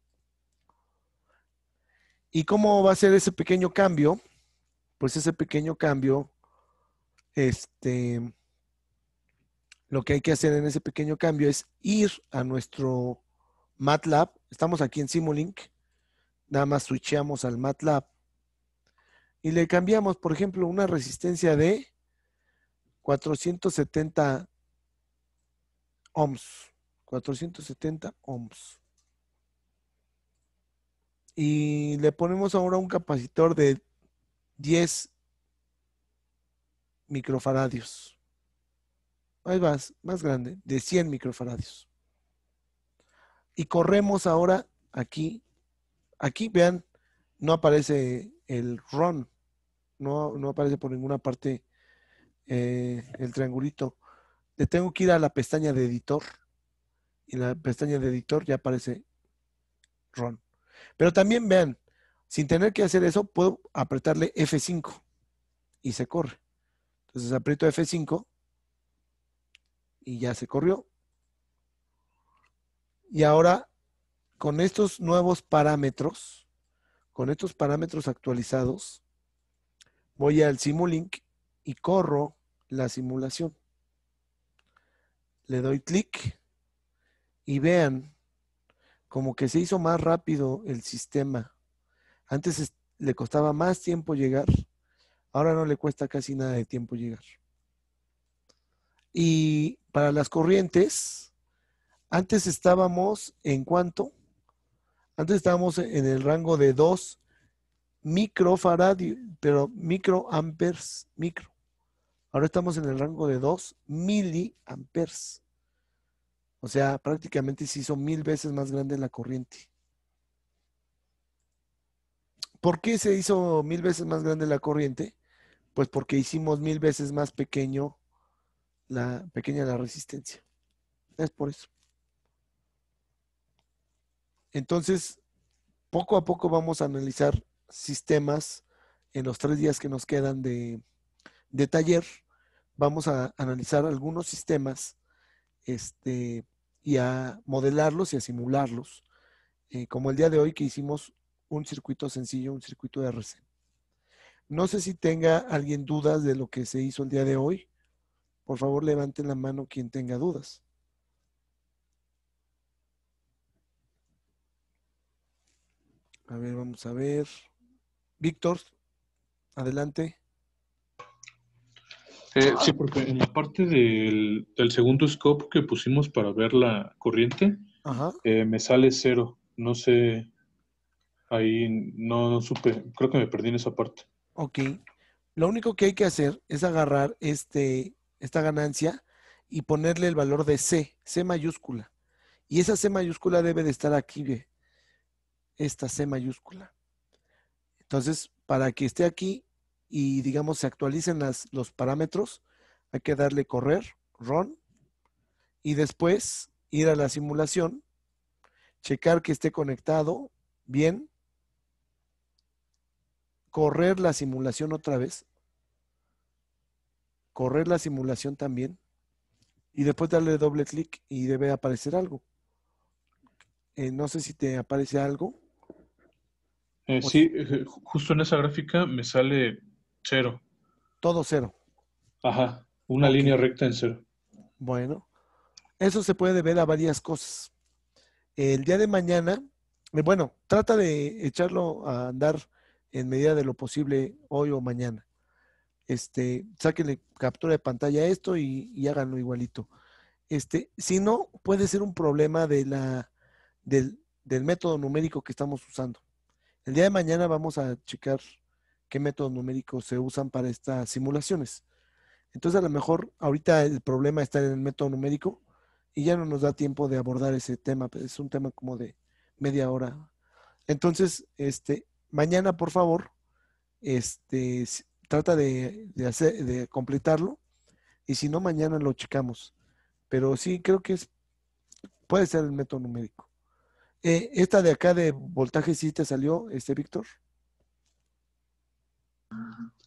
¿Y cómo va a ser ese pequeño cambio? Pues ese pequeño cambio, este, lo que hay que hacer en ese pequeño cambio es ir a nuestro MATLAB. Estamos aquí en Simulink. Nada más switchamos al MATLAB. Y le cambiamos, por ejemplo, una resistencia de 470 ohms. 470 ohms. Y le ponemos ahora un capacitor de 10 microfaradios. Ahí vas más grande, de 100 microfaradios. Y corremos ahora aquí. Aquí, vean, no aparece el RON, No, no aparece por ninguna parte eh, el triangulito, le tengo que ir a la pestaña de editor. Y la pestaña de editor ya aparece Ron. Pero también vean, sin tener que hacer eso, puedo apretarle F5 y se corre. Entonces aprieto F5 y ya se corrió. Y ahora, con estos nuevos parámetros, con estos parámetros actualizados, voy al Simulink y corro la simulación. Le doy clic y vean como que se hizo más rápido el sistema. Antes le costaba más tiempo llegar, ahora no le cuesta casi nada de tiempo llegar. Y para las corrientes, antes estábamos en cuánto? Antes estábamos en el rango de 2 microfaradios, pero microamperes, micro. Ahora estamos en el rango de 2 miliamperes. O sea, prácticamente se hizo mil veces más grande la corriente. ¿Por qué se hizo mil veces más grande la corriente? Pues porque hicimos mil veces más pequeño la, pequeña la resistencia. Es por eso. Entonces, poco a poco vamos a analizar sistemas en los tres días que nos quedan de, de taller vamos a analizar algunos sistemas este, y a modelarlos y a simularlos, eh, como el día de hoy que hicimos un circuito sencillo, un circuito de RC. No sé si tenga alguien dudas de lo que se hizo el día de hoy. Por favor, levanten la mano quien tenga dudas. A ver, vamos a ver. Víctor, adelante. Eh, ah, sí, porque en la parte del, segundo scope que pusimos para ver la corriente, eh, me sale cero. No sé, ahí no, supe, creo que me perdí en esa parte. Ok, lo único que hay que hacer es agarrar este, esta ganancia y ponerle el valor de C, C mayúscula. Y esa C mayúscula debe de estar aquí, esta C mayúscula. Entonces, para que esté aquí, y digamos se actualicen las, los parámetros, hay que darle correr, run, y después ir a la simulación, checar que esté conectado bien, correr la simulación otra vez, correr la simulación también, y después darle doble clic y debe aparecer algo. Eh, no sé si te aparece algo. Eh, sí, eh, justo en esa gráfica me sale Cero. Todo cero. Ajá, una línea recta en cero. Bueno, eso se puede ver a varias cosas. El día de mañana, eh, bueno, trata de echarlo a andar en medida de lo posible hoy o mañana. Este, sáquenle captura de pantalla esto y, y háganlo igualito. Este, si no, puede ser un problema de la, del, del método numérico que estamos usando. El día de mañana vamos a checar qué métodos numéricos se usan para estas simulaciones. Entonces, a lo mejor ahorita el problema está en el método numérico y ya no nos da tiempo de abordar ese tema, pues, es un tema como de media hora. Entonces, este, mañana, por favor, este, trata de, hacer, de completarlo y si no, mañana lo checamos. Pero sí, creo que es, puede ser el método numérico. Eh, esta de acá de voltaje sí te salió, este Víctor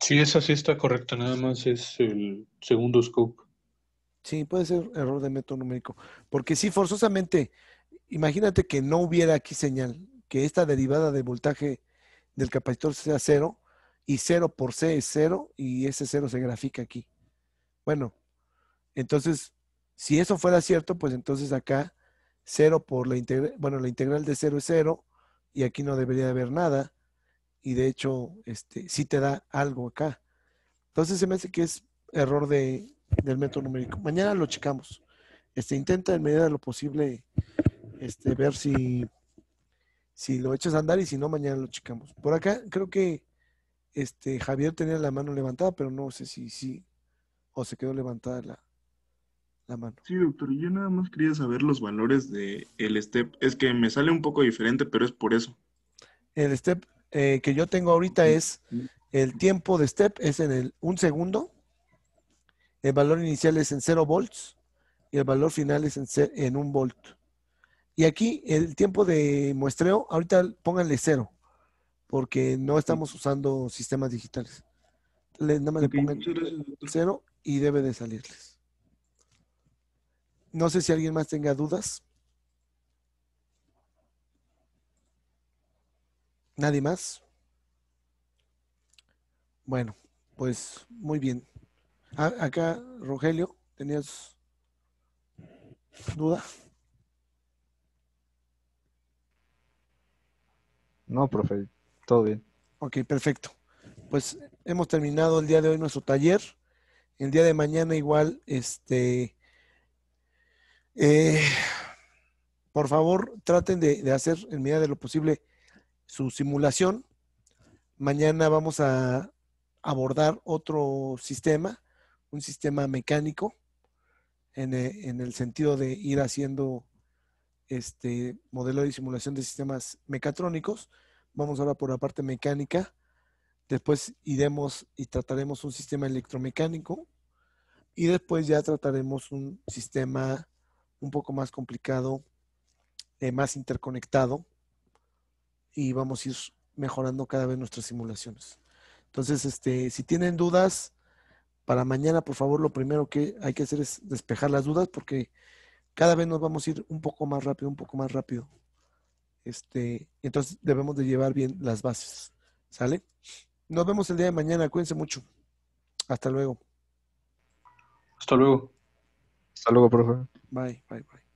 si esa sí está correcta, nada más es el segundo scope. Sí, puede ser error de método numérico. Porque si forzosamente, imagínate que no hubiera aquí señal, que esta derivada de voltaje del capacitor sea cero, y cero por C es cero y ese cero se grafica aquí. Bueno, entonces, si eso fuera cierto, pues entonces acá cero por la integral, bueno, la integral de cero es cero y aquí no debería haber nada y de hecho este, sí te da algo acá. Entonces se me hace que es error de, del método numérico. Mañana lo checamos. Este, intenta en medida de lo posible este, ver si, si lo echas a andar y si no, mañana lo checamos. Por acá creo que este, Javier tenía la mano levantada, pero no sé si sí o se quedó levantada la, la mano. Sí, doctor, yo nada más quería saber los valores de el step. Es que me sale un poco diferente, pero es por eso. El step eh, que yo tengo ahorita es el tiempo de step es en el un segundo, el valor inicial es en 0 volts y el valor final es en, en 1 volt. Y aquí el tiempo de muestreo, ahorita pónganle 0, porque no estamos usando sistemas digitales. Le, nada más le pongan 0 y debe de salirles. No sé si alguien más tenga dudas. ¿Nadie más? Bueno, pues muy bien. Ah, acá, Rogelio, ¿tenías duda? No, profe, todo bien. Ok, perfecto. Pues hemos terminado el día de hoy nuestro taller. El día de mañana igual, este, eh, por favor, traten de, de hacer en medida de lo posible su simulación. Mañana vamos a abordar otro sistema, un sistema mecánico, e, en, el sentido de ir haciendo este modelo de simulación de sistemas mecatrónicos. Vamos ahora por la parte mecánica. Después iremos y trataremos un sistema electromecánico. Y después ya trataremos un sistema un poco más complicado, eh, más interconectado, y vamos a ir mejorando cada vez nuestras simulaciones. Entonces, este, si tienen dudas, para mañana, por favor, lo primero que hay que hacer es despejar las dudas porque cada vez nos vamos a ir un poco más rápido, un poco más rápido. Este, entonces debemos de llevar bien las bases. ¿Sale? Nos vemos el día de mañana. Cuídense mucho. Hasta luego. Hasta luego. Hasta luego, profe. Bye, bye, bye.